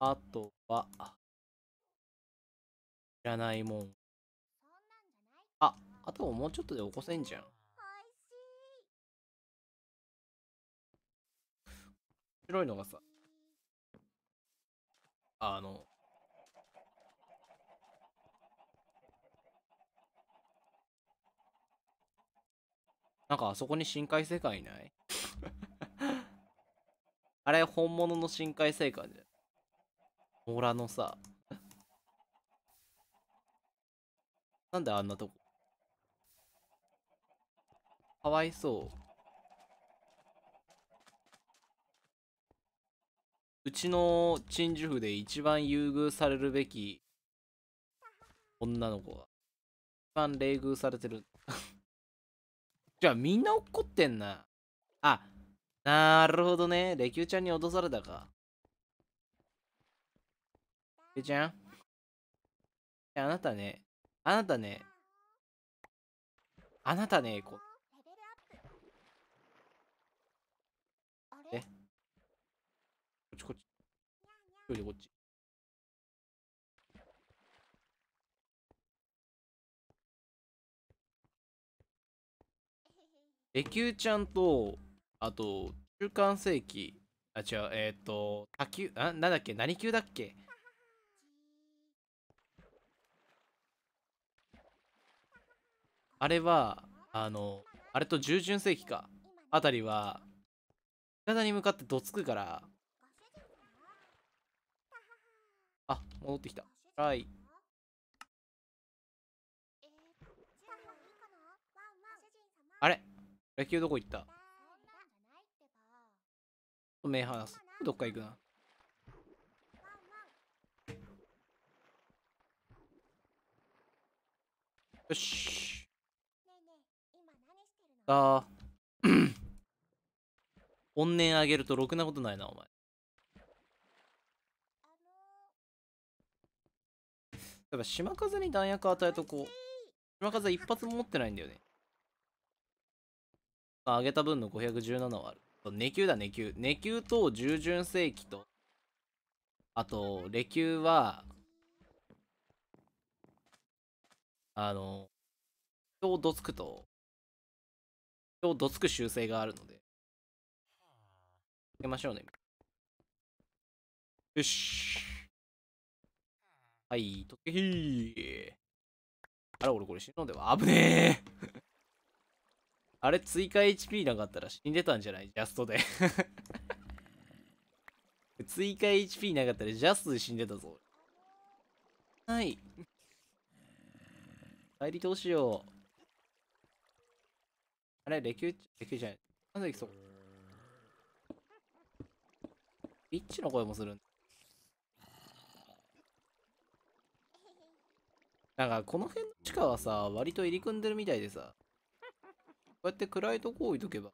あとは、いらないもん。あ、あともうちょっとで起こせんじゃん。い白いのがさ、あの、なんかあそこに深海世界いない あれ本物の深海世界じゃん。オラのさ。なんであんなとこ。かわいそう。うちの鎮守府で一番優遇されるべき女の子は一番冷遇されてるじゃあみんな怒ってんな。あ、なるほどね。レキューちゃんに脅されたか。レキューちゃんあなたね、あなたね、あなたね、こえこっちこっち。こっちこっち。エキューちゃんと、あと、中間世紀、あ、違う、えっ、ー、と、他球、あ、なんだっけ、何球だっけあれは、あの、あれと従順世紀か、あたりは、体に向かってどつくから、あ、戻ってきた。はい。あれ野球どこ行った目離す。どっか行くな。よし。ああ。怨念あげるとろくなことないな、お前。やっぱ島風に弾薬与えとこう。島風一発も持ってないんだよね。まあ、上げた分の517はある。値級だ、値級。値級と従順正規と、あと、レ級は、あの、今日どつくと、今日どつく習性があるので、かけましょうね。よし。はい、とけひー。あら、俺これ死ぬのでは危ねえあれ追加 HP なかったら死んでたんじゃないジャストで 追加 HP なかったらジャストで死んでたぞ。はい。帰りどうしよう。あれ、レキュー、レキューじゃない。なんだっけ、そう。ピッチの声もするんなんか、この辺の地下はさ、割と入り組んでるみたいでさ、こうやって暗いとこ置いとけば、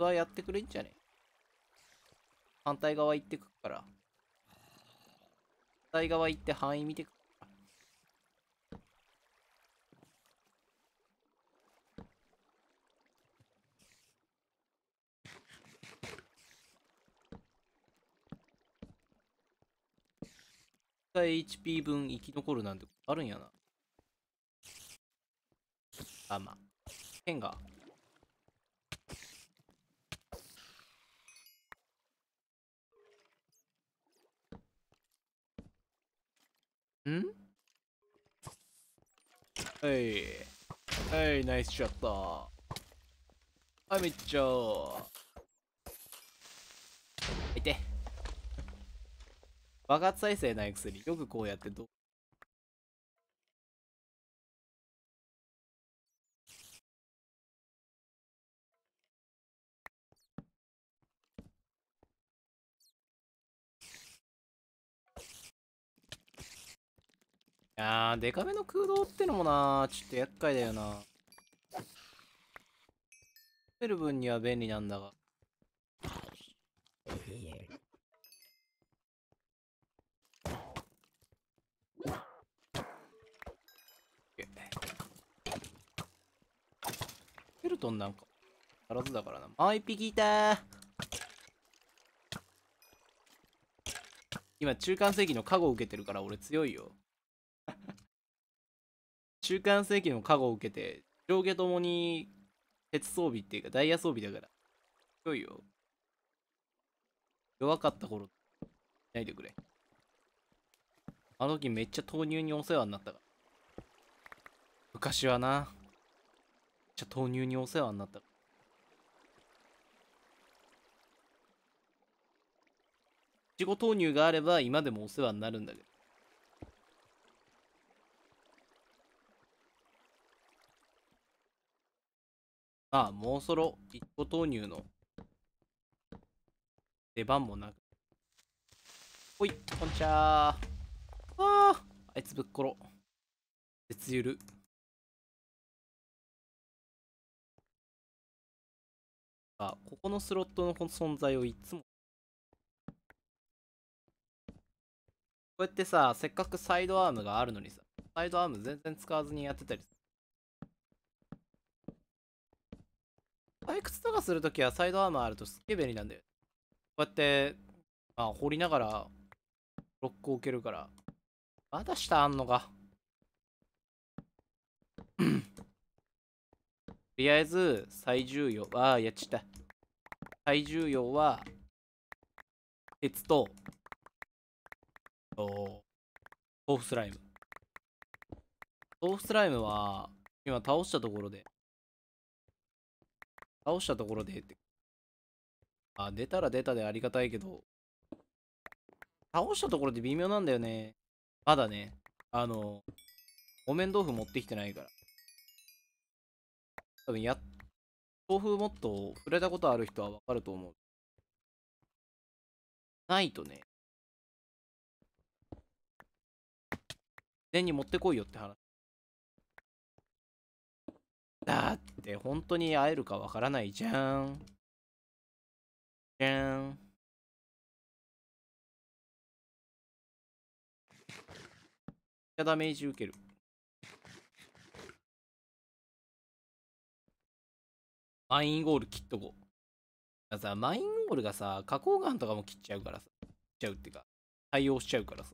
はやってくれんじゃね反対側行ってくから。反対側行って範囲見てくから。HP 分生き残るなんてあるんやな。あ、まあ。剣がんはいはいナイスショットはいめっちゃいて爆発再生ない薬よくこうやってどやー、デカめの空洞ってのもなちょっと厄介だよなべる分には便利なんだが。ペルトンなんか、足らずだからな。もう一匹いた今、中間世紀の加護を受けてるから俺強いよ。中間世紀の加護を受けて、上下ともに鉄装備っていうかダイヤ装備だから、強いよ。弱かった頃、ないでくれ。あの時めっちゃ豆乳にお世話になったから。昔はな、めっちゃ豆乳にお世話になったから。いちご豆乳があれば今でもお世話になるんだけど。ああ、もうそろ1個投入の出番もなく。ほい、こんちゃー。ああ、あいつぶっころ。絶ゆる。あ、ここのスロットの存在をいつも。こうやってさ、せっかくサイドアームがあるのにさ、サイドアーム全然使わずにやってたりする。採屈とかするときはサイドアーマーあるとすっげえ便利なんだよ。こうやって、まあ、掘りながら、ロックを受けるから。まだ下あんのか。とりあえず、最重要。ああ、やっちゃった。最重要は、鉄と、と、豆腐スライム。豆腐スライムは、今倒したところで、倒したところでって。あ、出たら出たでありがたいけど、倒したところで微妙なんだよね。まだね、あの、木綿豆腐持ってきてないから。多分や、豆腐もっと触れたことある人はわかると思う。ないとね、全に持ってこいよって話。だって本当に会えるかわからないじゃん。じゃん。じゃダメージ受ける。マインゴール切っとこう。さ、マインゴールがさ、花崗岩とかも切っちゃうからさ、切っちゃうっていうか、対応しちゃうからさ。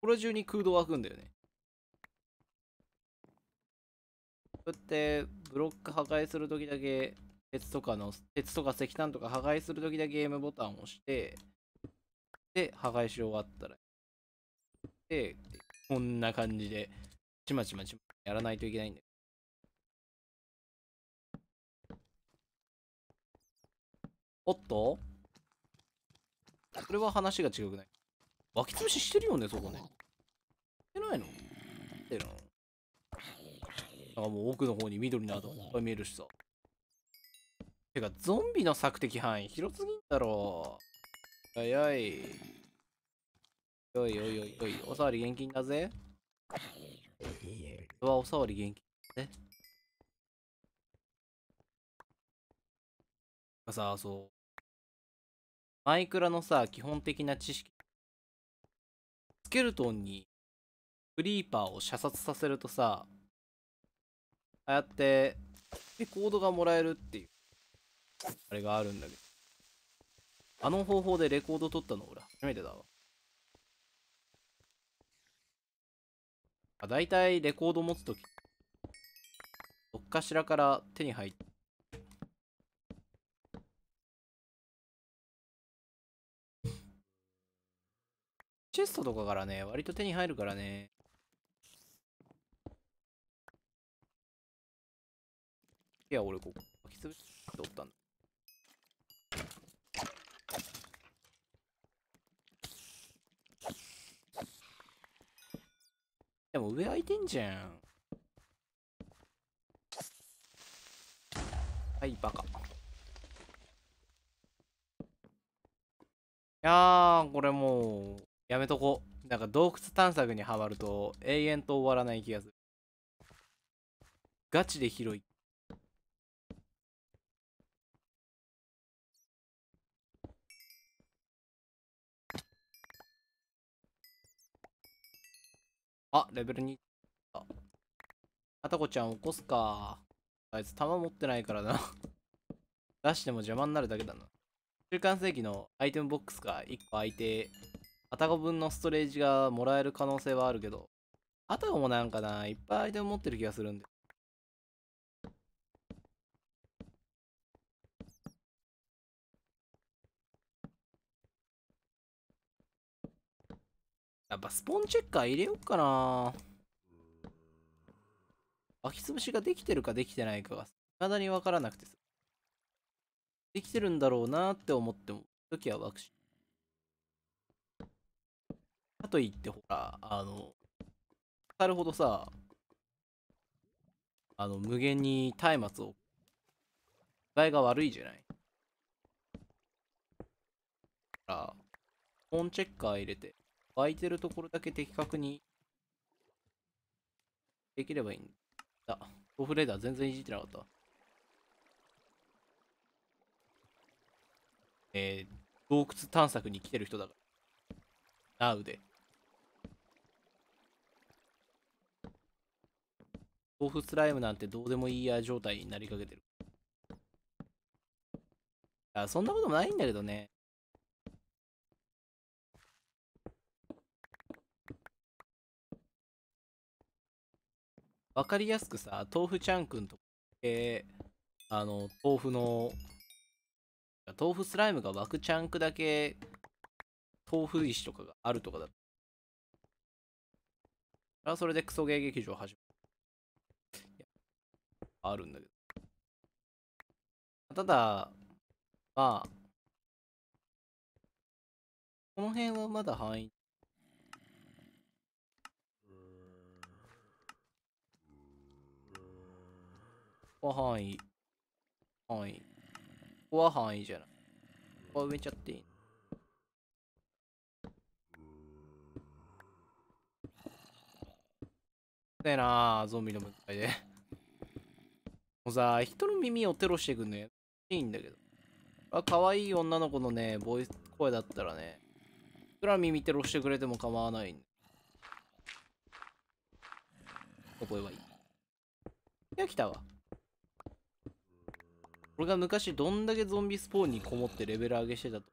これ中に空洞開くんだよね。ってブロック破壊するときだけ、鉄とかの、鉄とか石炭とか破壊するときだけゲームボタンを押して、で、破壊し終わったら、で、こんな感じで、ちまちまちまやらないといけないんだおっとこれは話が違くない湧き潰ししてるよね、そこね。してないのってなのなんかもう奥の方に緑などいっぱい見えるしさ。てか、ゾンビの索敵範囲広すぎんだろう。早い。よいよいよいよい。おさわり厳禁だぜ。うわ、おさわり厳禁だぜ。さあ、そう。マイクラのさ、基本的な知識。スケルトンにクリーパーを射殺させるとさ、ああやってレコードがもらえるっていうあれがあるんだけどあの方法でレコード取ったの俺初めてだわあ大体レコード持つ時どっかしらから手に入ってチェストとかからね割と手に入るからねいや、俺ここ、空きつしておったんだ。でも上開いてんじゃん。はい、バカ。いやー、これもう、やめとこう。なんか洞窟探索にはまると永遠と終わらない気がする。ガチで広い。あ、レベル2。あたこちゃん起こすか。あいつ弾持ってないからな出しても邪魔になるだけだな。中間世紀のアイテムボックスが1個空いて、あたこ分のストレージがもらえる可能性はあるけど、あたこもなんかな、いっぱいアイテム持ってる気がするんで。やっぱスポンチェッカー入れよっかな湧き潰しができてるかできてないかが、未だにわからなくてさ。できてるんだろうなって思っても、時は湧くし。かといってほら、あの、なるほどさ、あの、無限に松明を、具合が悪いじゃないほら、スポンチェッカー入れて、空いてるところだけ的確にできればいいんだ。オフレーダー全然いじってなかった。えー、洞窟探索に来てる人だから。ナうで。豆腐スライムなんてどうでもいいや状態になりかけてる。あ、そんなこともないんだけどね。わかりやすくさ、豆腐ちゃんくんとか、えー、あの、豆腐の、豆腐スライムが湧くチャンクだけ、豆腐石とかがあるとかだと。それそれでクソゲー劇場始まる。あるんだけど。ただ、まあ、この辺はまだ範囲ここは範囲。範囲。ここは範囲じゃない。ここは埋めちゃっていい。ねえなーゾンビの分解で。もうさ、人の耳をテロしてくんのやいいんだけど。あ可愛い女の子のね、ボイス、声だったらね、いくら耳テロしてくれても構わないんで。覚えはいい。いや、来たわ。俺が昔どんだけゾンビスポーンにこもってレベル上げしてたと。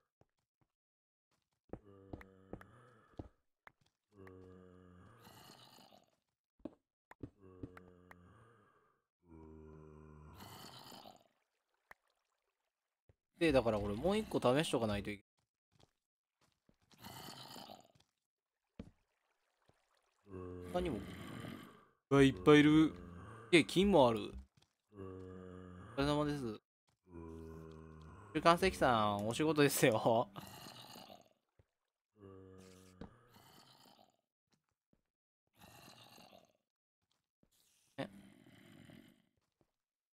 で、だから俺もう一個試しとかないといけない。他にも。いっぱいいる。え、金もある。お疲れ様です。週刊関さん、お仕事ですよ。え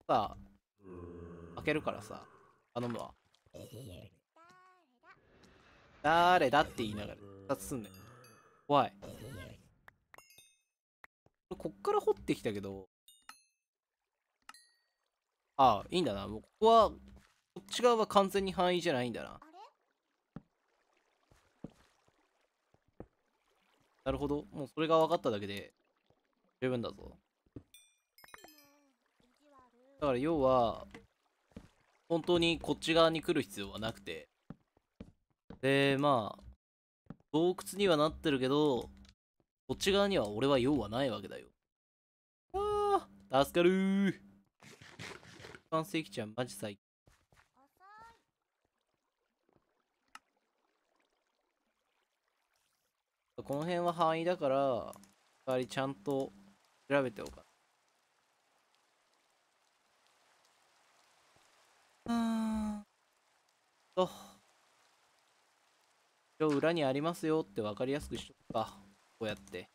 さあ、開けるからさ、頼むわ。誰だって言いながら、2つすんねん。怖い。こっから掘ってきたけど、ああ、いいんだな。もうここはっち側は完全に範囲じゃないんだななるほどもうそれが分かっただけで十分だぞだから要は本当にこっち側に来る必要はなくてでまあ洞窟にはなってるけどこっち側には俺は用はないわけだよああ助かるー完成ちゃんマジ最この辺は範囲だから、代わりちゃんと調べておかうーんと。裏にありますよって分かりやすくしとくか。こうやって。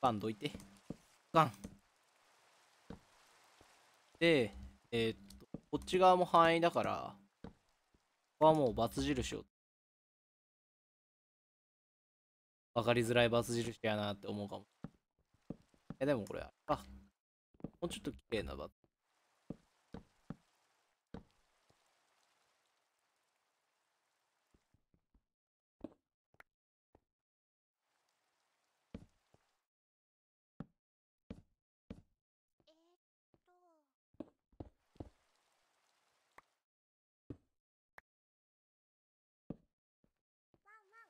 パンどいて。ガン。で、えー、っと、こっち側も範囲だから、ここはもう×印を分かりづらいバツ印やなって思うかも。え、でもこれ、あ、もうちょっと綺麗なバツ。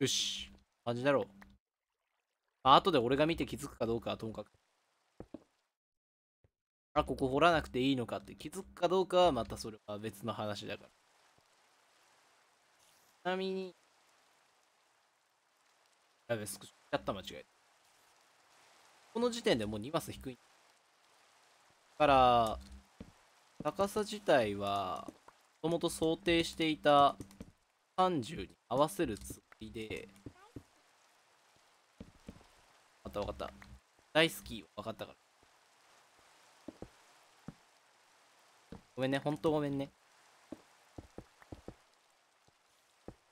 よし。感じだろう。まあ、後で俺が見て気づくかどうかはともかく。あ、ここ掘らなくていいのかって気づくかどうかはまたそれは別の話だから。ちなみに、やべ、少しちった間違えこの時点でもう2マス低い。だから、高さ自体は、もともと想定していた30に合わせるつもりで、ったわかった。大好きわかったから。ごめんね、ほんとごめんね。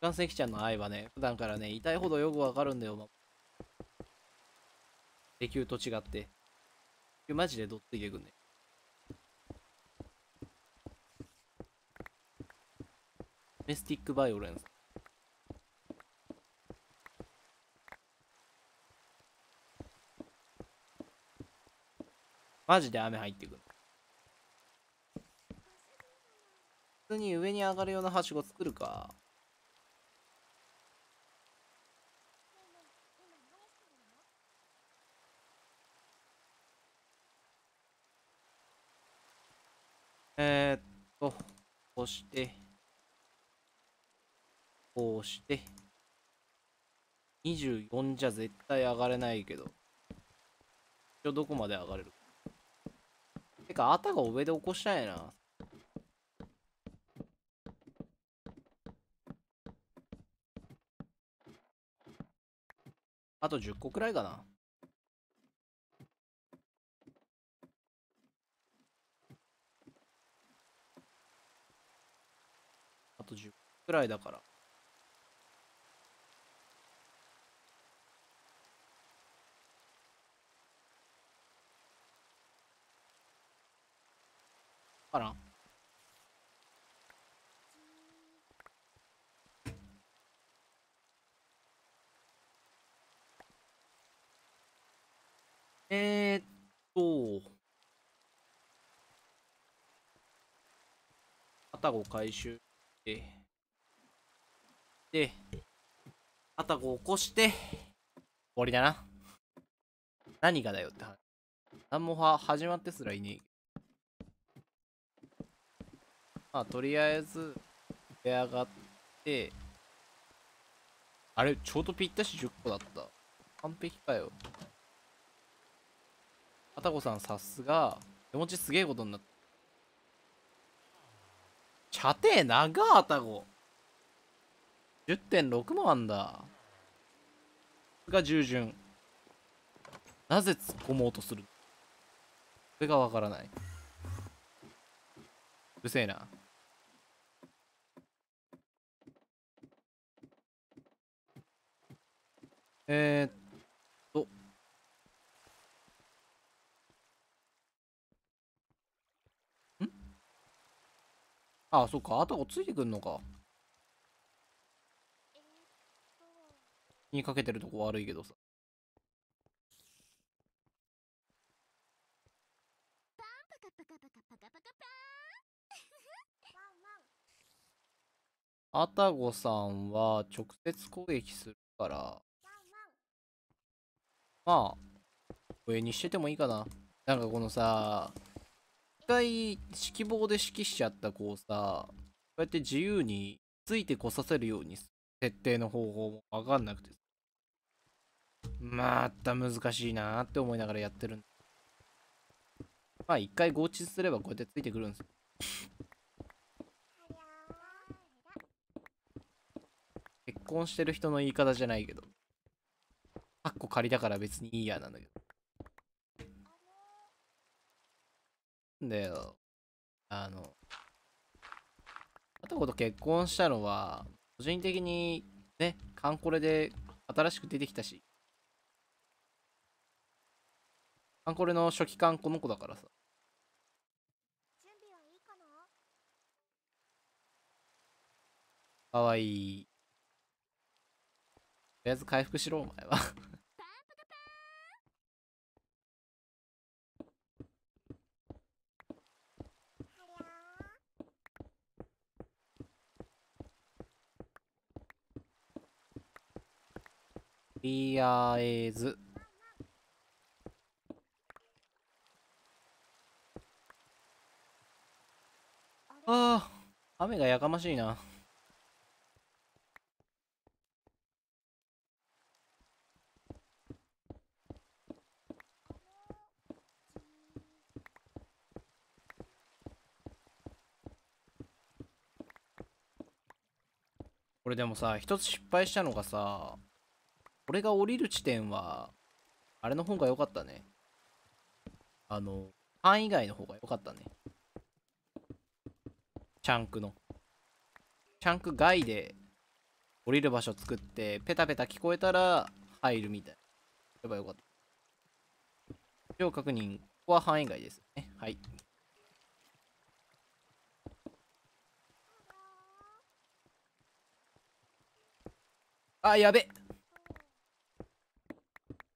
関関ちゃんの愛はね、普段からね、痛いほどよくわかるんだよ。地球と違って。マジでどっついてくんね。メスティックバイオレンス。マジで雨入ってくる。普通に上に上がるようなはしご作るか。えー、っと、こうして、こうして、24じゃ絶対上がれないけど、一応どこまで上がれるか。てか、あたが上で起こしたいな。あと10個くらいかな。あと10個くらいだから。からんえー、っと、アタゴ回収で、で、アタゴ起こして、終わりだな。何がだよって話。何もは始まってすらいねえ。まあ、とりあえず、出上がって、あれ、ちょうどぴったし10個だった。完璧かよ。あたこさん、さすが。手持ちすげえことになった。射程長あたこ。10.6もあんだ。が従順。なぜ突っ込もうとするそれがわからない。うるせえな。えー、っと。んああ、そっか。あとこついてくんのか。気にかけてるとこ悪いけどさ。あたごさんは直接攻撃するから。まあ、上にしててもいいかな。なんかこのさ、一回指揮棒で指揮しちゃった子をさ、こうやって自由についてこさせるように設定の方法もわかんなくて。また難しいなって思いながらやってるんだ。まあ一回合致すればこうやってついてくるんですよ。結婚してる人の言い方じゃないけど。カッコ仮だから別にいいやなんだけど。だよ。あの、あとこと結婚したのは、個人的にね、カンコレで新しく出てきたし、カンコレの初期間この子だからさ。かわいい。とりあえず回復しろ、お前はりあえず。ああ、雨がやかましいな。これでもさ一つ失敗したのがさ俺が降りる地点は、あれの方が良かったね。あの、範囲外の方が良かったね。チャンクの。チャンク外で降りる場所作って、ペタペタ聞こえたら入るみたい。やればよかった。要確認、ここは範囲外ですね。はい。あ、やべ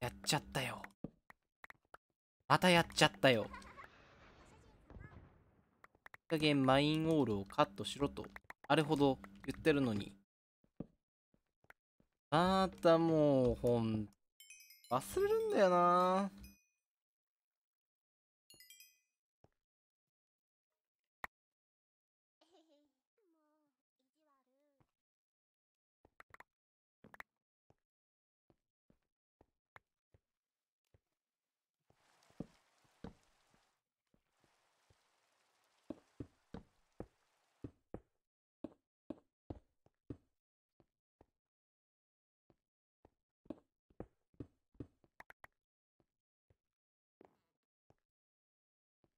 やっちゃったよ。またやっちゃったよ。加減マインオールをカットしろと、あれほど言ってるのに。またもう、ほん、忘れるんだよな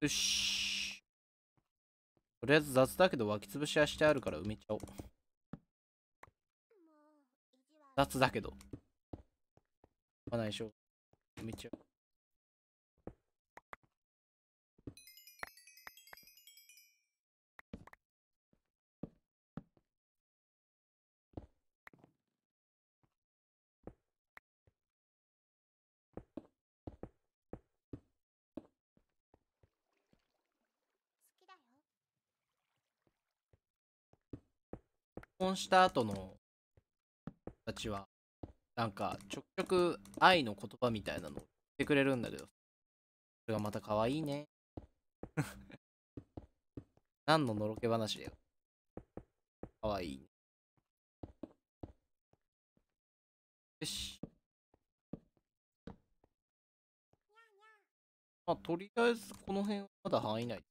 よし。とりあえず雑だけど湧き潰しはしてあるから埋めちゃおう。雑だけど。まあ、ないしょ。埋めちゃおう。婚した後のたちは、なんか、ちょくちょく愛の言葉みたいなのを言ってくれるんだけど、それがまた可愛いね。何ののろけ話だよ。可愛いね。よし。まあ、とりあえずこの辺はまだ範囲内。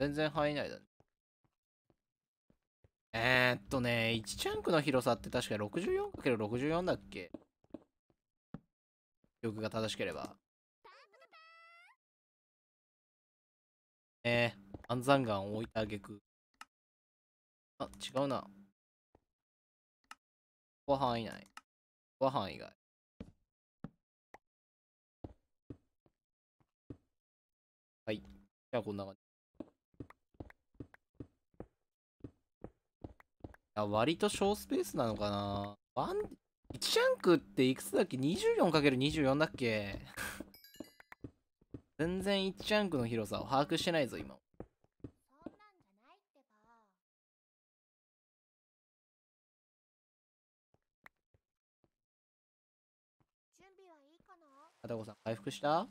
全然範囲内だね。えー、っとね、1チャンクの広さって確か 64×64 だっけ記憶が正しければ。えー、安山岩を置いてあげく。あ、違うな。ご飯以内。ご飯以外。はい。じゃあこんな感じ。や割と小スペースなのかなワン1チャンクっていくつだっけ ?24×24 だっけ 全然1チャンクの広さを把握してないぞ今片こさん回復した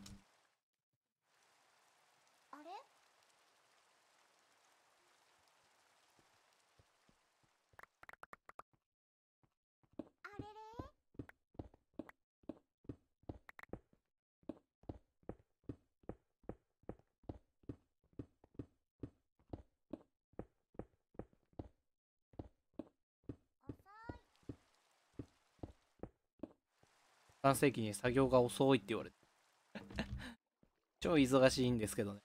半世紀に作業が遅いって言われて 超忙しいんですけどね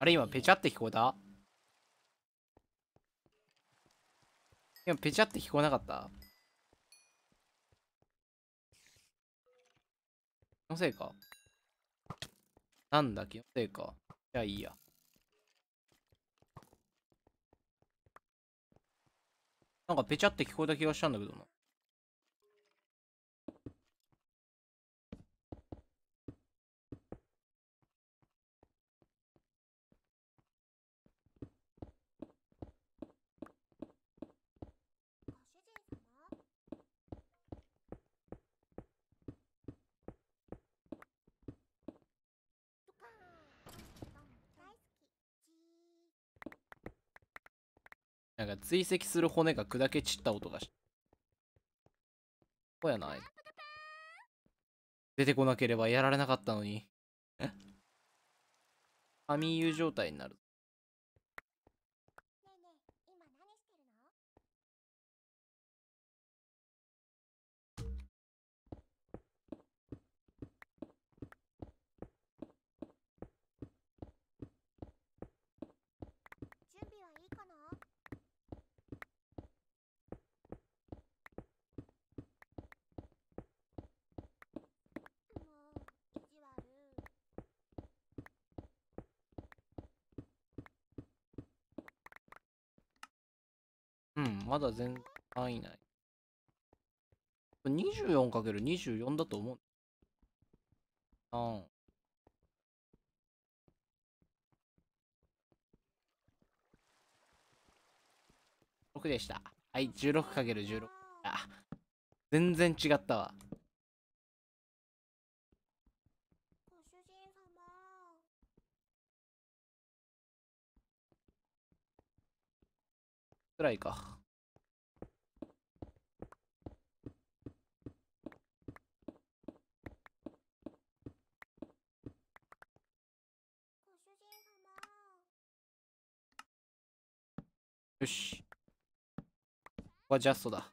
あれ今ペチャって聞こえた今ペチャって聞こえなかったのせいかなんだ、気のせいか。じゃあいいや。なんかペチャって聞こえた気がしたんだけどな。なんか追跡する骨が砕け散った音がしここやない出てこなければやられなかったのに。え紙油状態になる。まだ全範囲内。24×24 だと思う。うん。6でした。はい、16×16。あ、全然違ったわ。くらいか。よし。ここはジャストだ。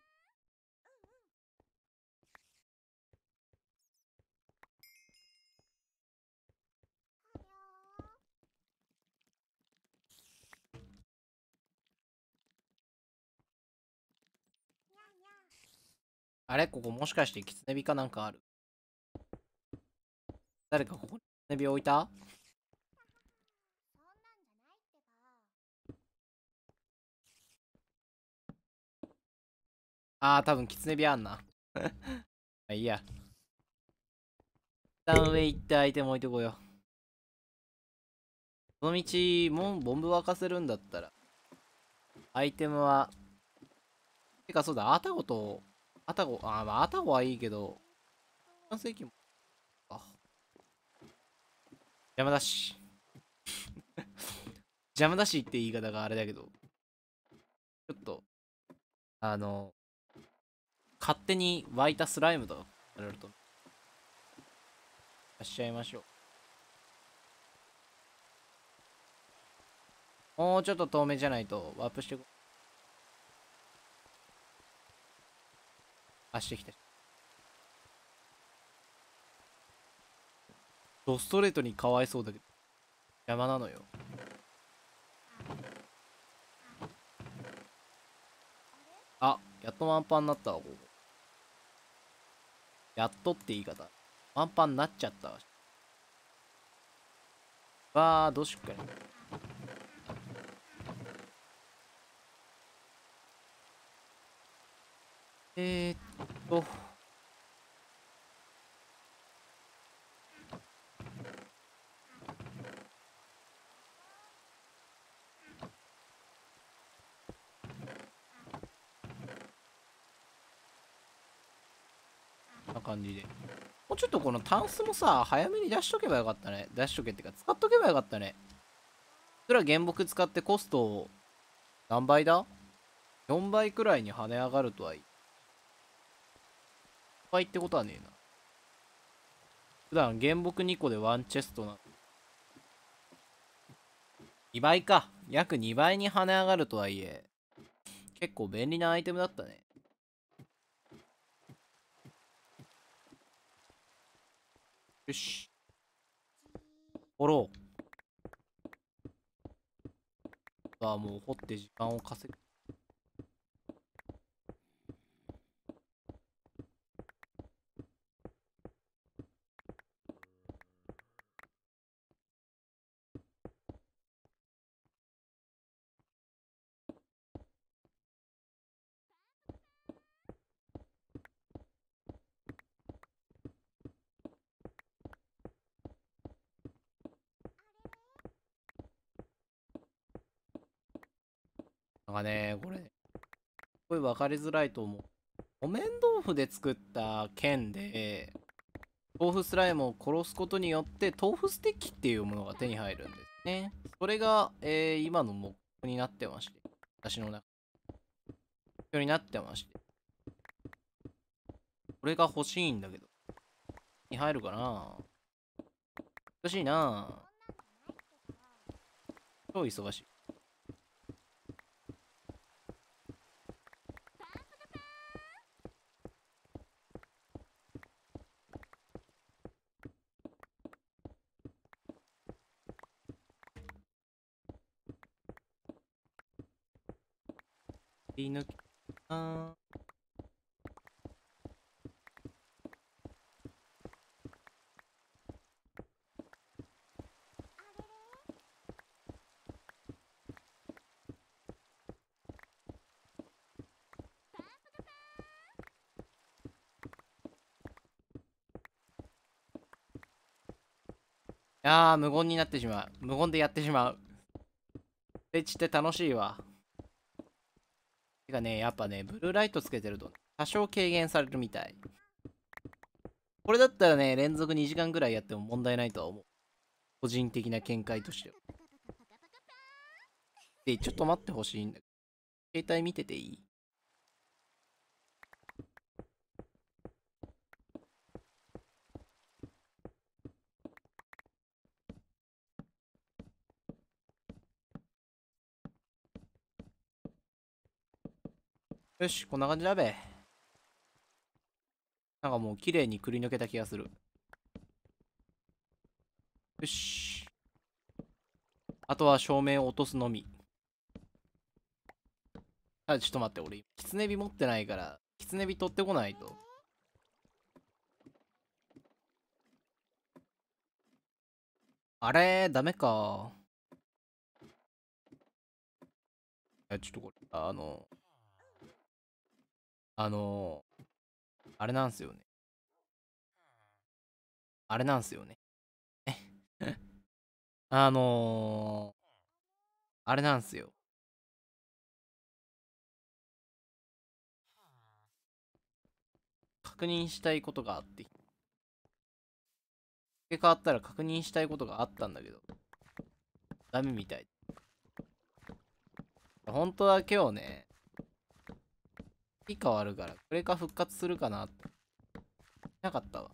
あれここもしかしてキツネビかなんかある誰かここにキツネビ置いたあー、多分キツネビあんな。あ、いいや。一旦上行ってアイテム置いてこよう。この道、もん、ボンブ沸かせるんだったら、アイテムは、てかそうだ、アタゴと、アタゴ、あ、まあ、アタゴはいいけど、完成機も、あ、邪魔だし。邪魔だしって言い方があれだけど、ちょっと、あの、勝手に湧いたスライムとやれるとしちゃいましょうもうちょっと遠目じゃないとワープしてこあしてきた。ドストレートにかわいそうだけど邪魔なのよあやっと満パンになったわここやっとって言い方。パンパンになっちゃったわ。わどうしよっかね。えー、っと。感じで。もうちょっとこのタンスもさ、早めに出しとけばよかったね。出しとけってか、使っとけばよかったね。それは原木使ってコストを、何倍だ ?4 倍くらいに跳ね上がるとはいい。1倍ってことはねえな。普段原木2個でワンチェストなの。2倍か。約2倍に跳ね上がるとはいえ、結構便利なアイテムだったね。よし。掘ろう。あ、もう掘って時間を稼ぐ。かね、これ、すごい分かりづらいと思う。木綿豆腐で作った剣で、豆腐スライムを殺すことによって豆腐ステッキっていうものが手に入るんですね。それが、えー、今の目標になってまして、私の中目標になってまして。これが欲しいんだけど。に入るかな欲しいな超忙しい。いのきなあー無言になってしまう無言でやってしまうフちチって楽しいわかね、やっぱね、ブルーライトつけてると多少軽減されるみたい。これだったらね、連続2時間ぐらいやっても問題ないとは思う。個人的な見解としては。で、ちょっと待ってほしいんだけど。携帯見てていいよし、こんな感じだべ。なんかもう綺麗にくり抜けた気がする。よし。あとは照明を落とすのみ。あ、ちょっと待って、俺、キツネビ持ってないから、キツネビ取ってこないと。あれダメか。え、ちょっとこれ、あの、あのー、あれなんすよね。あれなんすよね。あのー、あれなんすよ。確認したいことがあって。付け替わったら確認したいことがあったんだけど、ダメみたい。本当は今日ね、い変わるから、これか復活するかなって。なかったわ。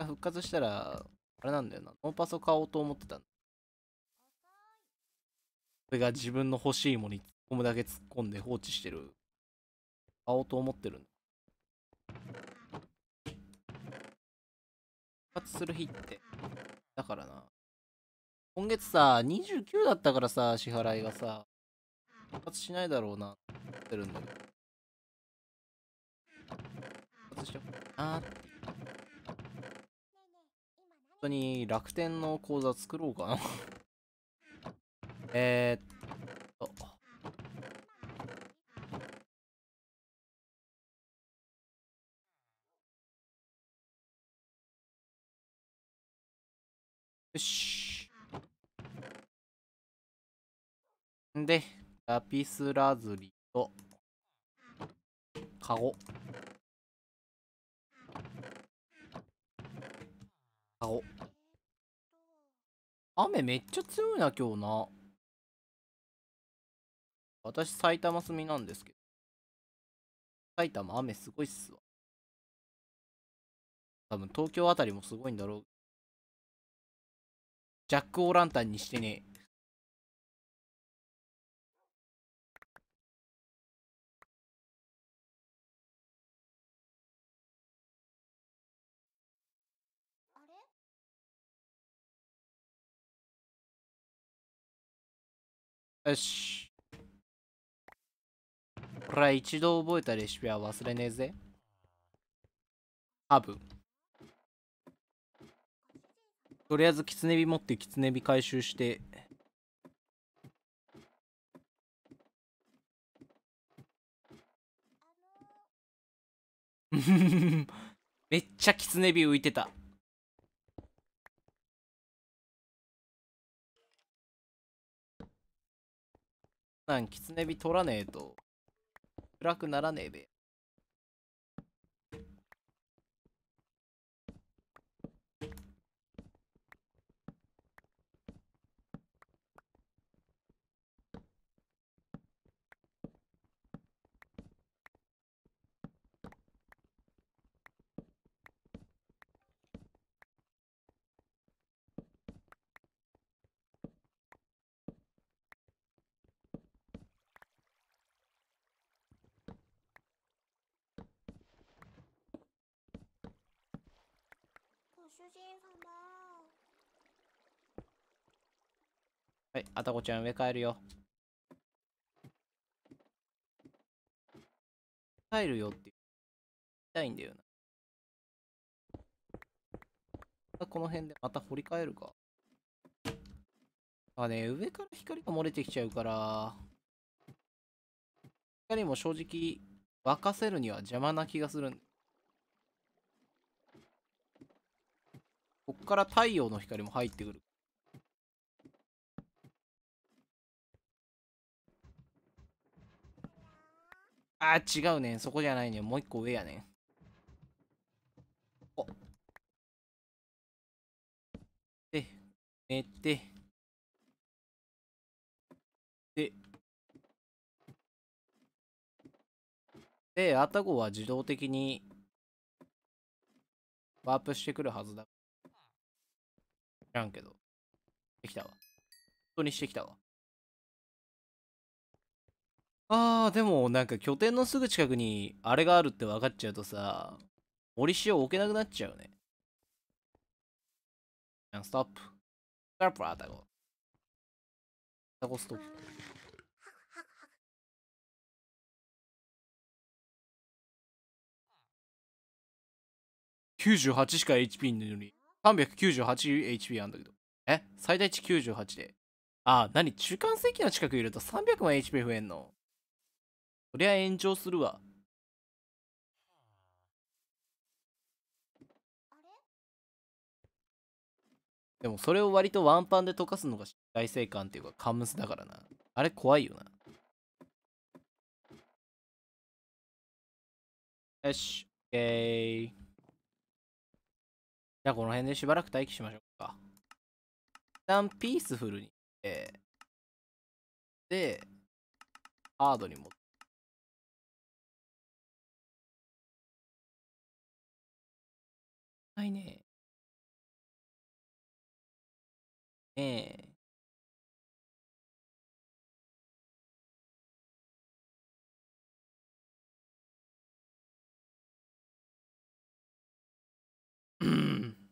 復活したら、あれなんだよな。ノーパソ買おうと思ってたこれが自分の欲しいものに突っ込むだけ突っ込んで放置してる。買おうと思ってるん復活する日って。だからな。今月さ、29だったからさ、支払いがさ。一発しないだろうなってるんだけど復活しようあー本当に楽天の口座作ろうかな えっとよし。で、ラピスラズリと、カゴ。カゴ。雨めっちゃ強いな、今日な。私、埼玉住みなんですけど。埼玉、雨すごいっすわ。多分、東京あたりもすごいんだろう。ジャック・オーランタンにしてねえ。よし。これは一度覚えたレシピは忘れねえぜ。ハブ。とりあえずキツネビ持ってキツネビ回収して。めっちゃキツネビ浮いてた。なん、ネ火取らねえと、暗くならねえべ。人様はいあたこちゃん植え替えるよ帰るよって言いたいんだよなこの辺でまた掘り返るかあね上から光が漏れてきちゃうから光も正直沸かせるには邪魔な気がするんでこっから太陽の光も入ってくる。あー違うねそこじゃないねもう一個上やねおで寝てでであたごは自動的にワープしてくるはずだらんけど。できたわ。本当にしてきたわ。あー、でもなんか拠点のすぐ近くにあれがあるって分かっちゃうとさ、森塩置けなくなっちゃうね。ストップ。ストップ、アタゴ。タゴストップ。98しか HP なのに 398HP なんだけど。え最大値98で。あ、なに中間世紀の近くいると300万 HP 増えんのそりゃ炎上するわ。でもそれを割とワンパンで溶かすのが大生感っていうかカムスだからな。あれ怖いよな。よし、OK。じゃあこの辺でしばらく待機しましょうか。一旦ピースフルにして、で、ハードに持って。いね。ええ。Mm.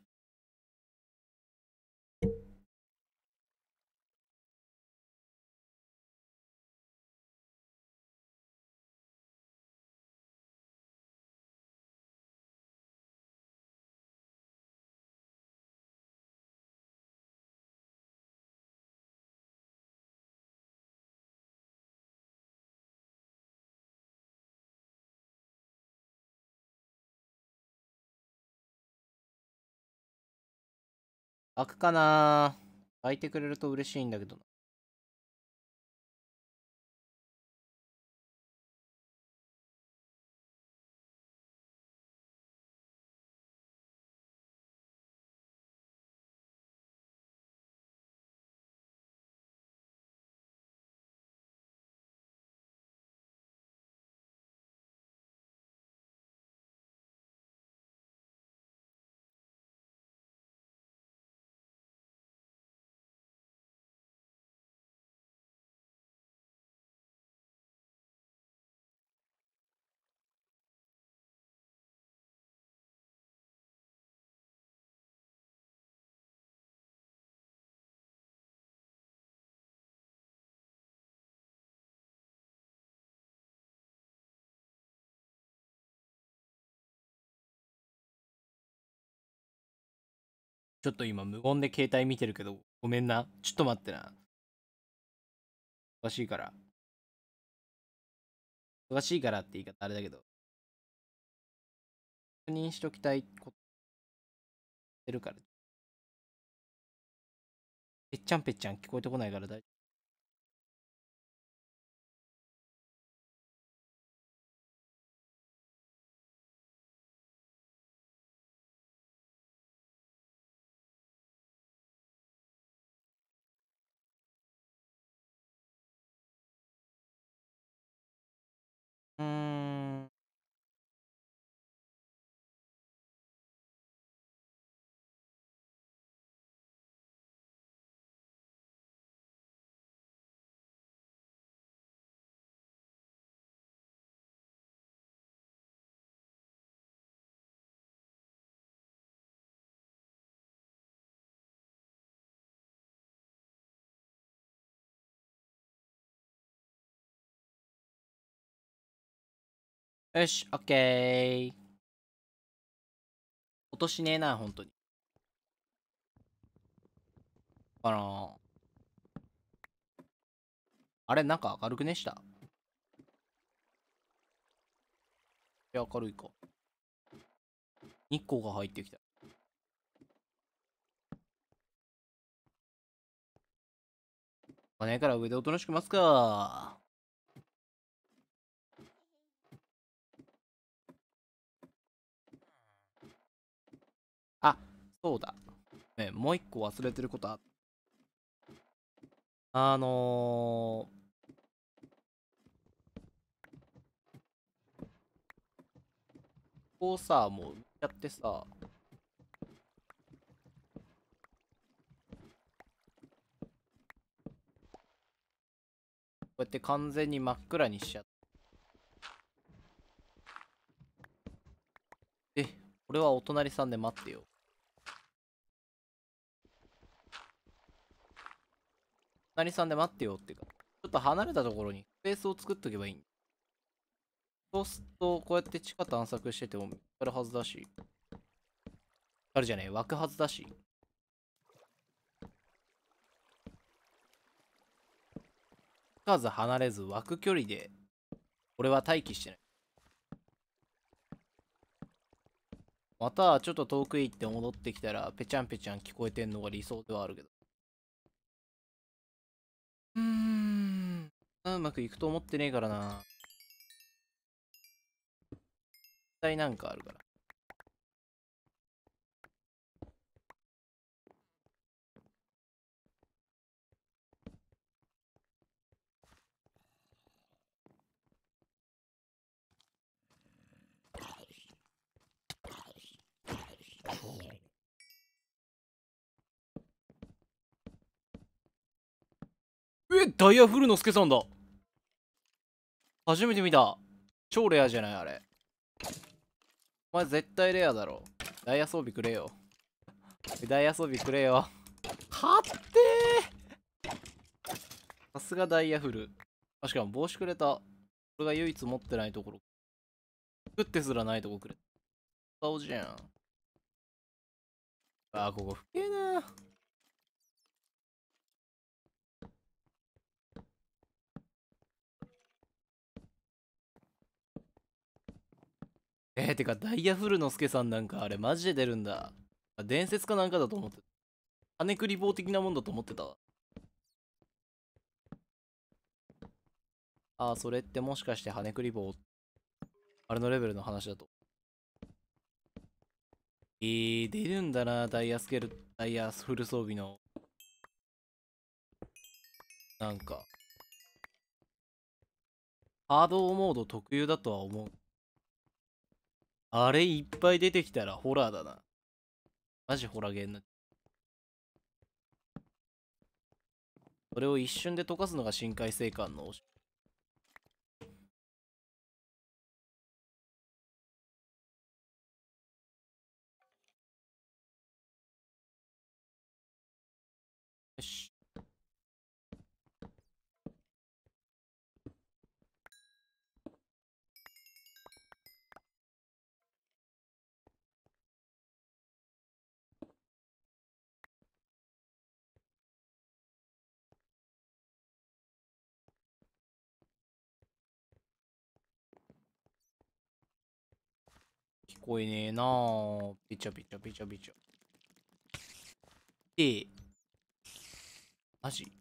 開くかな開いてくれると嬉しいんだけどな。ちょっと今無言で携帯見てるけど、ごめんな。ちょっと待ってな。忙しいから。忙しいからって言い方あれだけど。確認しときたいこと。てるから。ぺっちゃんぺっちゃん聞こえてこないから大丈夫。よし、オッケー。落としねえな、ほんとに。かなあれ、なんか明るくねした。いや、明るいか。日光が入ってきた。おねから上でおとなしくますか。そうだ。ね、もう一個忘れてることああのー、こうさ、もうやってさ、こうやって完全に真っ暗にしちゃって。え、俺はお隣さんで待ってよ。隣さんで待ってよっていうか、ちょっと離れたところにスペースを作っとけばいいそうすると、こうやって地下探索してても見つかるはずだし、あるじゃねえ、湧くはずだし。数離れず湧く距離で、俺は待機してない。またちょっと遠くへ行って戻ってきたら、ぺちゃんぺちゃん聞こえてんのが理想ではあるけど。うーん。うまくいくと思ってねえからな。絶対なんかあるから。え、ダイヤフルの助さんだ。初めて見た。超レアじゃないあれ。お前絶対レアだろ。ダイヤ装備くれよ。ダイヤ装備くれよ。はってさすがダイヤフル。しかも帽子くれた。俺が唯一持ってないところ。作ってすらないとこくれた。顔じゃん。あ、ここ、不景な。えー、てか、ダイヤフルのすけさんなんかあれマジで出るんだ。伝説かなんかだと思ってた。金くり棒的なもんだと思ってたわ。ああ、それってもしかして羽くり棒。あれのレベルの話だと。えー、出るんだな、ダイヤスケル、ダイヤフル装備の。なんか。ハードモード特有だとは思う。あれいっぱい出てきたらホラーだな。マジホラーゲーなそれを一瞬で溶かすのが深海生還のおしこえねえなあ。びちゃびちゃびちゃびちゃ。で、マジ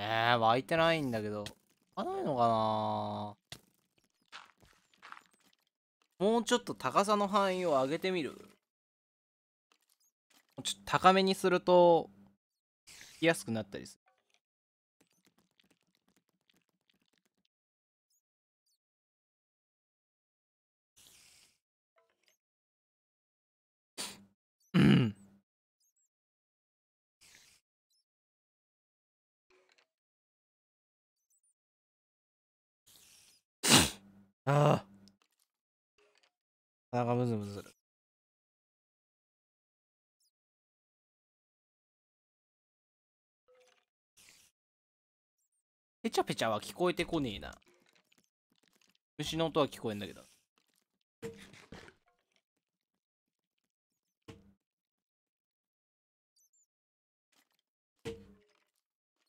えー、湧いてないんだけど。開かないのかなもうちょっと高さの範囲を上げてみるちょっと高めにすると、きやすくなったりする。うん。ああ。なんムズムズする。ペチャペチャは聞こえてこねえな。虫の音は聞こえんだけど。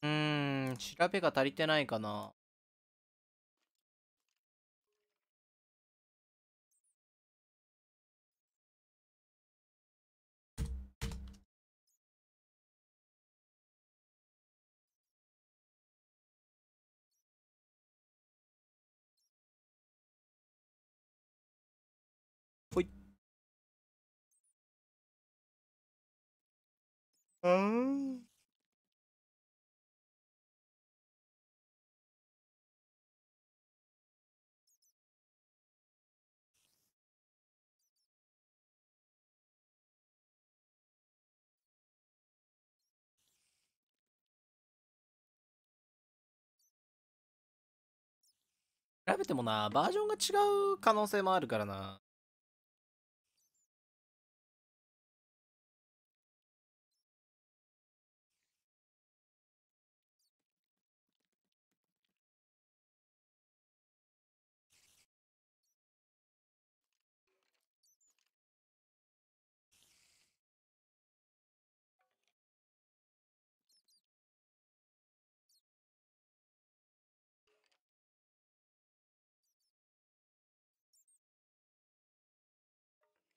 うーん、調べが足りてないかな。うん比べてもな、バージョンが違う可能性もあるからな。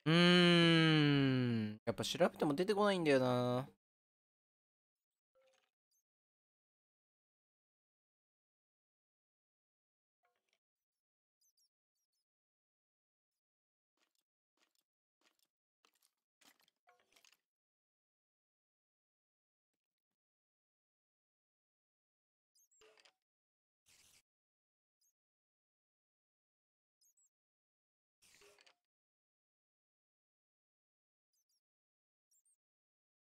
うーん。やっぱ調べても出てこないんだよな。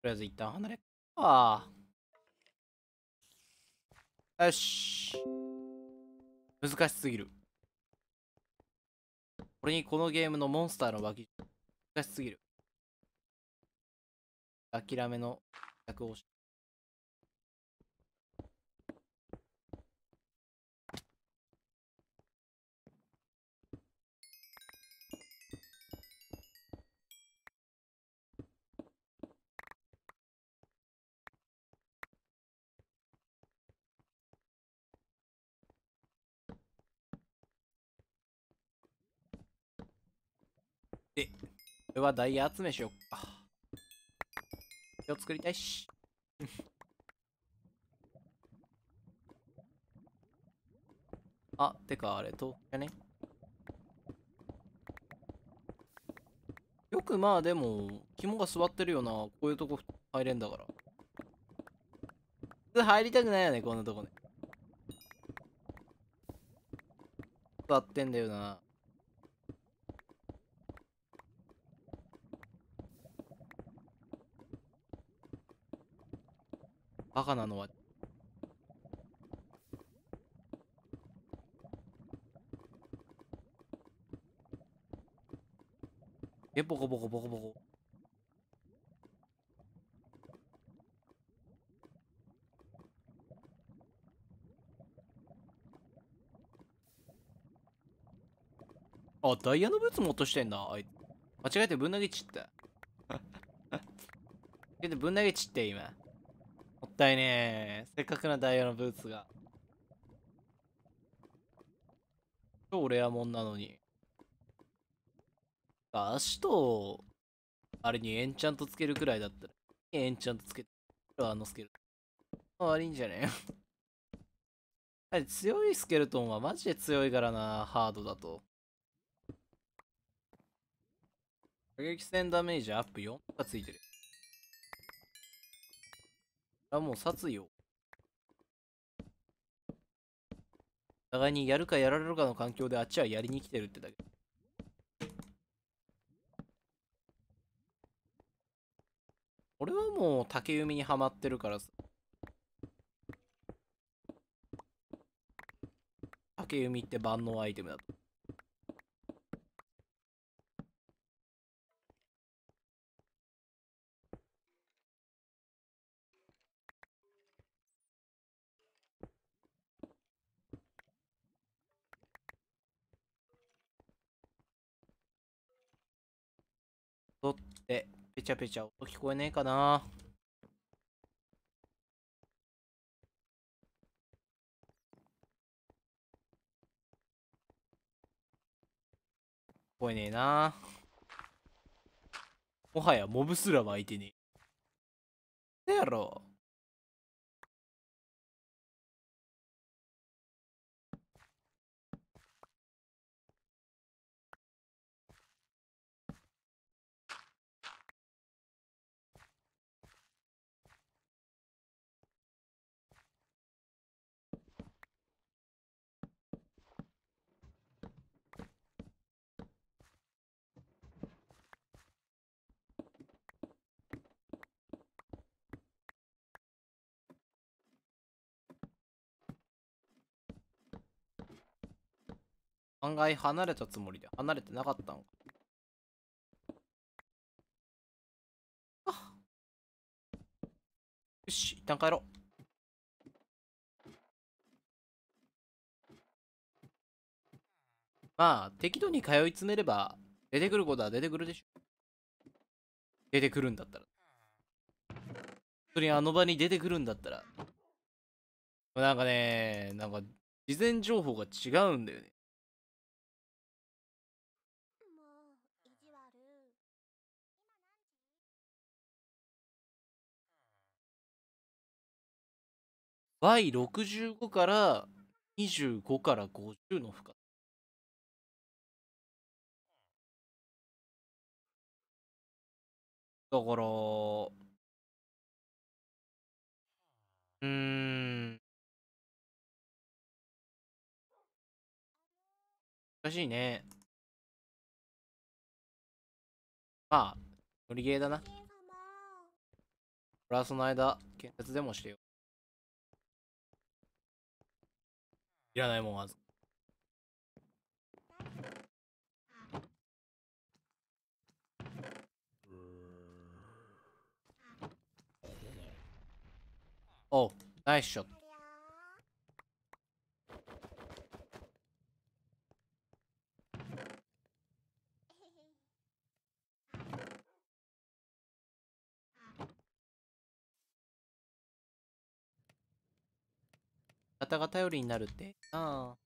とりあえず一旦離れっか。よし。難しすぎる。これにこのゲームのモンスターの脇、難しすぎる。諦めの役をしれはダイヤ集めしよっか。を作りたいし。あ、てかあれ、じゃね。よくまあでも、肝が座ってるよな。こういうとこ入れんだから。普通入りたくないよね、こんなとこね。座ってんだよな。バカなのはえボコボコボコボコあダイヤのブーツも落としてんだあい間違えてぶん投げちった ぶん投げちって今ったいねせっかくのダイヤのブーツが。超レアもんなのに。足と、あれにエンチャントつけるくらいだったら、エンチャントつけて、あのスケルトン。悪いんじゃねえ強いスケルトンはマジで強いからな、ハードだと。射撃戦ダメージアップ4かついてる。あ、もう殺意を。互いにやるかやられるかの環境であっちはやりに来てるってだけ。俺はもう竹弓にはまってるからさ。竹弓って万能アイテムだと。で、ぺちゃぺちゃ音聞こえねえかな聞こえねえなもはやモブすら湧いてねえ。やろ案外離れたつもりで離れてなかったんかあよし一旦帰ろうまあ適度に通い詰めれば出てくることは出てくるでしょ出てくるんだったら本当にあの場に出てくるんだったらなんかねなんか事前情報が違うんだよね Y65 から25から50の負荷。だから、うん。難しいね。まあ、乗りゲーだな。プラスの間、検察でもしてよ。いらないもんまず。おう、ナイスショット。方が頼りになるってなあ。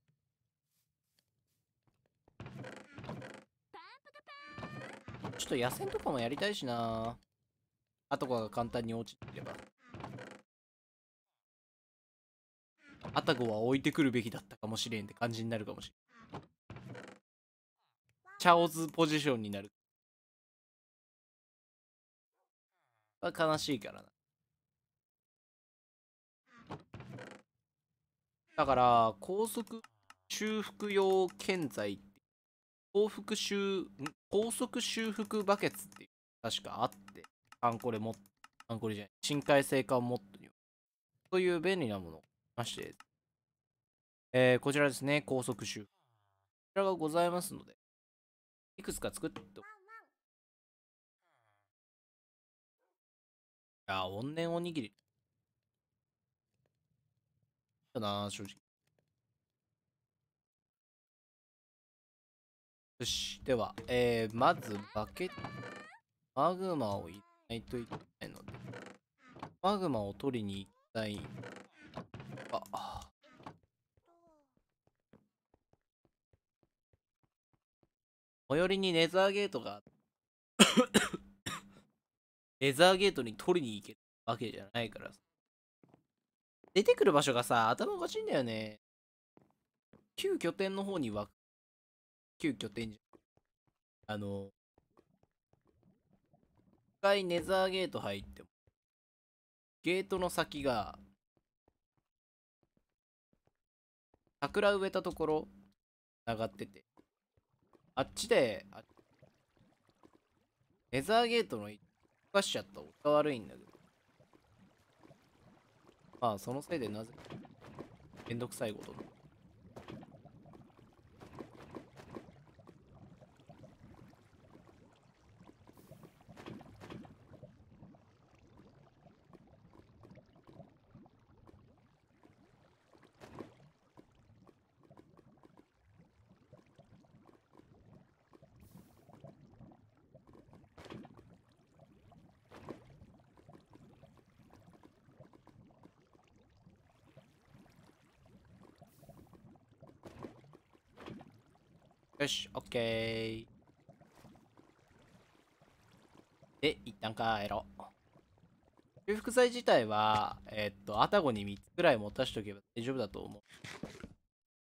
ちょっと野戦とかもやりたいしなあとが簡単に落ちてればあたごは置いてくるべきだったかもしれんって感じになるかもしれんチャオズポジションになるは悲しいからなだから、高速修復用建材高速修、高速修復バケツっていう、確かあって、アンコレも、アンコレじゃない、深海性化を持ってるそという便利なものをまして、えー、こちらですね、高速修復。こちらがございますので、いくつか作っておいや、怨念おにぎり。よな、正直。よし、では、えー、まずバケット、マグマを入れないといけないので、マグマを取りに行きたい。あ、最寄りにネザーゲートがネザーゲートに取りに行けるわけじゃないからさ。出てくる場所がさ、頭おかしいんだよね。旧拠点の方に湧く。旧拠点じゃん。あの、一回ネザーゲート入っても、ゲートの先が、桜植えたところ、上がってて、あっちで、ネザーゲートの、一かしちゃった音悪いんだけど、まあそのせいでなぜめんどくさいことによし、オッケー。で、一旦帰ろう。修復剤自体は、えー、っと、アタゴに3つくらい持たしとけば大丈夫だと思う。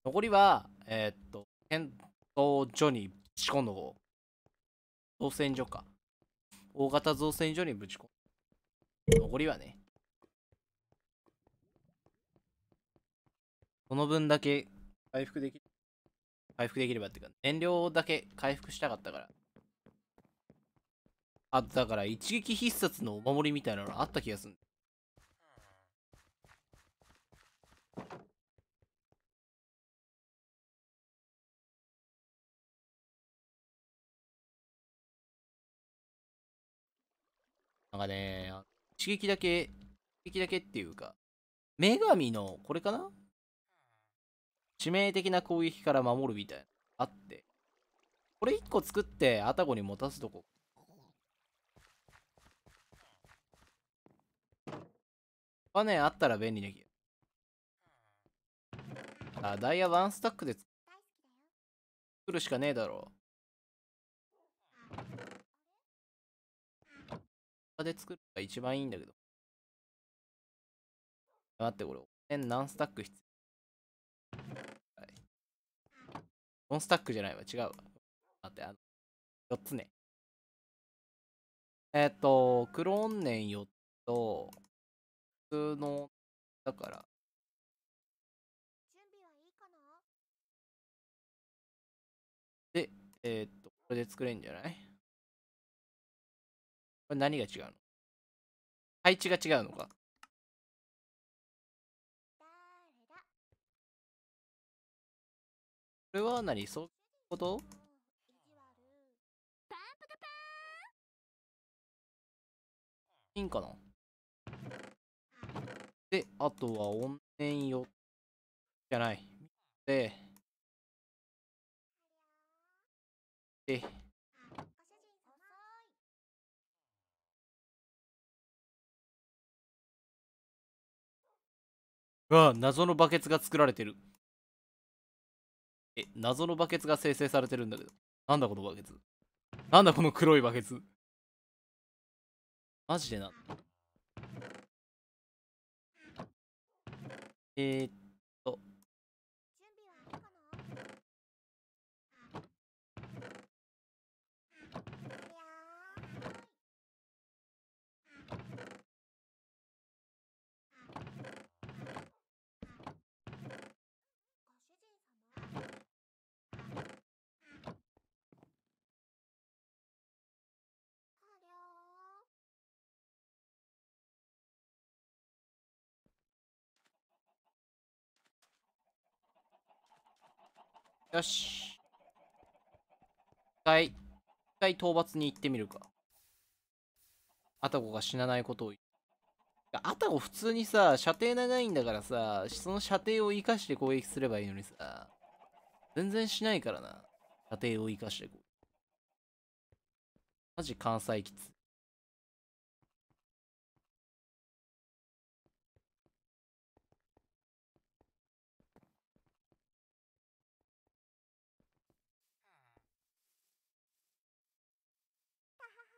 残りは、えー、っと、検討所にぶち込んどこう。造船所か。大型造船所にぶち込む。残りはね。この分だけ回復できる。回復できればってか、燃料だけ回復したかったから。あ、だから一撃必殺のお守りみたいなのあった気がする。なんかね、一撃だけ、一撃だけっていうか、女神の、これかな致命的な攻撃から守るみたいなあってこれ1個作ってアタゴに持たすとこはねあったら便利な気があダイヤワンスタックで作るしかねえだろうで作るのが一番いいんだけど待ってこれ何スタック必要オンスタックじゃないわ。違うわ。待って、あの、4つね。えっ、ー、と、クローン年4つと、普通の、だから、で、えっ、ー、と、これで作れんじゃないこれ何が違うの配置が違うのか。これは何そういうこといいんかなで、あとは怨念よ。じゃない。で、で、うわ、謎のバケツが作られてる。え、謎のバケツが生成されてるんだけど。なんだこのバケツ。なんだこの黒いバケツ。マジでな。えー、っよし。一回、一回討伐に行ってみるか。アタゴが死なないことを言アタゴ普通にさ、射程長いんだからさ、その射程を生かして攻撃すればいいのにさ、全然しないからな。射程を生かしてこう。マジ関西キツ。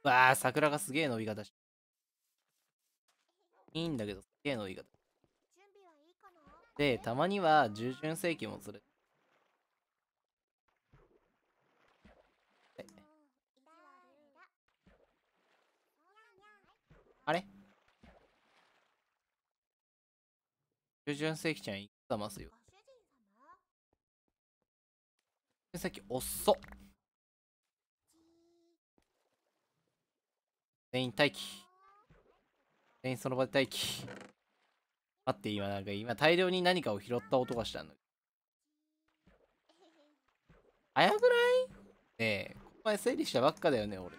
わあ、桜がすげえ伸び方し。いいんだけど、すげえ伸び方。で、たまには従順世紀もする。あれ従順世紀ちゃんいっつますよ。さっき、おっそっ。全員待機。全員その場で待機。待って、今なんか、今大量に何かを拾った音がしたんだ早くないねえ、ここ前整理したばっかだよね、俺。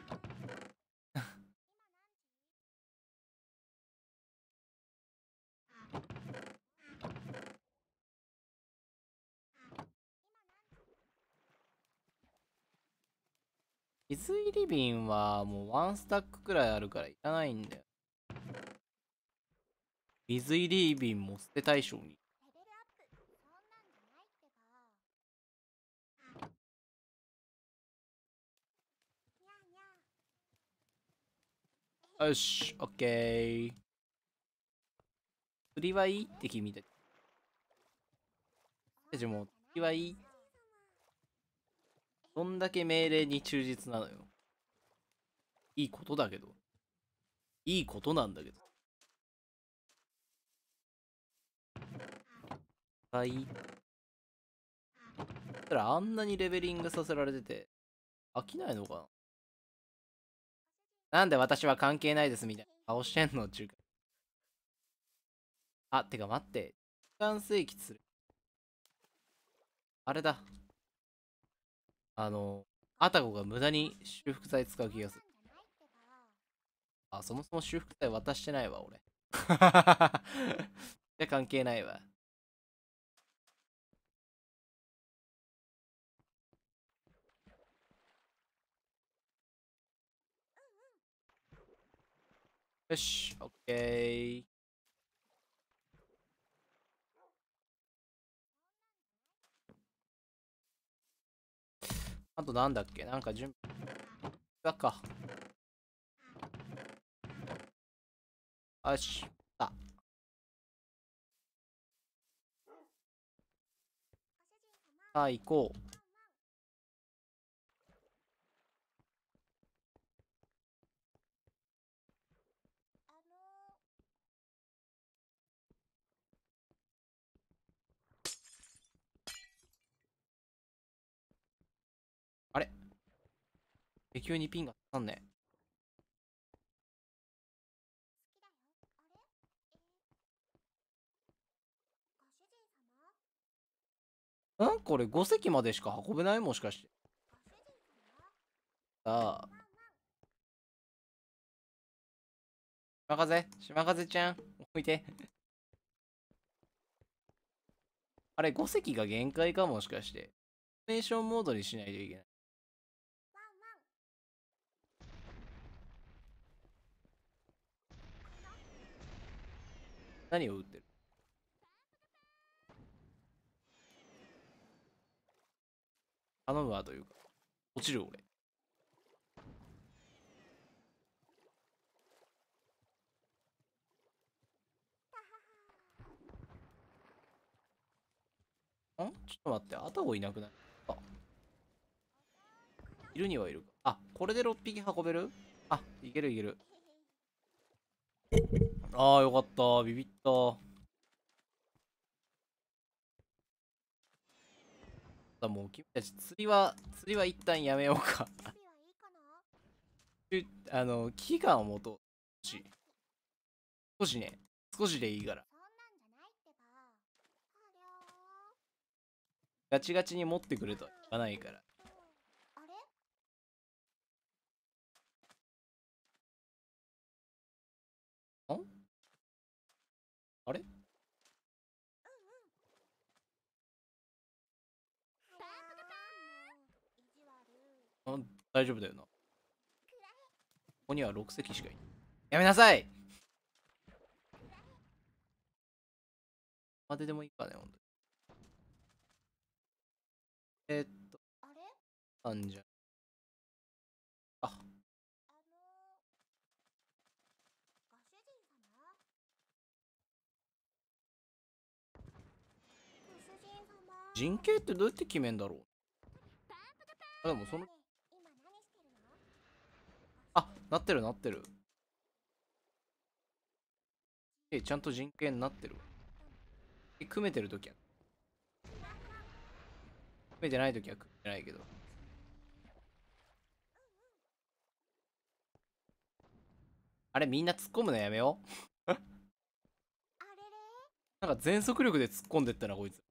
水入り瓶はもうワンスタックくらいあるからいらないんだよ。水入り瓶も捨て対象に。よし、オッケー。釣りはいいって君たち。君たちも釣りはいい。どんだけ命令に忠実なのよ。いいことだけど。いいことなんだけど。はい。たらあんなにレベリングさせられてて、飽きないのかななんで私は関係ないですみたいな顔してんのちゅうか。あ、てか待って。時間制期する。あれだ。あの、アタゴが無駄に修復剤使う気がする。あ、そもそも修復剤渡してないわ、俺。じ ゃ関係ないわ。よし、オッケー。あとなんだっけなんか準備。だか。よし。あ。さあ、行こう。適にピンが刺さんね。んこれ5席までしか運べないもしかして。さあ。島風、島風ちゃん、おいて。あれ、5席が限界かもしかして。ステーションモードにしないといけない。何を撃ってる頼むわというか落ちる俺んちょっと待って、アタゴいなくないあ。いるにはいるか。あ、これで6匹運べるあ、いけるいける。ああ、よかった。ビビった。あもう君たち釣りは、釣りは一旦やめようか あの、機感を持とう。少し。少しね。少しでいいから。ガチガチに持ってくれとは言わないから。大丈夫だよな。ここには6席しかいない。やめなさいまででもいいかね、ほんとえー、っと、あれんじゃ。あ。人形ってどうやって決めんだろうあでもそのなってるなってる。え、ちゃんと人権になってるわ。え、組めてる時や。組めてない時は組めてないけど。あれ、みんな突っ込むのやめよう。なんか全速力で突っ込んでったな、こいつ。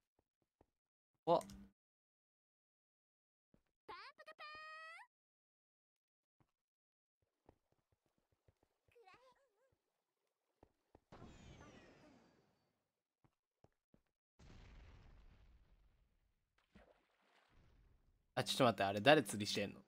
わっ。あ、ちょっと待って、あれ誰釣りしてんの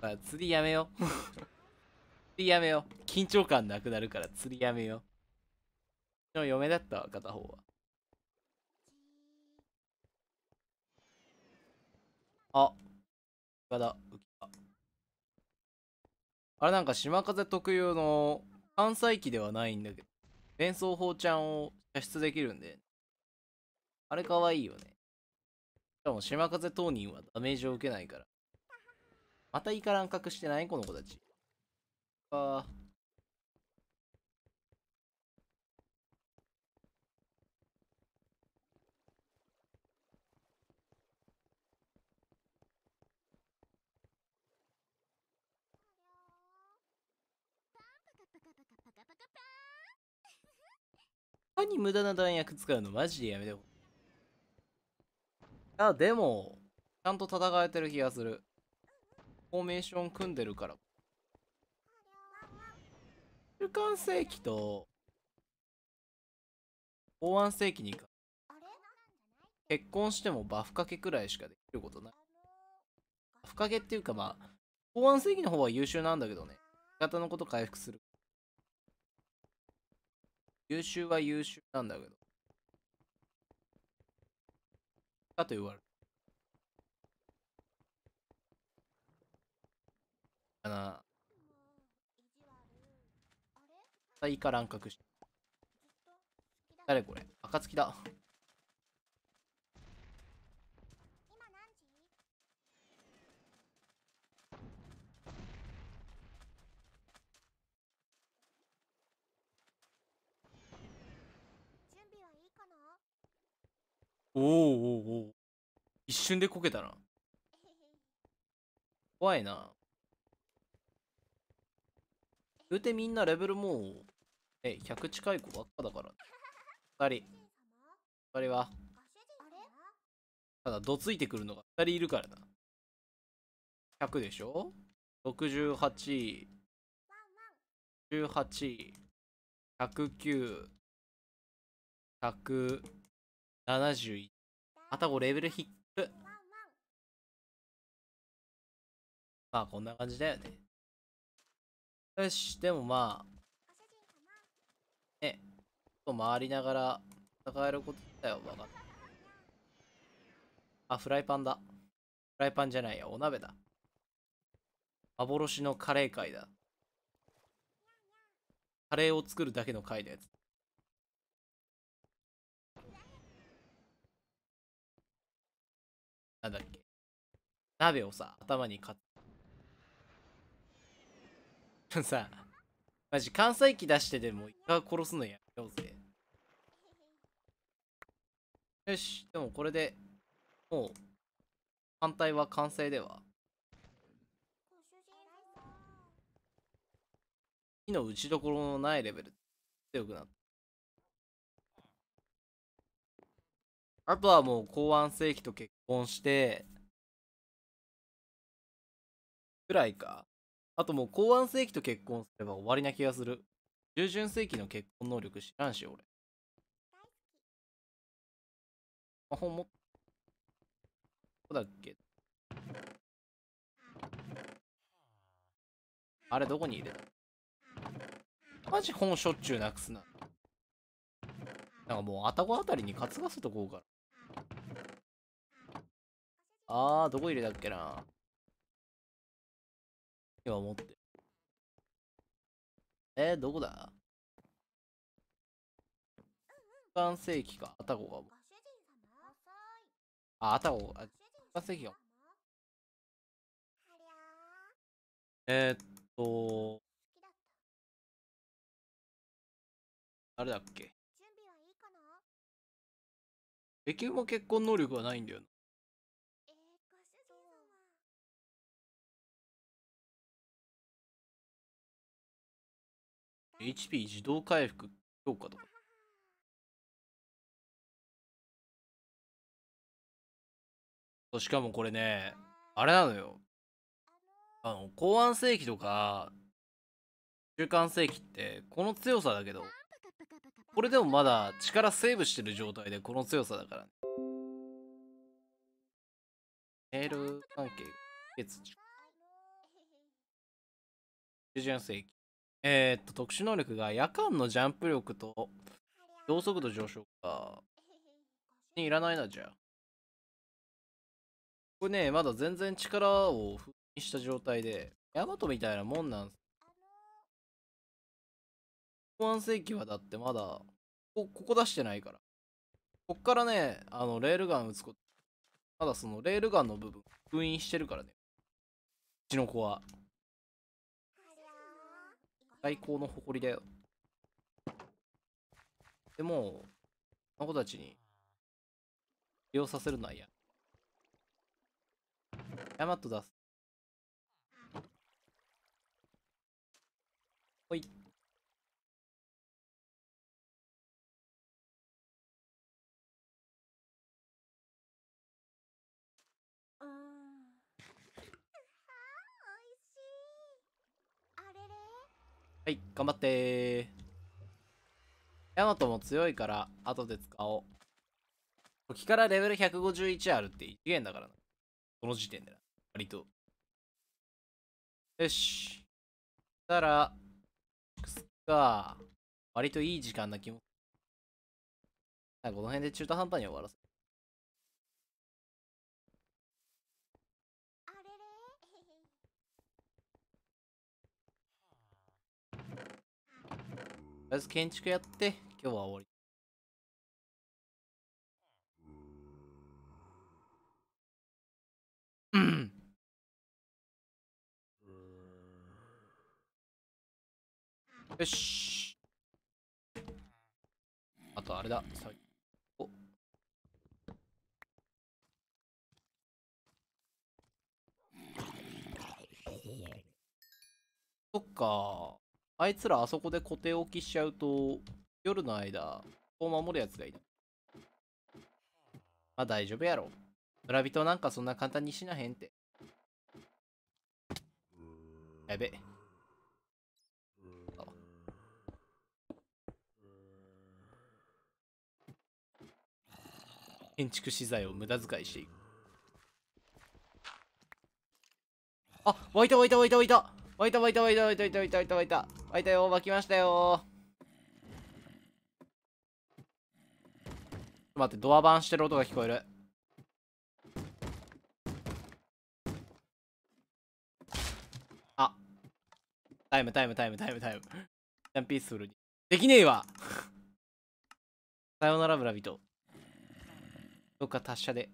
あ、釣りやめよう。釣りやめよう。緊張感なくなるから釣りやめよう。でも嫁だったわ、片方は。あ、まだ、浮きあれなんか島風特有の関西機ではないんだけど、連想砲ちゃんを射出できるんで、あれかわいいよね。しかも島風当人はダメージを受けないから。またイカラン隠してないこの子たち。ああ。他に無駄な弾薬使うのマジでやめてよ。あ、でも、ちゃんと戦えてる気がする。フォーメーション組んでるから。中間世紀と、法案世紀にか。結婚してもバフかけくらいしかできることない。バフかけっていうかまあ、法案世紀の方は優秀なんだけどね。味方のこと回復する。優秀は優秀なんだけど。だと言われる。かな。いいか乱獲して。誰これ暁だ。おーおーお一瞬でこけたな怖いな言うてみんなレベルもうえ100近い子ばっかだから2人2人はただどついてくるのが2人いるからな100でしょ68 18 1 0 9 1 0 0 71。また5レベルヒップ。まあ、こんな感じだよね。よし、でもまあ、ね、と回りながら戦えることだよ、分かった。あ、フライパンだ。フライパンじゃないや、お鍋だ。幻のカレー界だ。カレーを作るだけの会のやつ。なんだっけ鍋をさ頭にか さマジ関西機出してでもイカ殺すのやめようぜよしでもこれでもう反対は完成では火の打ちどころのないレベル強くなったあとはもう公安世紀と結婚して、ぐらいか。あともう公安世紀と結婚すれば終わりな気がする。従順世紀の結婚能力知らんし、俺。魔法も、こだっけあれどこに入れたマジ本しょっちゅうなくすな。なんかもう、あたごあたりに担がせとこうから。あー、どこ入れたっけな今持って。えー、どこだ完成期か。あたこが。あ、あたこ、あ、完成期か。えー、っと、あれだっけ。野球も結婚能力はないんだよな。HP 自動回復強化とか。しかもこれね、あれなのよ。あの、公安世紀とか、中間世紀って、この強さだけど、これでもまだ力セーブしてる状態でこの強さだからね。メール関係、月中。中 世紀。えー、っと、特殊能力が夜間のジャンプ力と同速度上昇か。にいらないな、じゃあ。これね、まだ全然力を封印した状態で、ヤマトみたいなもんなんす。1安世紀はだってまだこ、ここ出してないから。こっからね、あの、レールガン撃つこと、まだそのレールガンの部分、封印してるからね。うちの子は。最高の誇りだよ。でも、孫たちに、利用させるのは嫌。ヤマト出す。ほい。うんはい、頑張ってー。ヤマトも強いから、後で使おう。時からレベル151あるって一元だからな。この時点でな。割と。よし。したら、くすか。割といい時間な気も。この辺で中途半端に終わらせる。とりあえず建築やって、今日は終わり。よし。あとあれだ。さお。そっか。あいつらあそこで固定置きしちゃうと、夜の間、こう守るやつがいた。まあ大丈夫やろ。村人なんかそんな簡単に死なへんって。やべ。建築資材を無駄遣いしていく。あ、湧いた湧いた湧いた湧いた湧いた湧いた湧いた湧いた湧いた湧いた湧いた湧いた湧いたよ湧きましたよ待ってドアバンしてる音が聞こえるあタイムタイムタイムタイムタイムタイムピースフルにできねえわ さよなら村人どっか達者で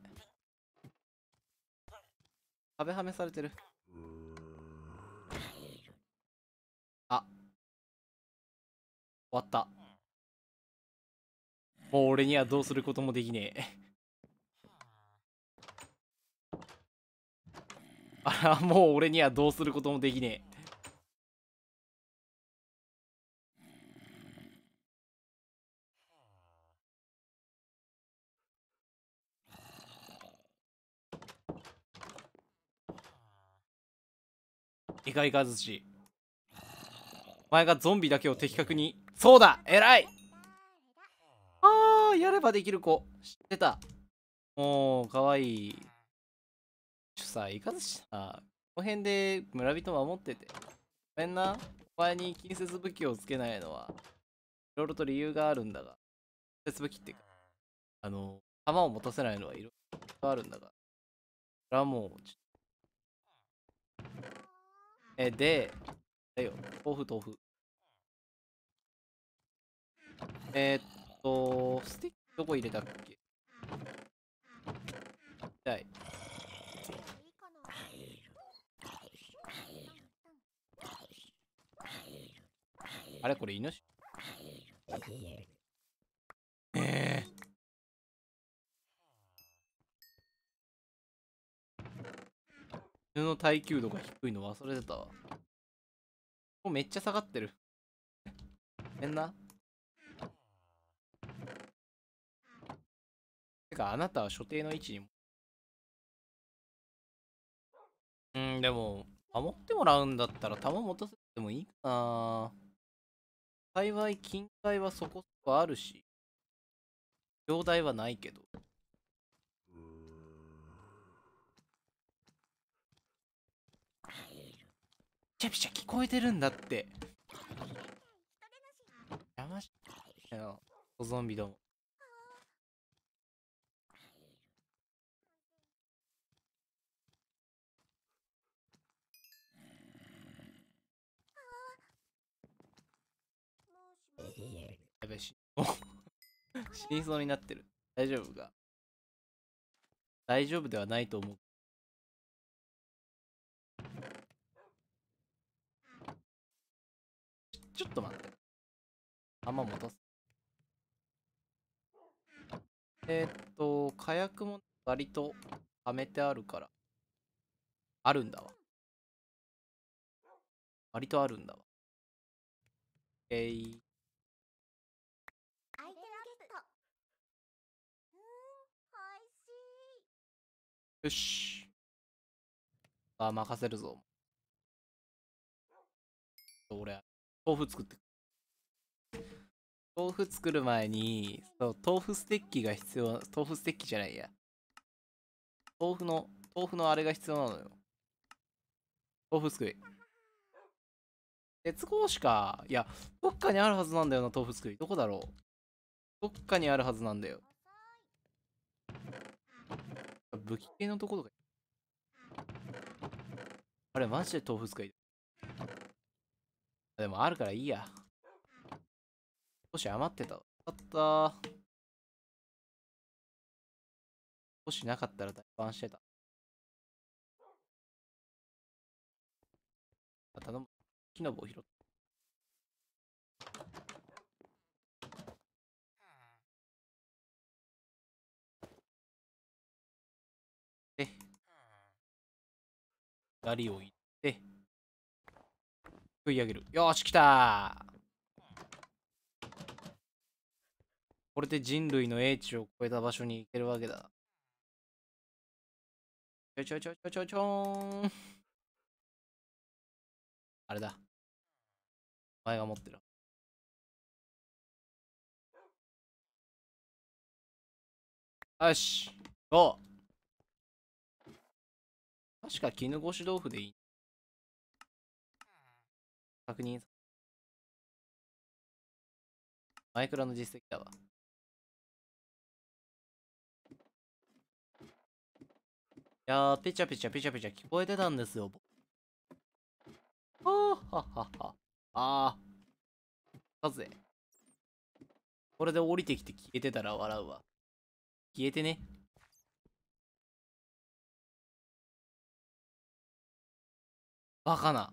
壁はめされてるあ終わったもう俺にはどうすることもできねえあらもう俺にはどうすることもできねえイカイカずし。前がゾンビだけを的確にそうだ偉いあーやればできる子知ってたもうかわいいちょさいかずしさこの辺で村人守っててごめんなお前に近接武器をつけないのはいろいろと理由があるんだが近接武器ってかあの弾を持たせないのはいろいろとあるんだがそれはもうえでだよ豆腐豆腐えー、っと、スティックどこ入れたっけ痛い。あれこれ、イノシええー、犬の耐久度が低いの忘れてたわ。もうめっちゃ下がってる。変なてか、あなたは所定の位置に。うん、でも、守ってもらうんだったら、弾持たせてもいいかな。幸い、金塊はそこそこあるし、容体はないけど。ピシャピシャ聞こえてるんだって。邪魔しよ。ゾンビども。やべもう死にそうになってる。大丈夫か大丈夫ではないと思う。ちょっと待って。弾戻す。えー、っと、火薬も割とはめてあるから。あるんだわ。割とあるんだわ。えい、ー。よし。あ、任せるぞ。俺、豆腐作って豆腐作る前に、そう、豆腐ステッキが必要、豆腐ステッキじゃないや。豆腐の、豆腐のあれが必要なのよ。豆腐作り。鉄格子か。いや、どっかにあるはずなんだよな、豆腐作り。どこだろう。どっかにあるはずなんだよ。武器系のところがあれマジで豆腐使いでもあるからいいや少し余ってたあった少しなかったら大パンしてたあ頼む木の棒拾って槍をいって食い上げるよし来たこれで人類の英知を超えた場所に行けるわけだちょちょちょちょちょちょーんあれだお前が持ってるよし、ー確か絹ごし豆腐でいい。確認。マイクラの実績だわ。いやー、ぺちゃぺちゃぺちゃぺちゃ聞こえてたんですよ。あーははは。あー。ぜ。これで降りてきて消えてたら笑うわ。消えてね。バカな。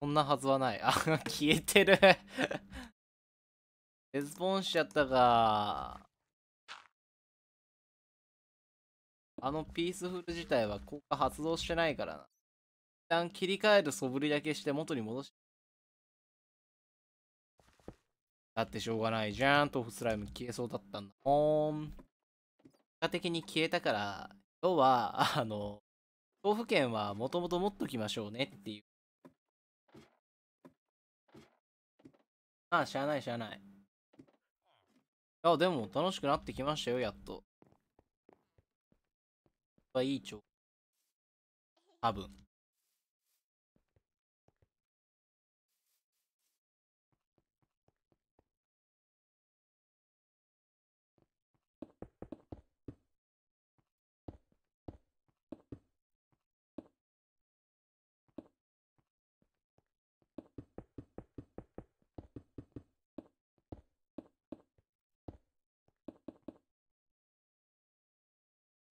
そんなはずはない。あ、消えてる レスポンしちゃったか。あのピースフル自体は効果発動してないからな。一旦切り替える素振りだけして元に戻し。だってしょうがないじゃん。豆フスライム消えそうだったんだもん。結果的に消えたから、要は、あの、豆腐券はもともと持っときましょうねっていうああ、しゃあないしゃあない。あ、でも楽しくなってきましたよ、やっと。いいち多分。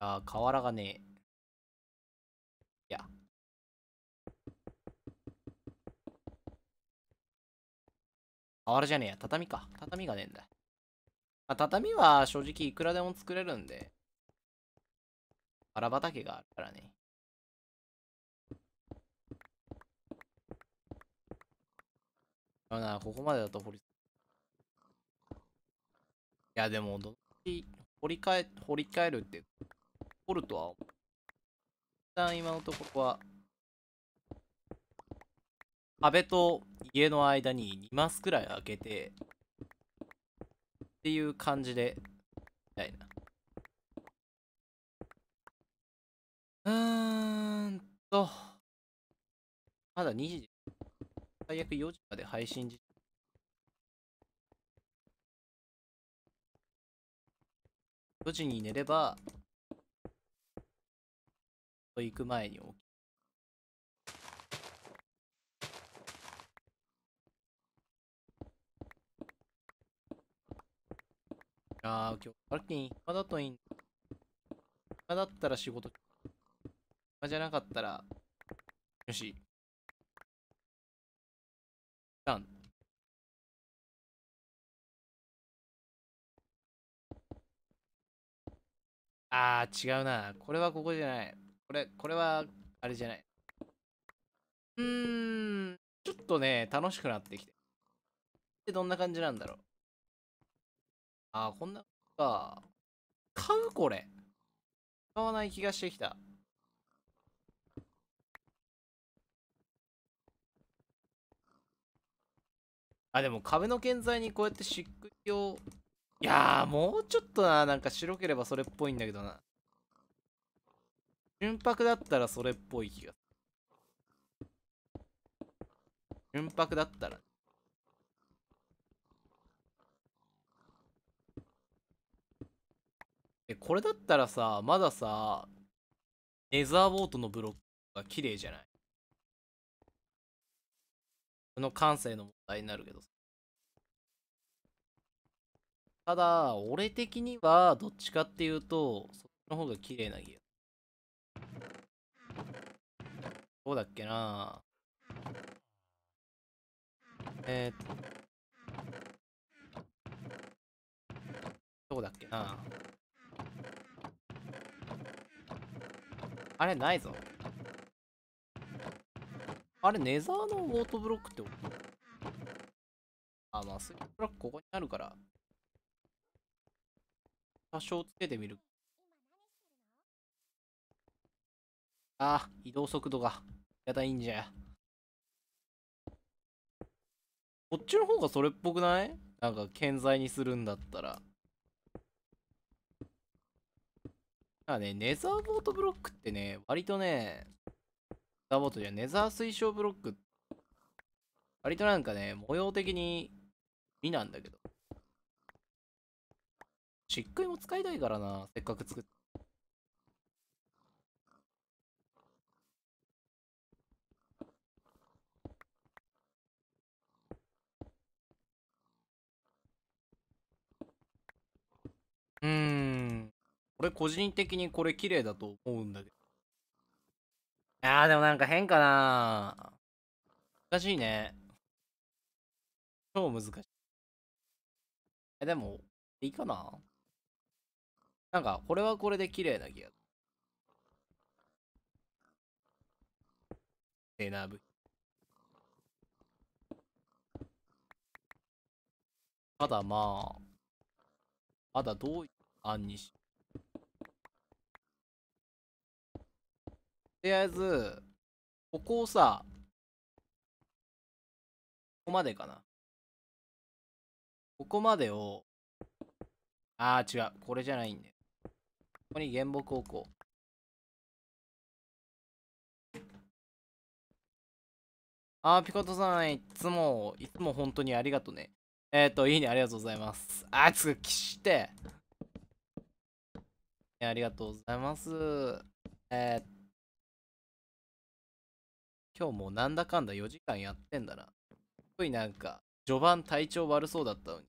あ、瓦がねえ。いや。瓦じゃねえや。畳か。畳がねえんだ。まあ、畳は正直いくらでも作れるんで。瓦畑があるからね。だな、ここまでだと掘り。いや、でも、どっち、掘りえ、掘り返るって。おるとは思う。一旦今のところは、壁と家の間に2マスくらい開けて、っていう感じで、みたいな。うーんと、まだ2時、最悪4時まで配信時4時に寝ればと行く前に起きああ、今日、パッキン、暇だといいんだ。暇だったら仕事。暇じゃなかったら、よし。ダン。ああ、違うな。これはここじゃない。これ、これは、あれじゃない。うーん、ちょっとね、楽しくなってきて。で、どんな感じなんだろう。ああ、こんなか。買うこれ。買わない気がしてきた。あ、でも壁の建材にこうやって漆喰を。いやー、もうちょっとな、なんか白ければそれっぽいんだけどな。純白だったらそれっぽい気がする。純白だったら。え、これだったらさ、まださ、ネザーボートのブロックが綺麗じゃないその感性の問題になるけどただ、俺的にはどっちかっていうと、そっちの方が綺麗な気がどうだっけなえー、っと、どうだっけなあれないぞ。あれ、ネザーのオートブロックってあ、まあ、スリーブロックここにあるから。多少つけてみる。あ移動速度が、やだいいんじゃ。こっちの方がそれっぽくないなんか、健在にするんだったら。あね、ネザーボートブロックってね、割とね、ネザーボートじゃネザー推奨ブロック、割となんかね、模様的に美なんだけど。漆喰も使いたいからな、せっかく作って。うん。俺個人的にこれ綺麗だと思うんだけど。いやでもなんか変かな難しいね。超難しい。え、でも、いいかななんか、これはこれで綺麗な気が。セナブ。ただまあ。まだどういう案にしとりあえず、ここをさ、ここまでかな。ここまでを、あー違う、これじゃないんだよ。ここに原木を置こう。あー、ピカトさん、いつも、いつも本当にありがとね。えっ、ー、と、いいね、ありがとうございます。あ、つく、きして。ありがとうございます。えー、今日もなんだかんだ4時間やってんだな。すごいなんか、序盤体調悪そうだったのに。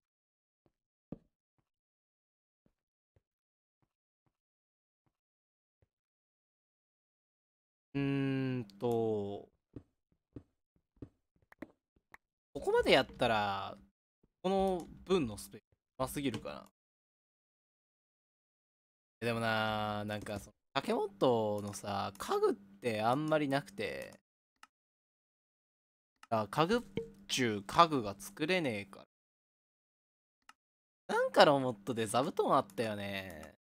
うーんと、ここまでやったら、この分のスペック、ますぎるかな。でもな、なんかその、竹本のさ、家具ってあんまりなくて、あ家具中家具が作れねえから。なんかロボットで座布団あったよね。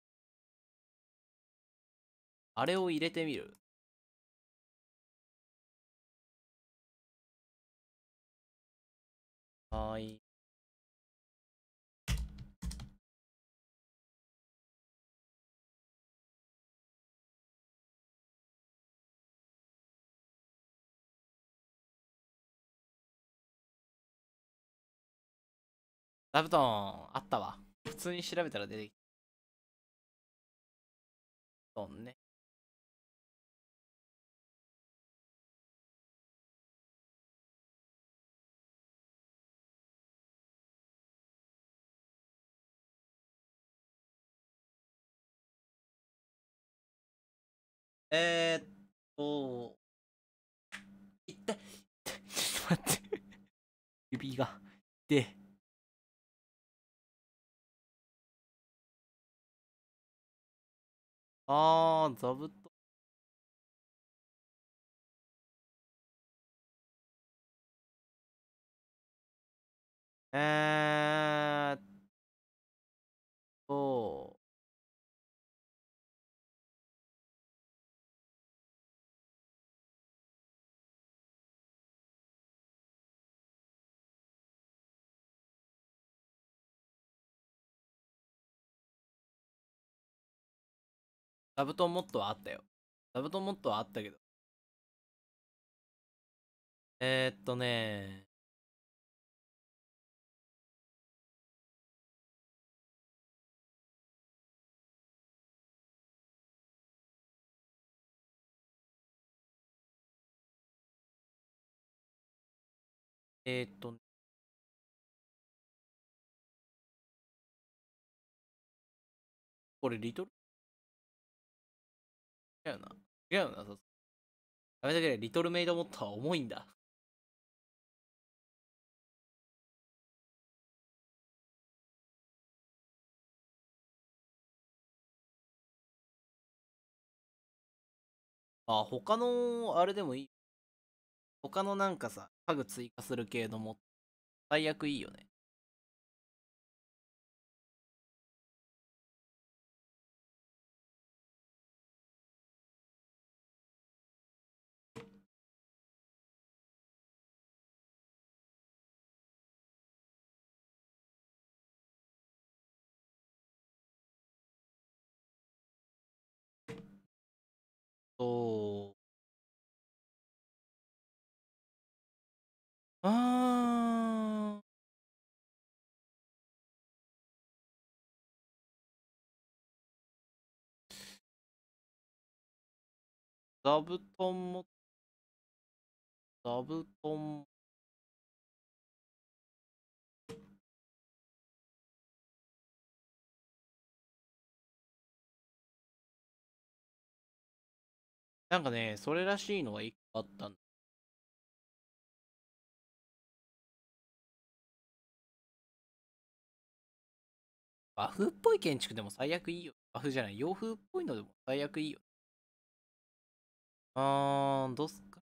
あれを入れてみる。はい。座布団あったわ。普通に調べたら出てきた。布団ね。えー、っと、いって、ちょっと待って。指が、で、あー、座布団。えーっと、座布団モッドはあったよ。座布団モッとはあったけど。えー、っとねえー、っと、ね、これ、リトル違うな。違うな、そうやめてくれ、リトルメイドモッドは重いんだ。あ、他の、あれでもいい。他のなんかさ、家具追加する系のも、最悪いいよね。座布団も、座布団も、なんかね、それらしいのが1個あったんだ。和風っぽい建築でも最悪いいよ。和風じゃない、洋風っぽいのでも最悪いいよ。あー、どうすか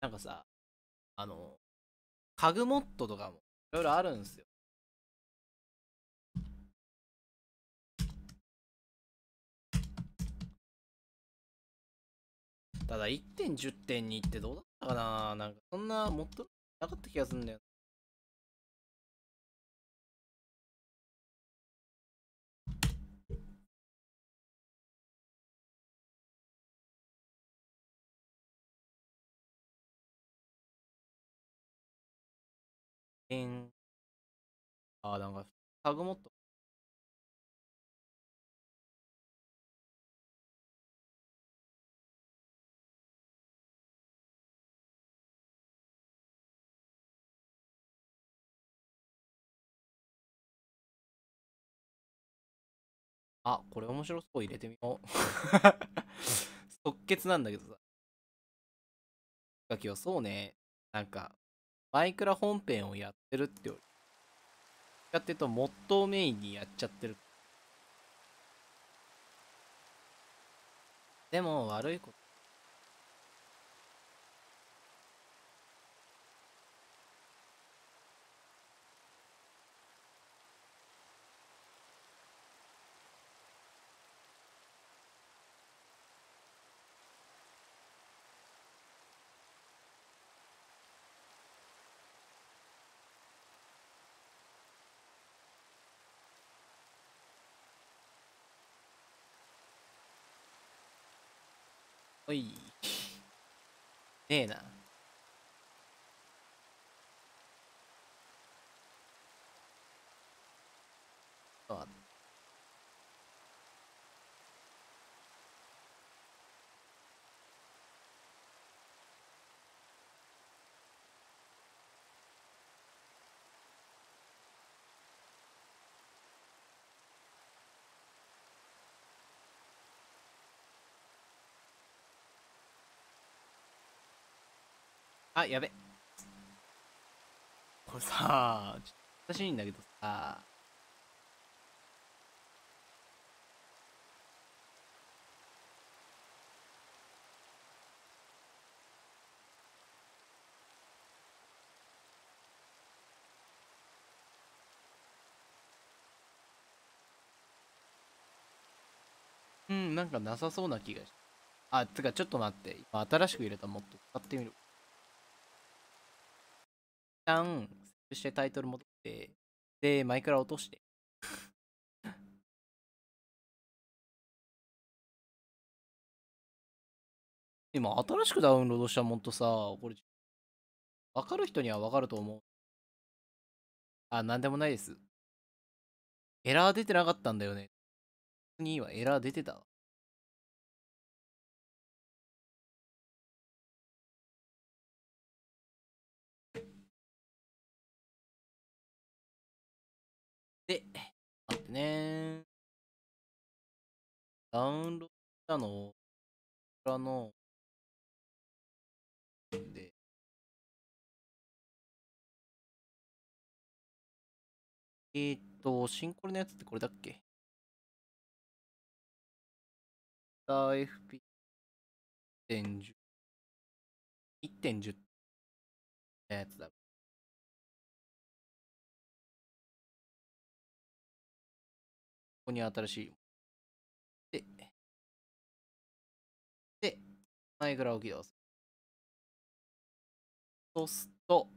なんかさ、あの、家具モッドとかもいろいろあるんすよ。ただ1.10.2ってどうだったかななんかそんなもっとなかった気がするんだよ近、あ、なんか、タグもっと。あ、これ面白そう入れてみよう。即決なんだけどさ。きはそうね。なんか、マイクラ本編をやってるってより、やってると、モットーメインにやっちゃってる。でも、悪いこと。おい。ねえな。あ、やべ。これさ、ちょっと難しいんだけどさ、うん、なんかなさそうな気がしあ、つかちょっと待って。今新しく入れたもっと使ってみる。旦、そしてタイトル戻って、で、マイクラ落として。今、新しくダウンロードしたもんとさ、これ、わかる人にはわかると思う。あ、なんでもないです。エラー出てなかったんだよね。にはエラー出てた。で、待ってねダウンロードしたのこちらの、で、えー、っと、シンコレのやつってこれだっけター FP1.10 のやつだ。ここに新しい。で、で、前から起きます。そうすと、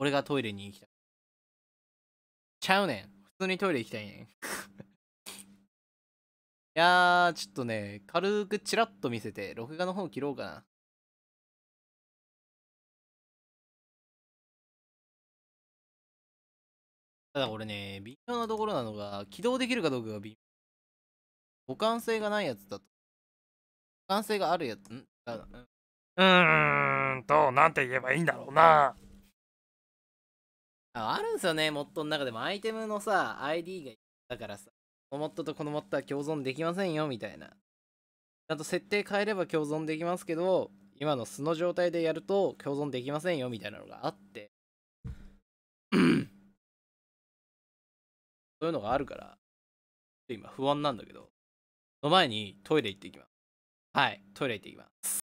俺がトイレに行きたい。ちゃうねん。普通にトイレ行きたいねん。いやー、ちょっとね、軽くチラッと見せて、録画の方切ろうかな。ただこれね、微妙なところなのが、起動できるかどうかが微妙。互換性がないやつだと。互換性があるやつ、んうーんと、なんて言えばいいんだろうな。ああるんすよね、モッドの中でも。アイテムのさ、ID がだからさ、このモッドとこのモッドは共存できませんよ、みたいな。ちゃんと設定変えれば共存できますけど、今の素の状態でやると共存できませんよ、みたいなのがあって。そういうのがあるから、今不安なんだけど、の前にトイレ行ってきます。はい、トイレ行ってきます。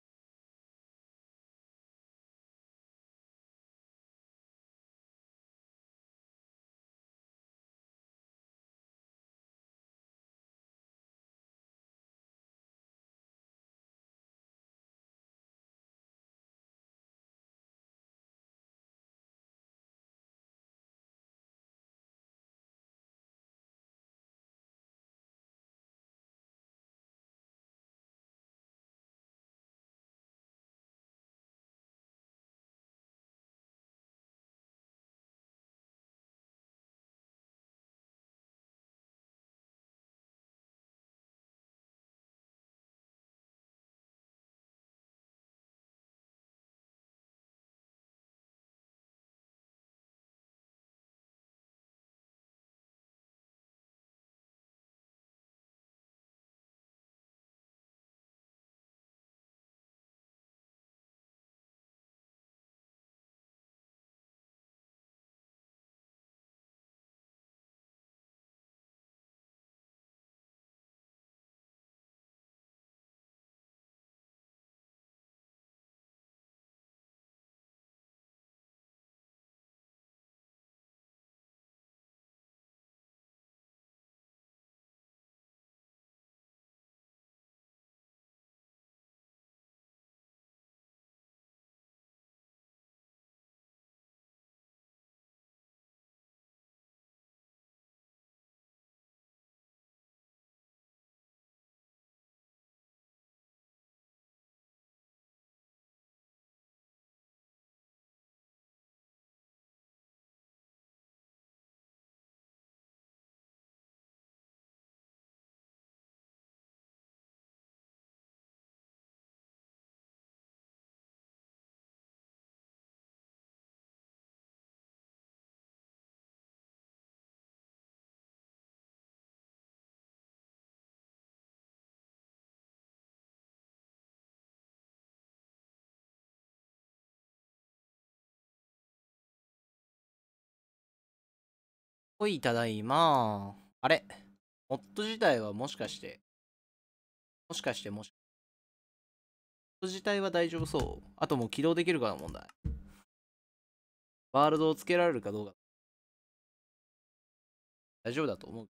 ほい、ただいま。あれモッド自体はもしかして、もしかしてもし、モッド自体は大丈夫そう。あともう起動できるかの問題。ワールドをつけられるかどうか。大丈夫だと思う。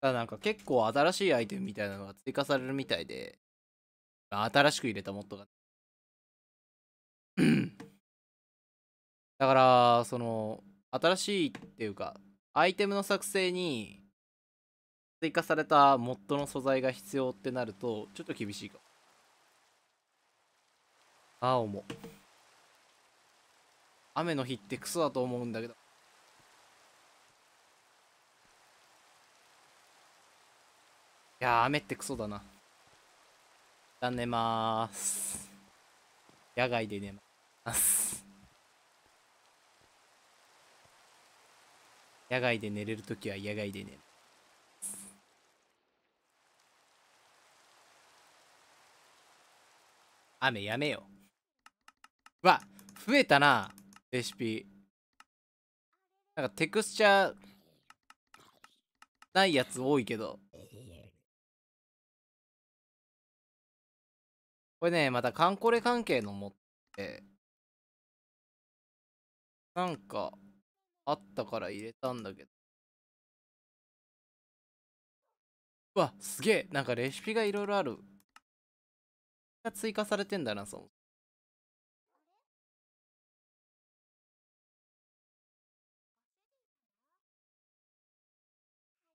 ただなんか結構新しいアイテムみたいなのが追加されるみたいで、新しく入れたモッドが。だから、その、新しいっていうか、アイテムの作成に追加されたモッドの素材が必要ってなると、ちょっと厳しいかも。青も。雨の日ってクソだと思うんだけど。いや雨ってクソだな。残念寝まーす。野外で寝ます。野外で寝れるときは野外で寝る。雨やめよう。わ、増えたな、レシピ。なんかテクスチャー、ないやつ多いけど。これね、またカンコレ関係のもって、なんか、あったから入れたんだけど。うわ、すげえなんかレシピがいろいろある。が追加されてんだな、そう。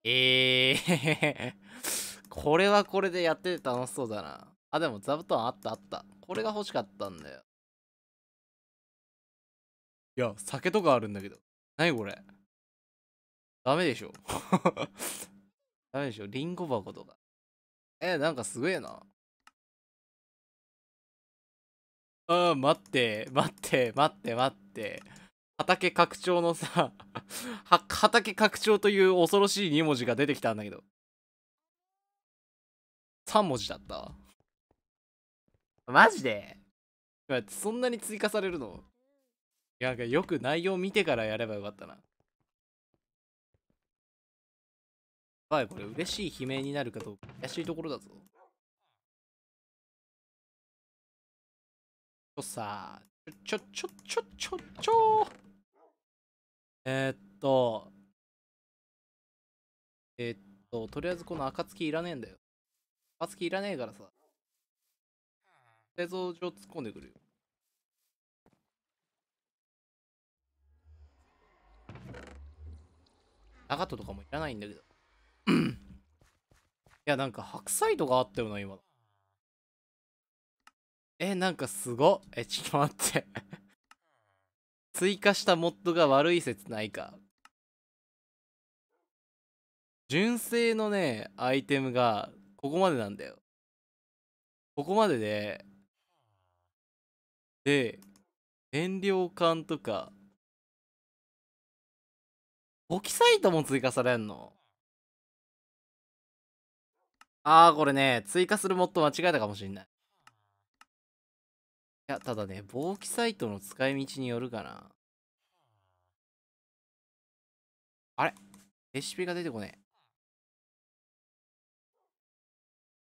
ええー これはこれでやってて楽しそうだな。あ、でも座布団あったあった。これが欲しかったんだよ。いや、酒とかあるんだけど。何これダメでしょ ダメでしょリンゴ箱とか。えなんかすげえな。ああ、待って、待って、待って、待って。畑拡張のさ 畑拡張という恐ろしい2文字が出てきたんだけど。3文字だったマジでそんなに追加されるのいや、よく内容見てからやればよかったな。はい、これ嬉しい悲鳴になるかどうか怪しいところだぞ。とさ、ちょ、ちょ、ちょ、ちょ、ちょ、ちょえー、っと、えー、っと、とりあえずこの暁いらねえんだよ。暁いらねえからさ、製造所突っ込んでくるよ。ラガットとかもいらないんだけど。いや、なんか白菜とかあったよな、今。え、なんかすごえ、ちょっと待って追加したモッドが悪い説ないか。純正のね、アイテムが、ここまでなんだよ。ここまでで、で、燃料管とか、簿記サイトも追加されんのああ、これね、追加するモッド間違えたかもしんない。いや、ただね、簿記サイトの使い道によるかな。あれレシピが出てこねえ。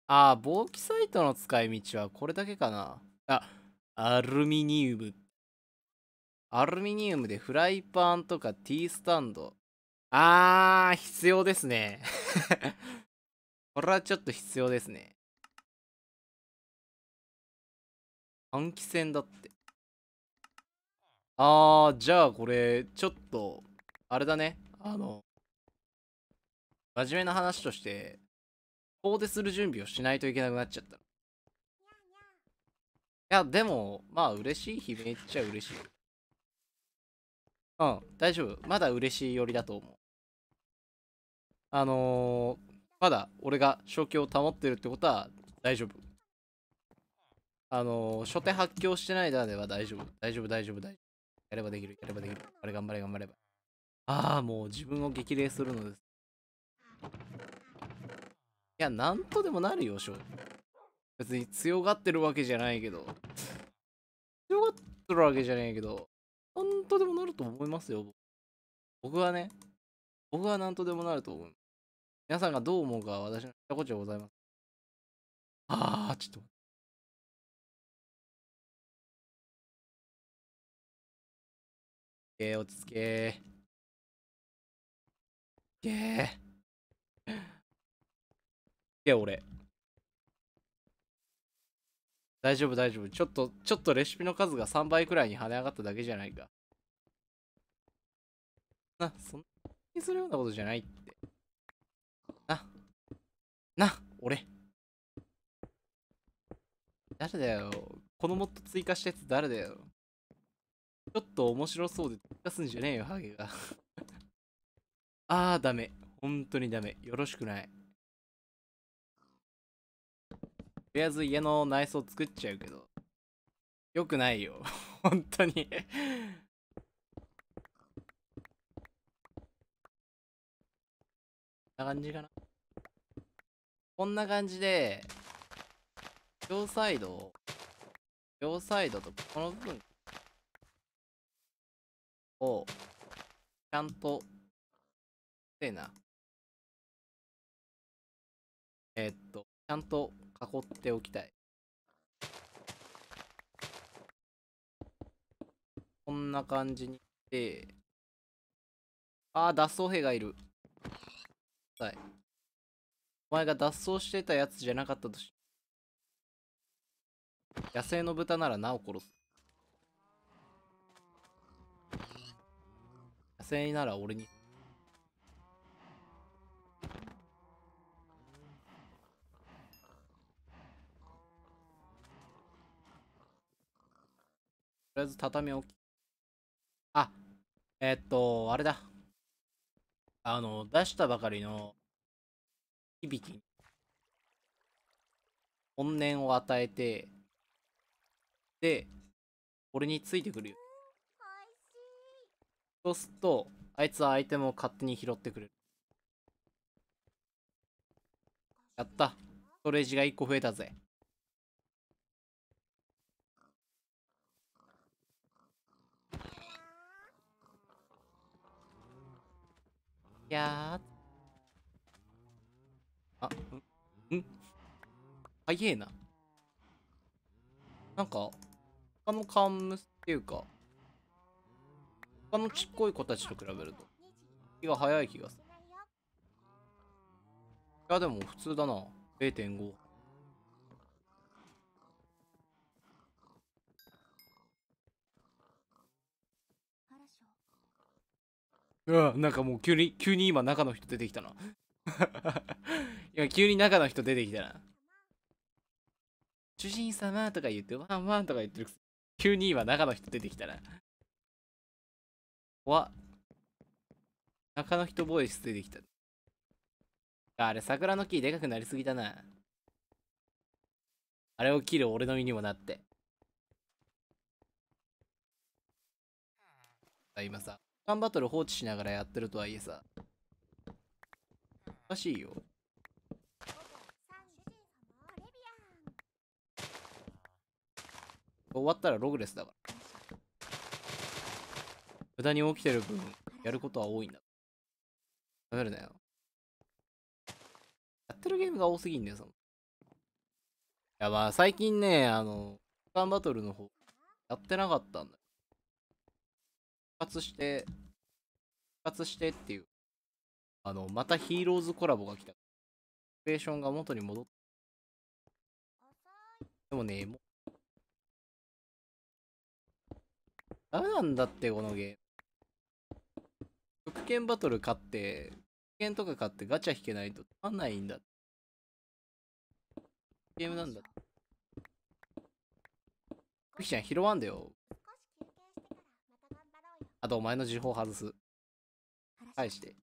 ああ、簿記サイトの使い道はこれだけかな。あ、アルミニウム。アルミニウムでフライパンとかティースタンド、あー、必要ですね。これはちょっと必要ですね。換気扇だって。あー、じゃあこれ、ちょっと、あれだね。あの、真面目な話として、遠出する準備をしないといけなくなっちゃった。いや、でも、まあ、嬉しい悲鳴っちゃ嬉しい。うん、大丈夫。まだ嬉しい寄りだと思う。あのー、まだ俺が正気を保ってるってことは大丈夫。あのー、初手発狂してないだでは大丈夫。大丈夫、大丈夫、大丈夫。やればできる、やればできる。あれ頑張れ、頑張れば。ああ、もう自分を激励するのです。いや、なんとでもなるよ、正直。別に強がってるわけじゃないけど。強がってるわけじゃないけど、なんとでもなると思いますよ。僕はね、僕はなんとでもなると思う。皆さんがどう思うか私の知ことでございます。ああ、ちょっとええ、落ち着けえけえ、俺。大丈夫、大丈夫。ちょっと、ちょっとレシピの数が3倍くらいに跳ね上がっただけじゃないか。な、そんなにするようなことじゃないって。な、俺。誰だよ。このモッド追加したやつ誰だよ。ちょっと面白そうで追加すんじゃねえよ、ハゲが。ああダメ。本当にダメ。よろしくない。とりあえず家の内装作っちゃうけど。よくないよ。本当にな感じかな。こんな感じで、両サイドを、両サイドとこの部分を、ちゃんと、せえな。えー、っと、ちゃんと囲っておきたい。こんな感じにして、ああ、脱走兵がいる。はい。お前が脱走してたやつじゃなかったとし野生の豚ならなお殺す野生なら俺にとりあえず畳を置き。あ、えー、っと、あれだ。あの、出したばかりの響きに怨念を与えてで俺についてくるよそうするとあいつはアイテムを勝手に拾ってくれるやったストレージが1個増えたぜやーあ、うんん早えな。なんか、他のカンムスっていうか、他のちっこい子たちと比べると、気が早い気がする。いや、でも普通だな。0.5。うわ、なんかもう急に、急に今中の人出てきたな。今急に中の人出てきたな。主人様とか言って、ワンワンとか言ってる急に今中の人出てきたな。怖っ。中の人ボイス出てきた。あれ、桜の木でかくなりすぎだな。あれを切る俺の身にもなって。今さ、缶バトル放置しながらやってるとはいえさ、かしいよ。終わったらログレスだから。無駄に起きてる分、やることは多いんだ。食べるなよ。やってるゲームが多すぎんだよ、その。いや、まあ、最近ね、あの、ガンバトルの方、やってなかったんだよ。復活して、復活してっていうあの、またヒーローズコラボが来た。シチュエーションが元に戻った。でもね、もう。ダメなんだって、このゲーム。極限バトル勝って、限とか買ってガチャ引けないと止まんないんだ。ゲームなんだ。ゆきちゃん拾わんだよ。あとお前の時報外す。返して。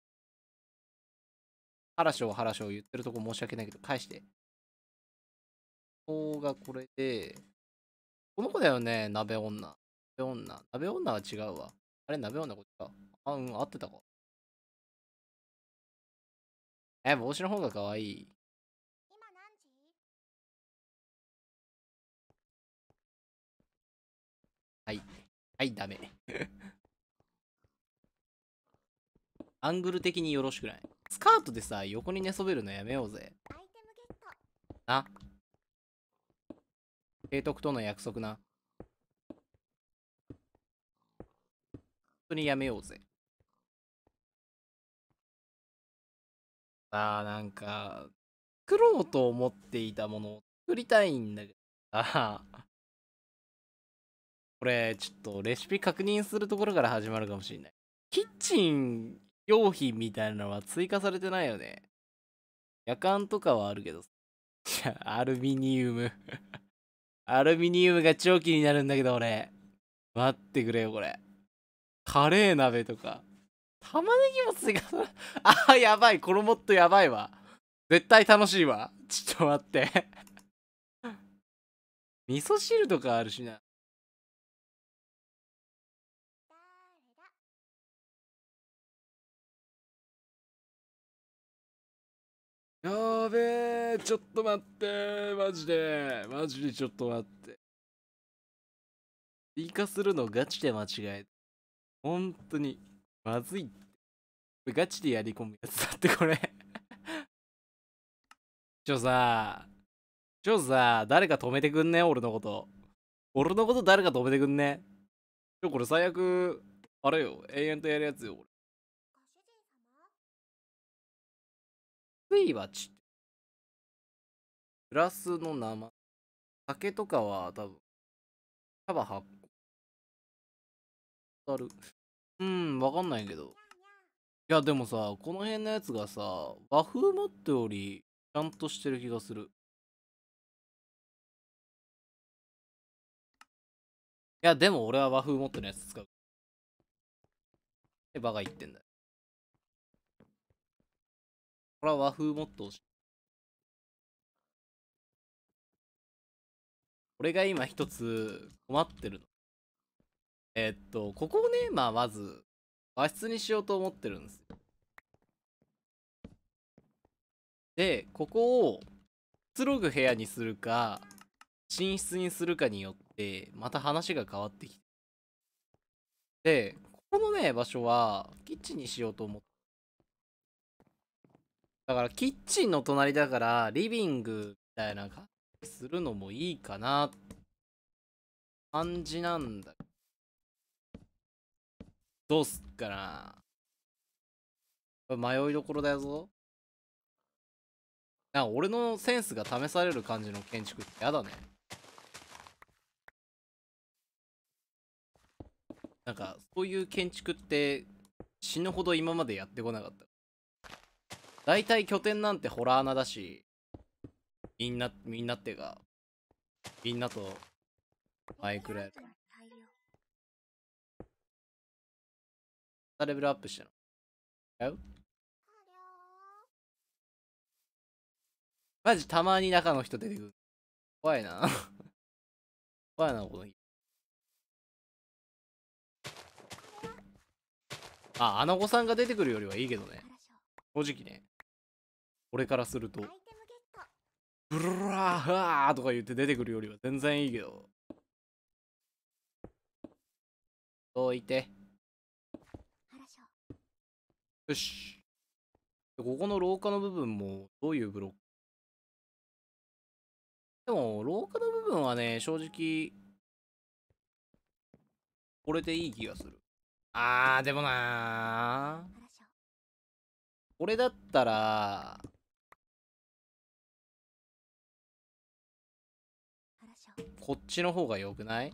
原章原を言ってるとこ申し訳ないけど、返して。ここがこれで、この子だよね、鍋女。鍋女。鍋女は違うわ。あれ、鍋女こっちか。あ、うん、合ってたか。え、帽子の方が可愛い。はい。はい、ダメ。アングル的によろしくない。スカートでさ、横に寝そべるのやめようぜ。な。提督との約束な。本当にやめようぜ。さあ、なんか、作ろうと思っていたものを作りたいんだけどさ。これ、ちょっとレシピ確認するところから始まるかもしれない。キッチン用品みたいなのは追加されてないよね。夜間とかはあるけど。アルミニウム アルミニウムが長期になるんだけど、俺。待ってくれよ、これ。カレー鍋とか。玉ねぎも追加され、あ、やばい。このモっとやばいわ。絶対楽しいわ。ちょっと待って 味噌汁とかあるしな。やべえ、ちょっと待って、マジで、マジでちょっと待って。追加するのガチで間違えた。ほんとに、まずいって。ガチでやり込むやつだって、これ ちょさ、ちょさ、誰か止めてくんね、俺のこと。俺のこと誰か止めてくんね。ちょ、これ最悪、あれよ、永遠とやるやつよ、俺。ついはちグラスの生酒とかは多分束発酵あるうんわかんないけどいやでもさこの辺のやつがさ和風マットよりちゃんとしてる気がするいやでも俺は和風持ってのやつ使うえバカ言ってんだよこれは和風モッドをし俺が今一つ困ってるの。えー、っと、ここをね、まあまず、和室にしようと思ってるんですよ。で、ここを、くつろぐ部屋にするか、寝室にするかによって、また話が変わってきて。で、ここのね、場所は、キッチンにしようと思って。だからキッチンの隣だからリビングみたいな感じするのもいいかな感じなんだどうすっかな迷いどころだよぞな俺のセンスが試される感じの建築って嫌だねなんかそういう建築って死ぬほど今までやってこなかった大体拠点なんてホラー穴だし、みんな、みんなってか、みんなと、前くらい。レベルアップしたの違うマジたまに中の人出てくる。怖いな。怖いな、この日。あ、あの子さんが出てくるよりはいいけどね。正直ね。俺からするとブルラーハーとか言って出てくるよりは全然いいけどどいてよしここの廊下の部分もどういうブロックでも廊下の部分はね正直これでいい気がするあーでもなーこれだったらこっちの方が良くない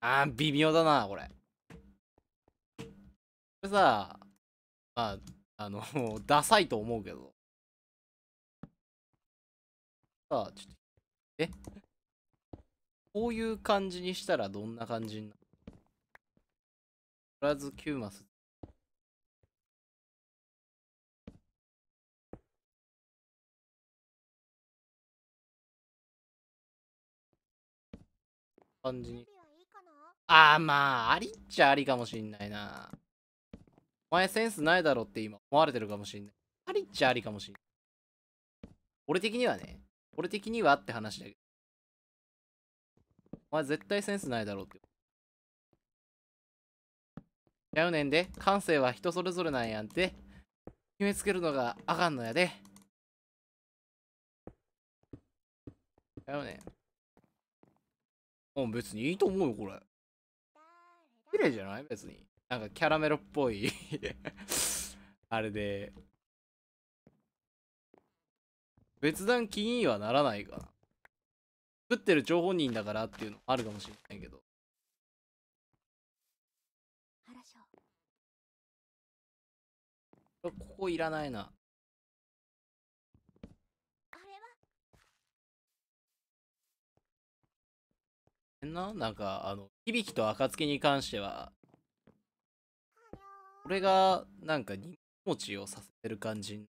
あー、微妙だな、これ。これさ、まあ、あの、ダサいと思うけど。さあ、ちょっと、えこういう感じにしたらどんな感じになるとりあえず9マス感じに。ああ、まあ、ありっちゃありかもしんないな。お前センスないだろって今思われてるかもしんない。ありっちゃありかもしんない。俺的にはね。俺的にはって話だけど。お前絶対センスないだろって。ちゃうねんで、感性は人それぞれなんやんて。決めつけるのがあかんのやで。ちゃうねん。うん、別にいいと思うよ、これ。綺麗じゃない別に。なんかキャラメロっぽい あれで。別段気にはならないかな。作ってる張本人だからっていうのあるかもしれないけど。ここいらないな。ななんか、あの、響きと暁に関しては、これが、なんか、荷ちをさせてる感じ。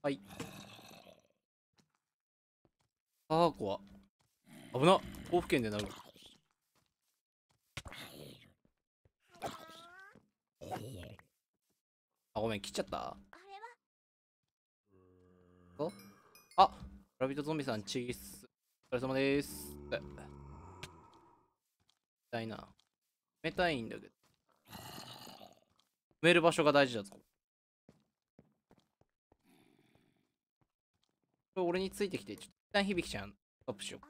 はい。ああ、怖危な甲府県でなる。あ、ごめん、切っちゃったあ、ラビットゾンビさん、チーズ。れ様です。痛いな。冷たいんだけど。埋める場所が大事だぞ。俺についてきて、ちょっと一旦響ちゃん、アトップしよう。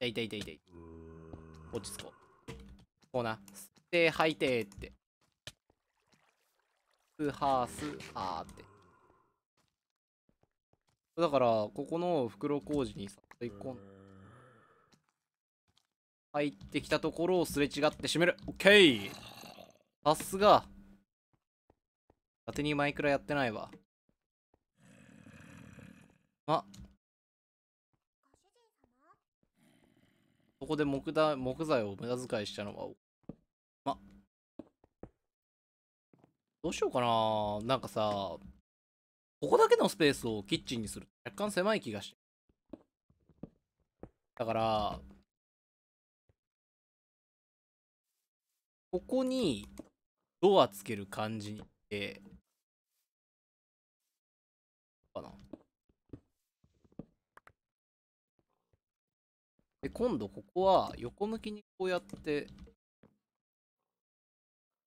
痛い痛い痛い痛い。落ち着こう。こうな。て吐いてって。すはーすはーって。だから、ここの袋小路にさ、一個入ってきたところをすれ違って閉める。オッケーさすが。勝手にマイクラやってないわ。あここで木だ木材を無駄遣いしたのはおどうしようかななんかさ、ここだけのスペースをキッチンにする若干狭い気がして。だから、ここにドアつける感じにして、かな。で、今度ここは横向きにこうやって、い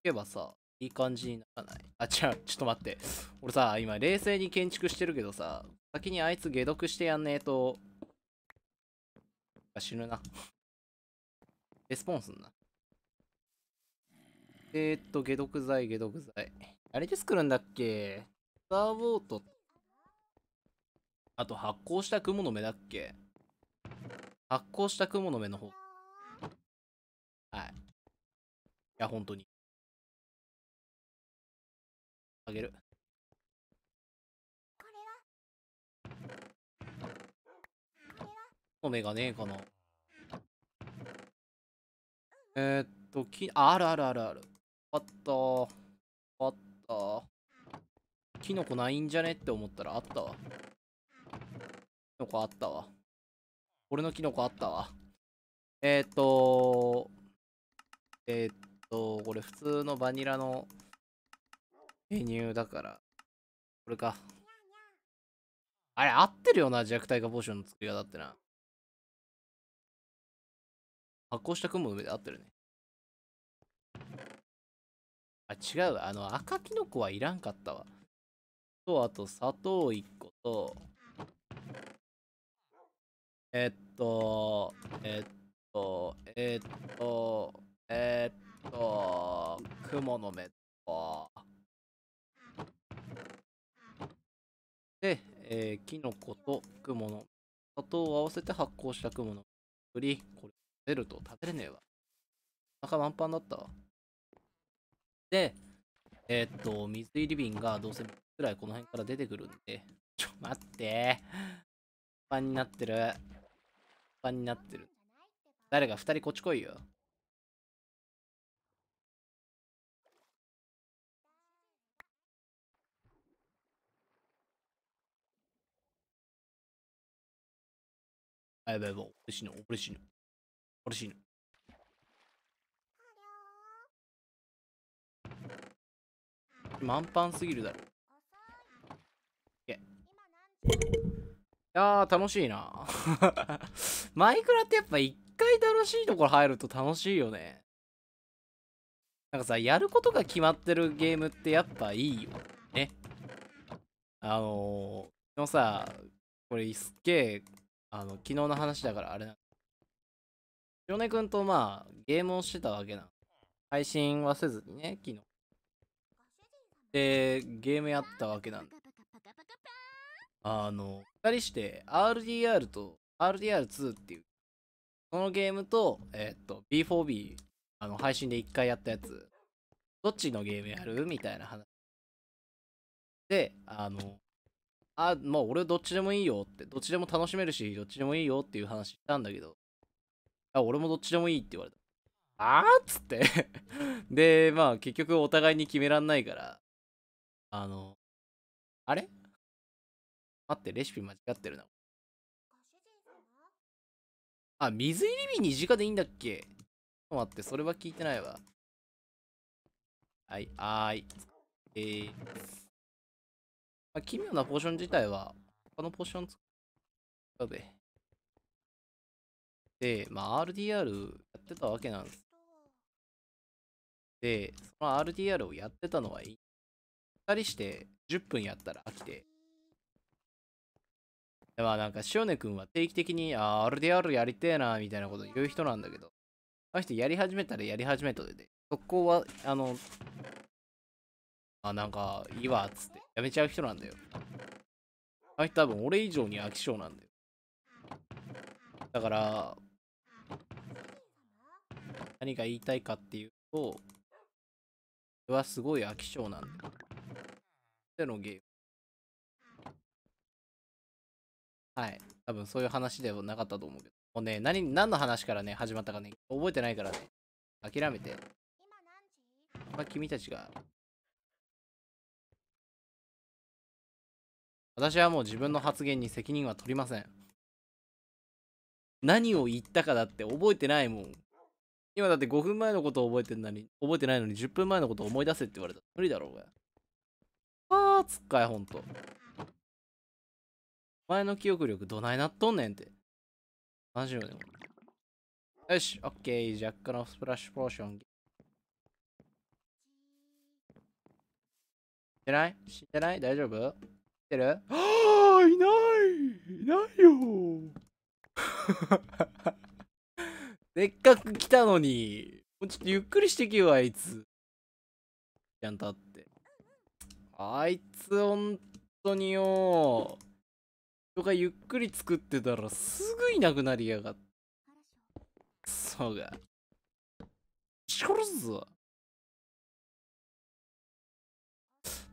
けばさ、いい感じにならないあ、違う、ちょっと待って。俺さ、今冷静に建築してるけどさ、先にあいつ解毒してやんねえと、死ぬな。レスポンすんな。えー、っと、解毒剤、解毒剤。あれで作るんだっけスターウォート。あと、発酵した雲の目だっけ発酵した雲の目の方。はい。いや、本当に。あげる。おめがねえかな。えー、っと、き、あ、るあるあるある。あった。あった。キノコないんじゃねって思ったらあったわ。キノコあったわ。俺のキノコあったわ。えー、っと、えー、っと、これ普通のバニラのメニューだから、これか。あれ、合ってるよな、弱体化ポーションの作り方ってな。発酵した雲の上で合ってるね。あ、違う。あの、赤キノコはいらんかったわ。と、あと、砂糖1個と、えっと、えっと、えっと、えっと、雲の目と、で、えー、キノコと雲の砂糖を合わせて発酵した雲の作り、これ出ると食べれねえわ。お腹満帆だったわ。で、えー、っと、水入り瓶がどうせ3くらいこの辺から出てくるんで、ちょ、待って。パンになってる。パンになってる。誰が2人こっち来いよ。아왜い어르신이어르신이어르신이満ンすぎるだろ。いやー、楽しいな。マイクラってやっぱ一回楽しいところ入ると楽しいよね。なんかさ、やることが決まってるゲームってやっぱいいよ。ね。あのー、のさ、これすっげえあの、昨日の話だからあれな。米ネ君とまあ、ゲームをしてたわけな。配信はせずにね、昨日。で、ゲームやったわけなんだ。あの、2人して RDR と RDR2 っていう、そのゲームと、えー、っと、B4B、あの、配信で1回やったやつ、どっちのゲームやるみたいな話。で、あの、あ、もう俺どっちでもいいよって、どっちでも楽しめるし、どっちでもいいよっていう話したんだけど、あ、俺もどっちでもいいって言われた。あーっつって で、まあ結局お互いに決めらんないから、あの、あれ待って、レシピ間違ってるな。あ、水入り瓶に直でいいんだっけちょっと待って、それは聞いてないわ。はい、はーい。えーあ、奇妙なポーション自体は、他のポーション使うべ。で、まあ、RDR やってたわけなんです。で、その RDR をやってたのはいい。二人して10分やったら飽きて。でまあなんか、塩根くんは定期的に、あ、RDR やりてえな、みたいなこと言う人なんだけど、あの人やり始めたらやり始めたで、速攻は、あの、あ、なんか、いいわ、っつって。やめちゃう人なんだよ。あい多分俺以上に飽き性なんだよ。だから、何が言いたいかっていうと、俺はすごい飽き性なんだよ。でのゲーム。はい。多分そういう話ではなかったと思うけど。もうね、何、何の話からね、始まったかね、覚えてないからね、諦めて。まあ、君たちが私はもう自分の発言に責任は取りません。何を言ったかだって覚えてないもん。今だって5分前のことを覚えてんのに、覚えてないのに10分前のことを思い出せって言われたら無理だろうが。あーつっかいほんと。お前の記憶力どないなっとんねんって。マジよね。よし、オッケー。ジャックのスプラッシュポーション。死んでない死んでない大丈夫てるあーいないいないよ せっかく来たのにもうちょっとゆっくりしてきよあいつちゃんとってあいつほんとによ人がゆっくり作ってたらすぐいなくなりやがってそうか殺すぞ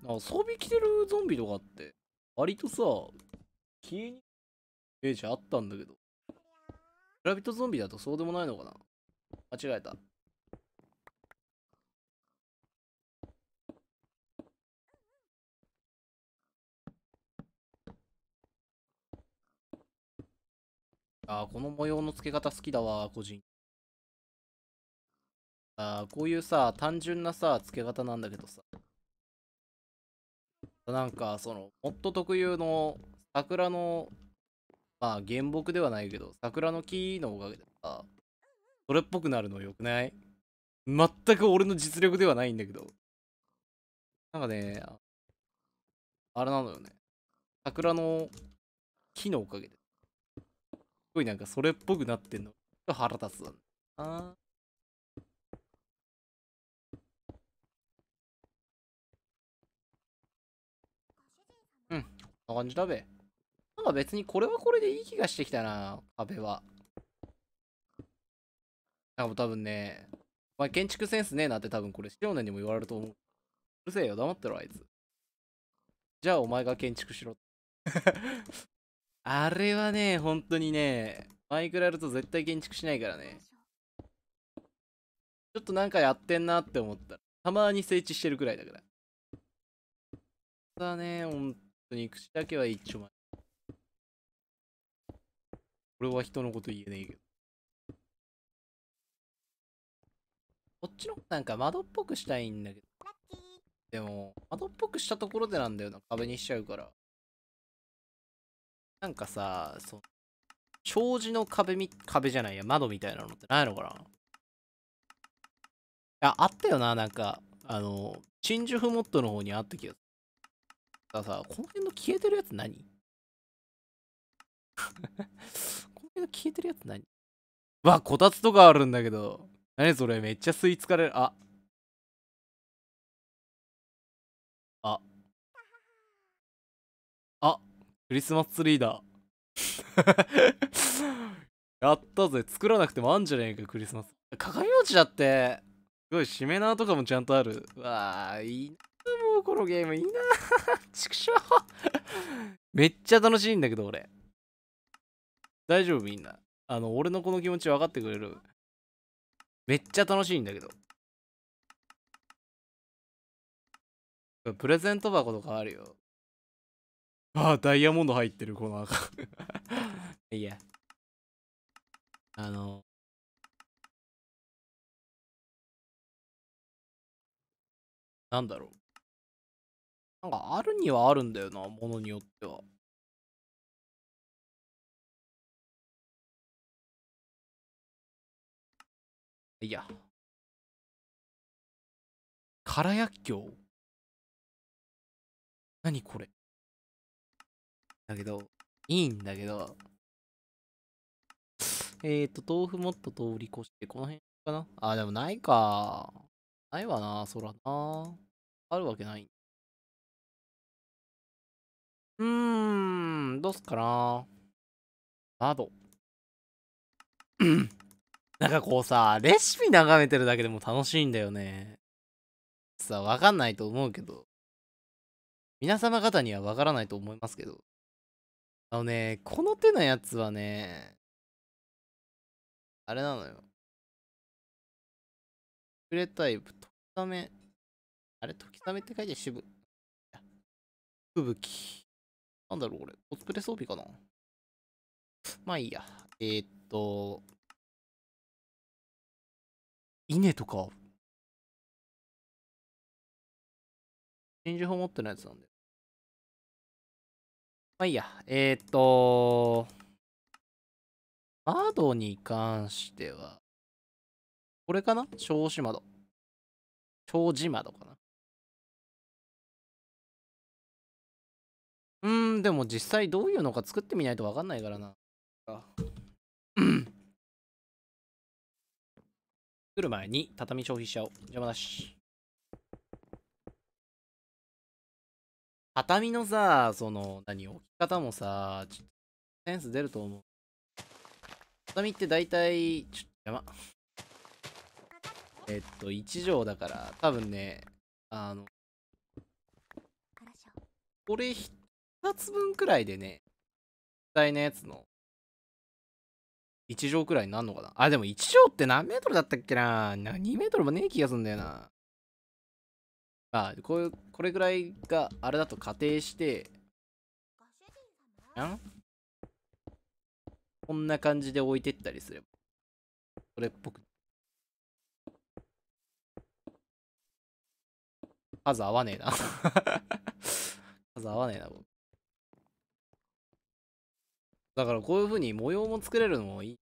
装備着てるゾンビとかって割とさ、消えにイメージあったんだけど。グラビットゾンビだとそうでもないのかな間違えた。あこの模様の付け方好きだわ、個人。あこういうさ、単純なさ、付け方なんだけどさ、なんかそのモッド特有の桜のまあ原木ではないけど桜の木のおかげでさそれっぽくなるのよくない全く俺の実力ではないんだけどなんかねあれなのよね桜の木のおかげですごいなんかそれっぽくなってんの腹立つだな、ね、あ感じだべ。なんか別にこれはこれでいい気がしてきたな、壁は。なんかもう多分ね、ま建築センスねえなって多分これ少年にも言われると思う。うるせえよ、黙ってろ、あいつ。じゃあお前が建築しろ。あれはね、本当にね、マイクラやると絶対建築しないからね。ちょっとなんかやってんなって思った。ら、たまに整地してるくらいだから。だね、ほん当に口だけは一丁前。俺は人のこと言えねえけど。こっちのなんか窓っぽくしたいんだけど。でも、窓っぽくしたところでなんだよな。壁にしちゃうから。なんかさ、そ障子の壁み、壁じゃないや、窓みたいなのってないのかないや、あったよな、なんか、あの、鎮守フモットの方にあった気がする。だかさ、この辺の消えてるやつ何 この辺の消えてるやつ何わ、こたつとかあるんだけど。何それめっちゃ吸い付かれる。あ。あ。あ。クリスマスツリーだ。やったぜ。作らなくてもあんじゃねえか、クリスマス。鏡餅だって。すごい、しめ縄とかもちゃんとある。わあ、いいな。もうこのゲームいいな 畜生めっちゃ楽しいんだけど俺大丈夫みんなあの俺のこの気持ち分かってくれるめっちゃ楽しいんだけどプレゼント箱とかあるよああダイヤモンド入ってるこの赤 いやあのなんだろうなんかあるにはあるんだよな、ものによっては。いや。空薬莢何これだけど、いいんだけど。えっ、ー、と、豆腐もっと通り越して、この辺かなあ、でもないか。ないわな、そらな。あるわけない。うーん、どうすっかな窓。なんかこうさ、レシピ眺めてるだけでも楽しいんだよね。さ、わかんないと思うけど。皆様方にはわからないと思いますけど。あのね、この手のやつはね、あれなのよ。プレタイプ、時ため。あれ、時ためって書いて渋。吹雪。なんだろう、これ。コスプレ装備かなまあいいや。えー、っと、稲とか、真珠法持ってないやつなんで。まあいいや。えー、っと、窓に関しては、これかな障子窓。障子窓かなうん、でも実際どういうのか作ってみないとわかんないからな。作る前に畳消費しちゃおう。邪魔だし。畳のさ、その、何、置き方もさ、ちょっとセンス出ると思う。畳って大体、ちょっと邪魔。えっと、1畳だから、多分ね、あの、これ2つ分くらいでね、実際のやつの、1畳くらいになるのかな。あ、でも1畳って何メートルだったっけなな ?2 メートルもねえ気がすんだよな。あ、こういう、これぐらいがあれだと仮定して、んこんな感じで置いてったりすれば、それっぽく。数合わねえな 数合わねえな、僕。だからこういう風に模様も作れるのもいい。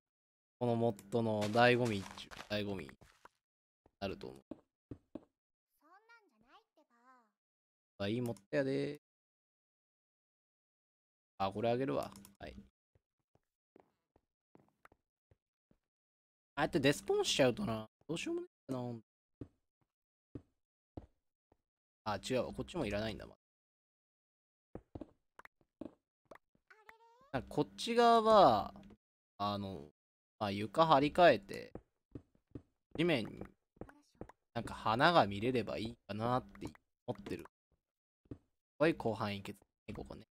このモッドの醍醐味っちゅう、醍醐味、なると思う。そんなんじゃないってば。あ、いいモッドやであ、これあげるわ。はい。あえてデスポンしちゃうとな、どうしようもないな。あ、違う。こっちもいらないんだ、なんかこっち側は、あの、まあ、床張り替えて、地面になんか花が見れればいいかなって思ってる。すごい広範囲決ね、ここね。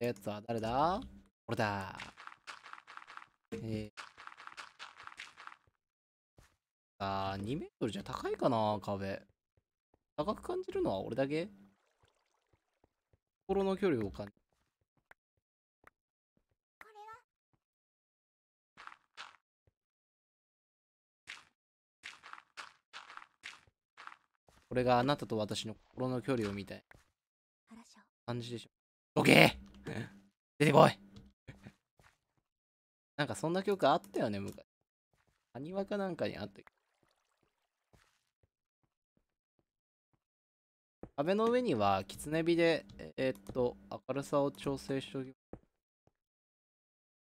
やつは誰だ俺だえー、あー、2メートルじゃ高いかな、壁。高く感じるのは俺だけ心の距離を感じこれがあなたと私の心の距離を見たい感じでしょ。どけ出てこいなんかそんな曲あったよね、昔。アニかなんかにあったけど。壁の上には、狐火で、えー、っと、明るさを調整しておきます。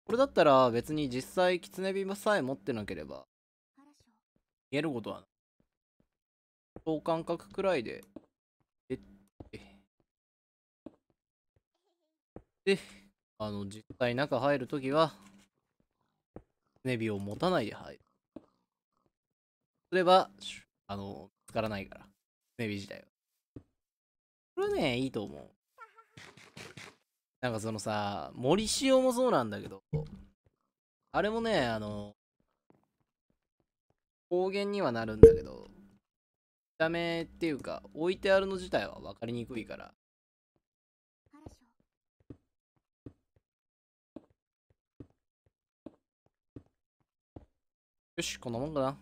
これだったら別に実際狐火さえ持ってなければ、見えることはない。等間隔くらいで、え、で、あの、実際中入るときは、狐火を持たないで入る。すれば、あの、つからないから、狐火自体は。これね、いいと思う。なんかそのさ、森塩もそうなんだけど、あれもね、あの、方言にはなるんだけど、見た目っていうか、置いてあるの自体は分かりにくいから。よし、こんなもんかな。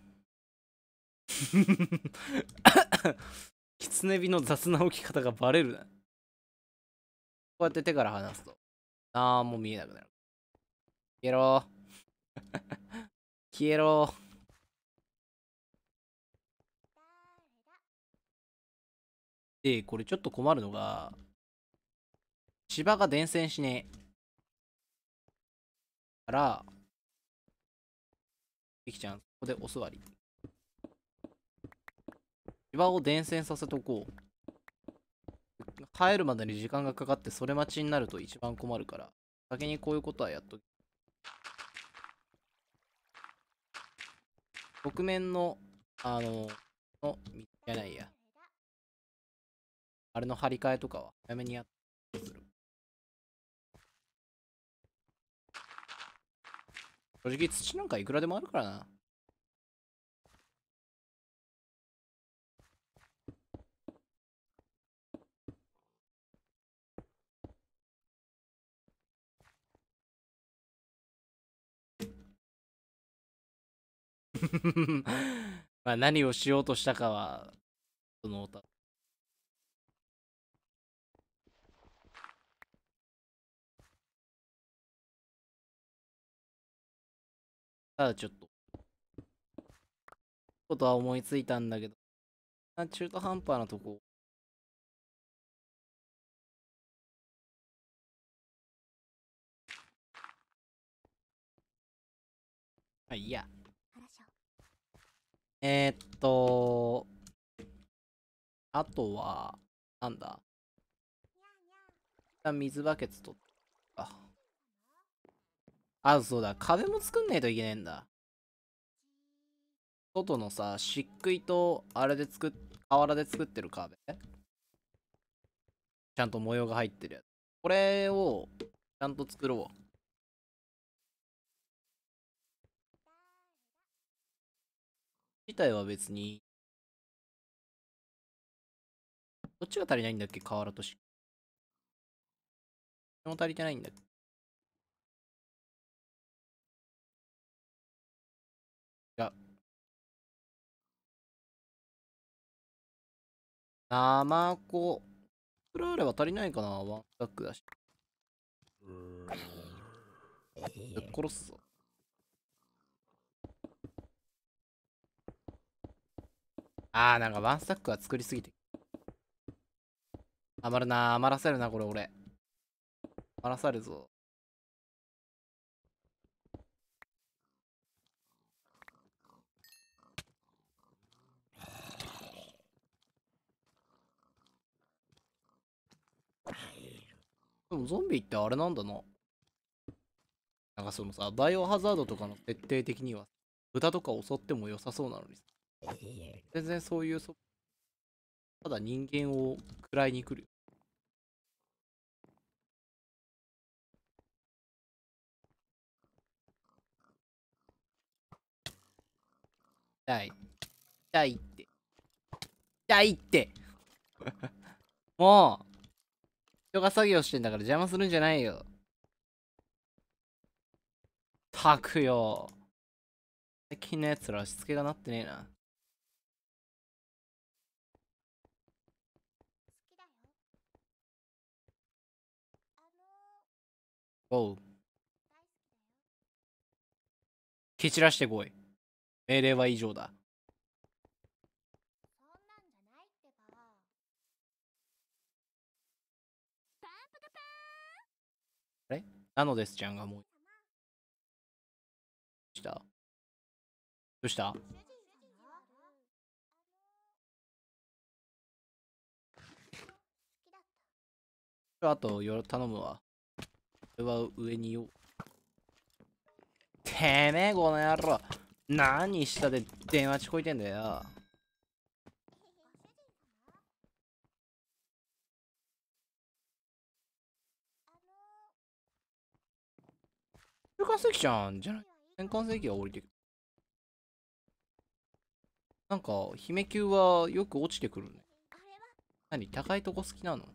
キツネビの雑な置き方がバレるな。こうやって手から離すと、あんもう見えなくなる。消えろー。消えろー。で、これちょっと困るのが、芝が伝染しねえ。から、ゆきちゃん、ここでお座り。岩を伝染させとこう。帰るまでに時間がかかってそれ待ちになると一番困るから、先にこういうことはやっとき。側面の、あの、の、じゃないや。あれの張り替えとかは早めにやってする。正直土なんかいくらでもあるからな。まあ何をしようとしたかは、その歌。ただちょっと、ことは思いついたんだけど、中途半端なとこはい、いや。えー、っと、あとは、なんだ。一旦水バケツ取っか。あ、そうだ。壁も作んないといけねえんだ。外のさ、漆喰と、あれで作っ、瓦で作ってる壁ちゃんと模様が入ってるやつ。これを、ちゃんと作ろう。自体は別に、どっちが足りないんだっけ河原とし。も足りてないんだっけが、ナマコ。くらあれば足りないかなワンスタックだし。殺すぞ。あー、なんかワンスタックは作りすぎて。余るな余らせるな、これ俺。余らされるぞ。でもゾンビってあれなんだな。なんかそのさ、バイオハザードとかの徹底的には、豚とか襲っても良さそうなのにさ。全然そういうそ、ただ人間を食らいに来るだ痛い。痛いって。痛いって もう人が作業してんだから邪魔するんじゃないよ。たくよ。最近のやつらしつけがなってねえな。おう。蹴散らしてこい。命令は以上だ。あれなのですちゃんがもう。どうしたどうしたあとよ頼むわ。れは上によ。てめえ、この野郎。何下で電話聞こえてんだよ。中間席じゃんじゃない転換席が降りてくる。なんか、姫級はよく落ちてくるね。何高いとこ好きなの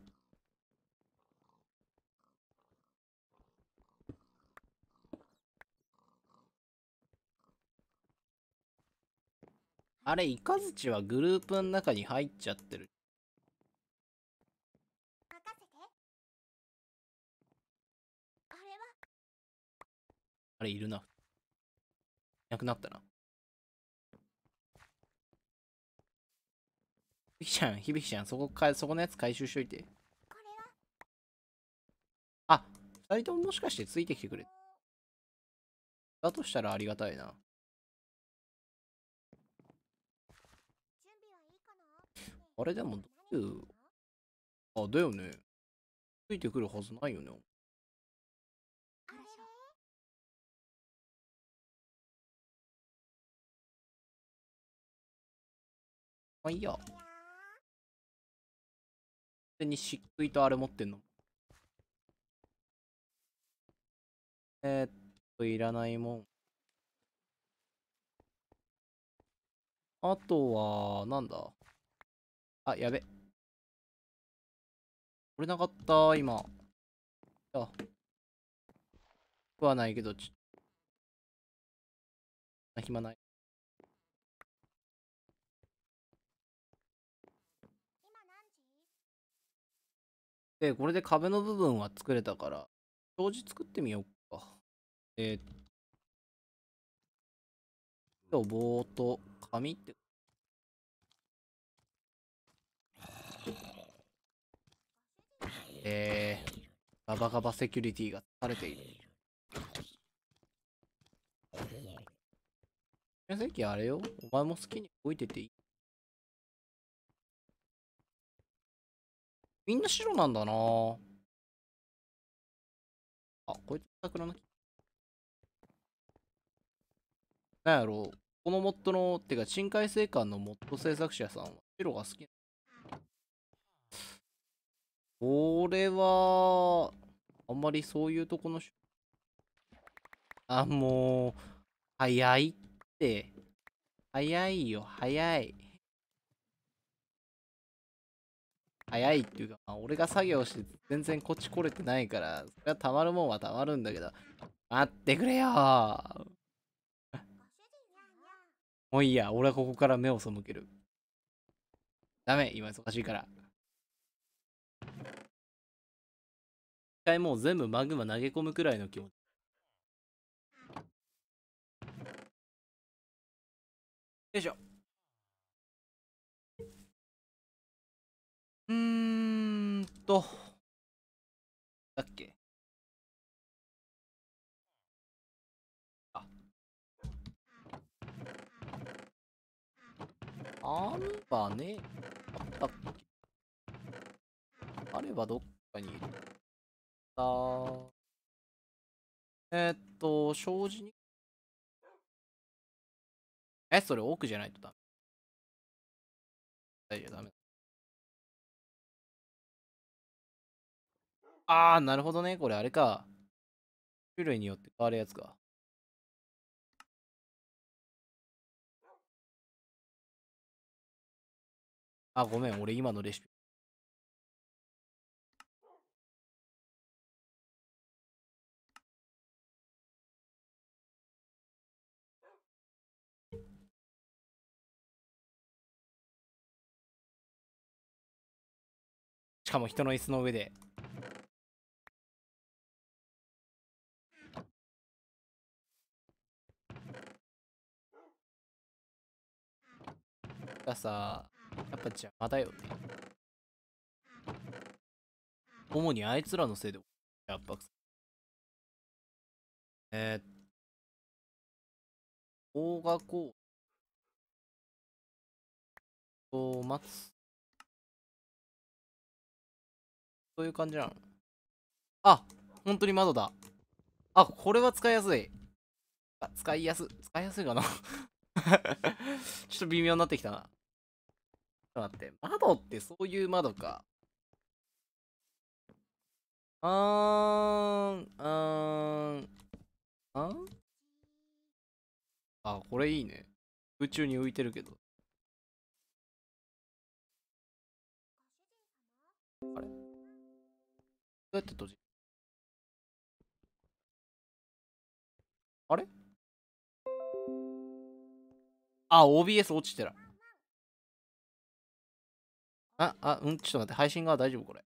あれ、イカズチはグループの中に入っちゃってる。あれ、いるな。いなくなったな。響ちゃん、響ちゃん、そこか、そこのやつ回収しといて。あ、二人とももしかしてついてきてくれ。だとしたらありがたいな。あれでも、どういう、あ、だよね。ついてくるはずないよね。まあいいや。手に漆喰とあれ持ってんの。えー、っと、いらないもん。あとは、なんだあ、やべ。これなかった、今。あ。食わないけど、ち暇ない。で、これで壁の部分は作れたから、障子作ってみようか。えー、今日棒と紙ってえー、ガバガバセキュリティがされている。宮崎あれよ、お前も好きに動いてていいみんな白なんだなあ、こいつ桜の木。なんやろう、このモッドの、てか、深海生館のモッド制作者さんは白が好きなこれは、あんまりそういうとこの、あ、もう、早いって。早いよ、早い。早いっていうか、まあ、俺が作業して全然こっち来れてないから、それはたまるもんはたまるんだけど、待ってくれよもういいや、俺はここから目を背ける。ダメ、今忙しいから。一回もう全部マグマ投げ込むくらいの気持ち。よいしょ。うーんと。だっけあ。あんばね。あったっければどっかにいる。あえー、っと、障子に。え、それ奥じゃないとダメ。大丈夫、ダメ。あー、なるほどね。これあれか。種類によって変わるやつか。あ、ごめん。俺今のレシピ。しかも人の椅子の上でさ、やっぱ邪魔だよね。主にあいつらのせいで圧迫さえー、大学を待つ。そういう感じなのあ本当に窓だあこれは使いやすいあ使いやす使いやすいかな ちょっと微妙になってきたなちょっと待って窓ってそういう窓かあーんあーんあんあこれいいね宇宙に浮いてるけどあれうやって閉じあれあ、OBS 落ちてる。あ、あ、うん、ちょっと待って、配信が大丈夫これ。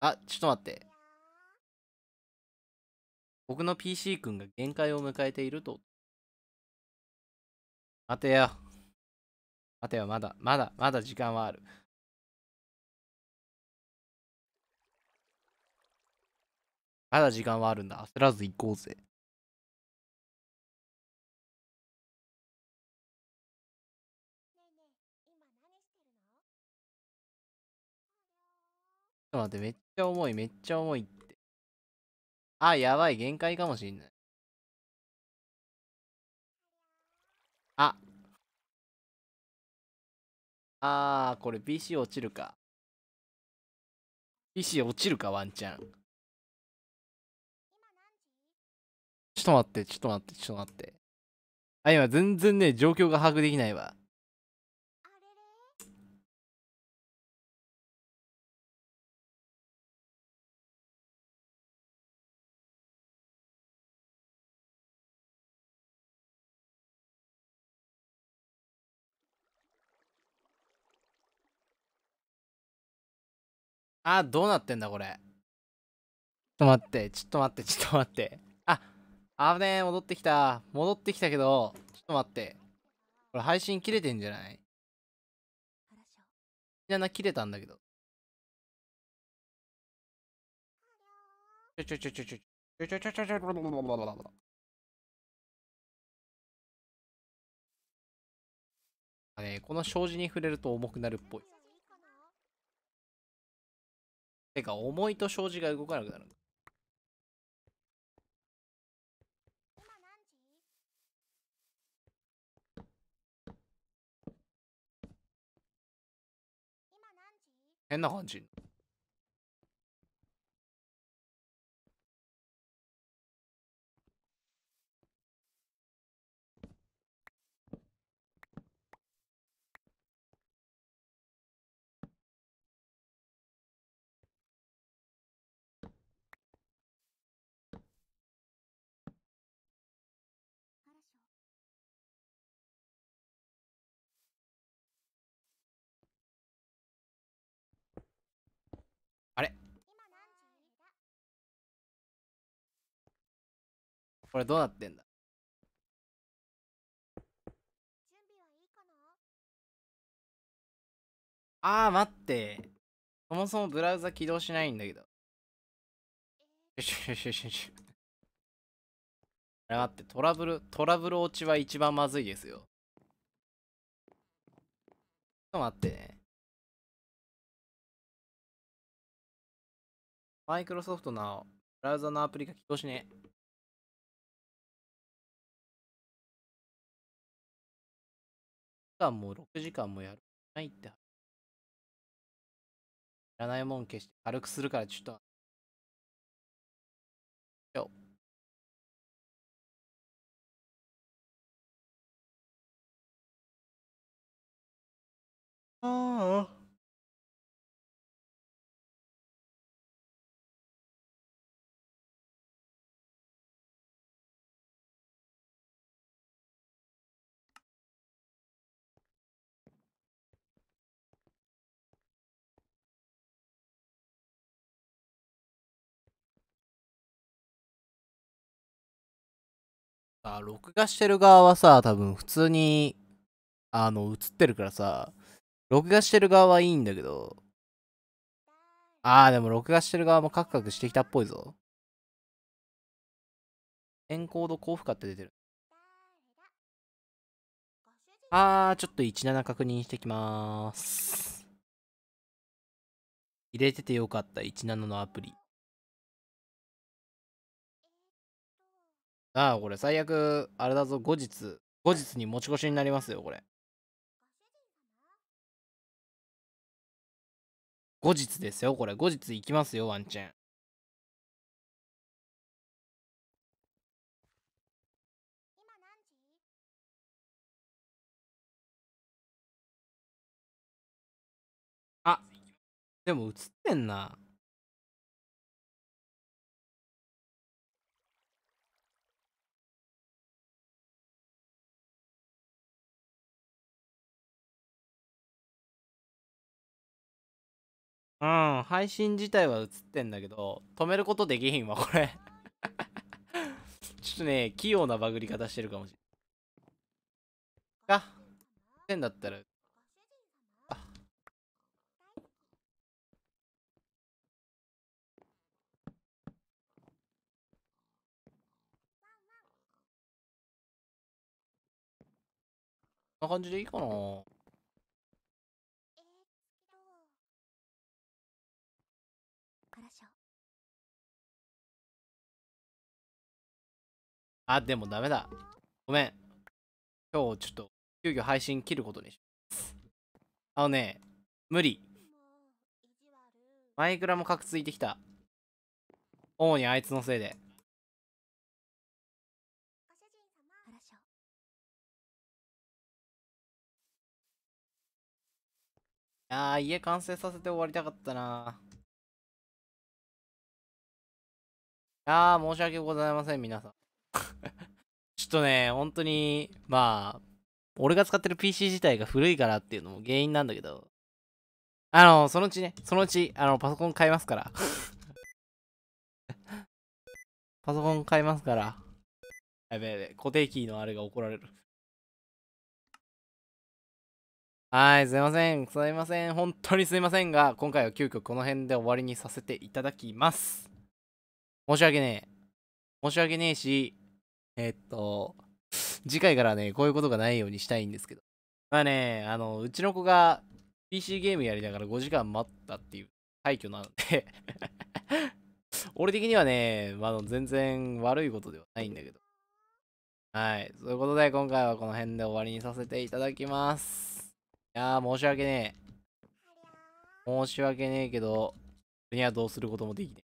あ、ちょっと待って。僕の PC 君が限界を迎えていると。待てよ。待てよ、まだ、まだ、まだ時間はある。まだ時間はあるんだ。焦らず行こうぜ。ちょっと待って、めっちゃ重い、めっちゃ重いって。あ、やばい、限界かもしんない。あ、あー、これ PC 落ちるか。PC 落ちるか、ワンチャン。ちょっと待って、ちょっと待って、ちょっと待って。あ、今全然ね、状況が把握できないわ。あ、どうなってんだ、これ。ちょっと待って、ちょっと待って、ちょっと待って。あ、あねえ、戻ってきた。戻ってきたけど、ちょっと待って。これ配信切れてんじゃないみんな切れたんだけど。ちょちょちょちょちょちょちょちょちょね、この障子に触れると重くなるっぽい。てか、重いと障子が動かなくなるんだ。変な感じ。これどうなってんだあー待ってそもそもブラウザ起動しないんだけどよしよしよしよしあれ待ってトラブルトラブル落ちは一番まずいですよちょっと待ってね。マイクロソフトのブラウザのアプリが起動しねえ。間も6時間もやるないっていらないもん消して軽くするからちょっとよあああ録画してる側はさ、多分普通に、あの、映ってるからさ、録画してる側はいいんだけど、ああでも録画してる側もカクカクしてきたっぽいぞ。エンコード高負荷って出てる。あー、ちょっと17確認してきまーす。入れててよかった、17のアプリ。ああ、これ最悪、あれだぞ、後日、後日に持ち越しになりますよ、これ。後日ですよ、これ。後日行きますよ、ワンチェン。あ、でも映ってんな。うん、配信自体は映ってんだけど、止めることできひんわ、これ ちょっとね、器用なバグり方してるかもしれん。あ、ってんだったら、こんな感じでいいかなあ、でもダメだ。ごめん。今日ちょっと、急遽配信切ることにします。あのね、無理。マイクラもカクついてきた。主にあいつのせいで。あー、家完成させて終わりたかったな。あ申し訳ございません、皆さん。ちょっとね、本当に、まあ、俺が使ってる PC 自体が古いからっていうのも原因なんだけど、あの、そのうちね、そのうち、あの、パソコン買いますから。パソコン買いますから。やべやべ、固定キーのあれが怒られる。はい、すいません、すいません、本当にすいませんが、今回は急遽この辺で終わりにさせていただきます。申し訳ねえ。申し訳ねえし、えっと、次回からね、こういうことがないようにしたいんですけど。まあね、あの、うちの子が PC ゲームやりながら5時間待ったっていう廃墟なので 俺的にはね、まあ、全然悪いことではないんだけど。はい。ということで、今回はこの辺で終わりにさせていただきます。いやー、申し訳ねえ。申し訳ねえけど、俺にはどうすることもできね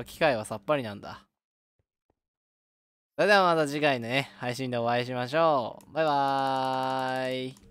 え。機械はさっぱりなんだ。それではまた次回のね、配信でお会いしましょう。バイバーイ。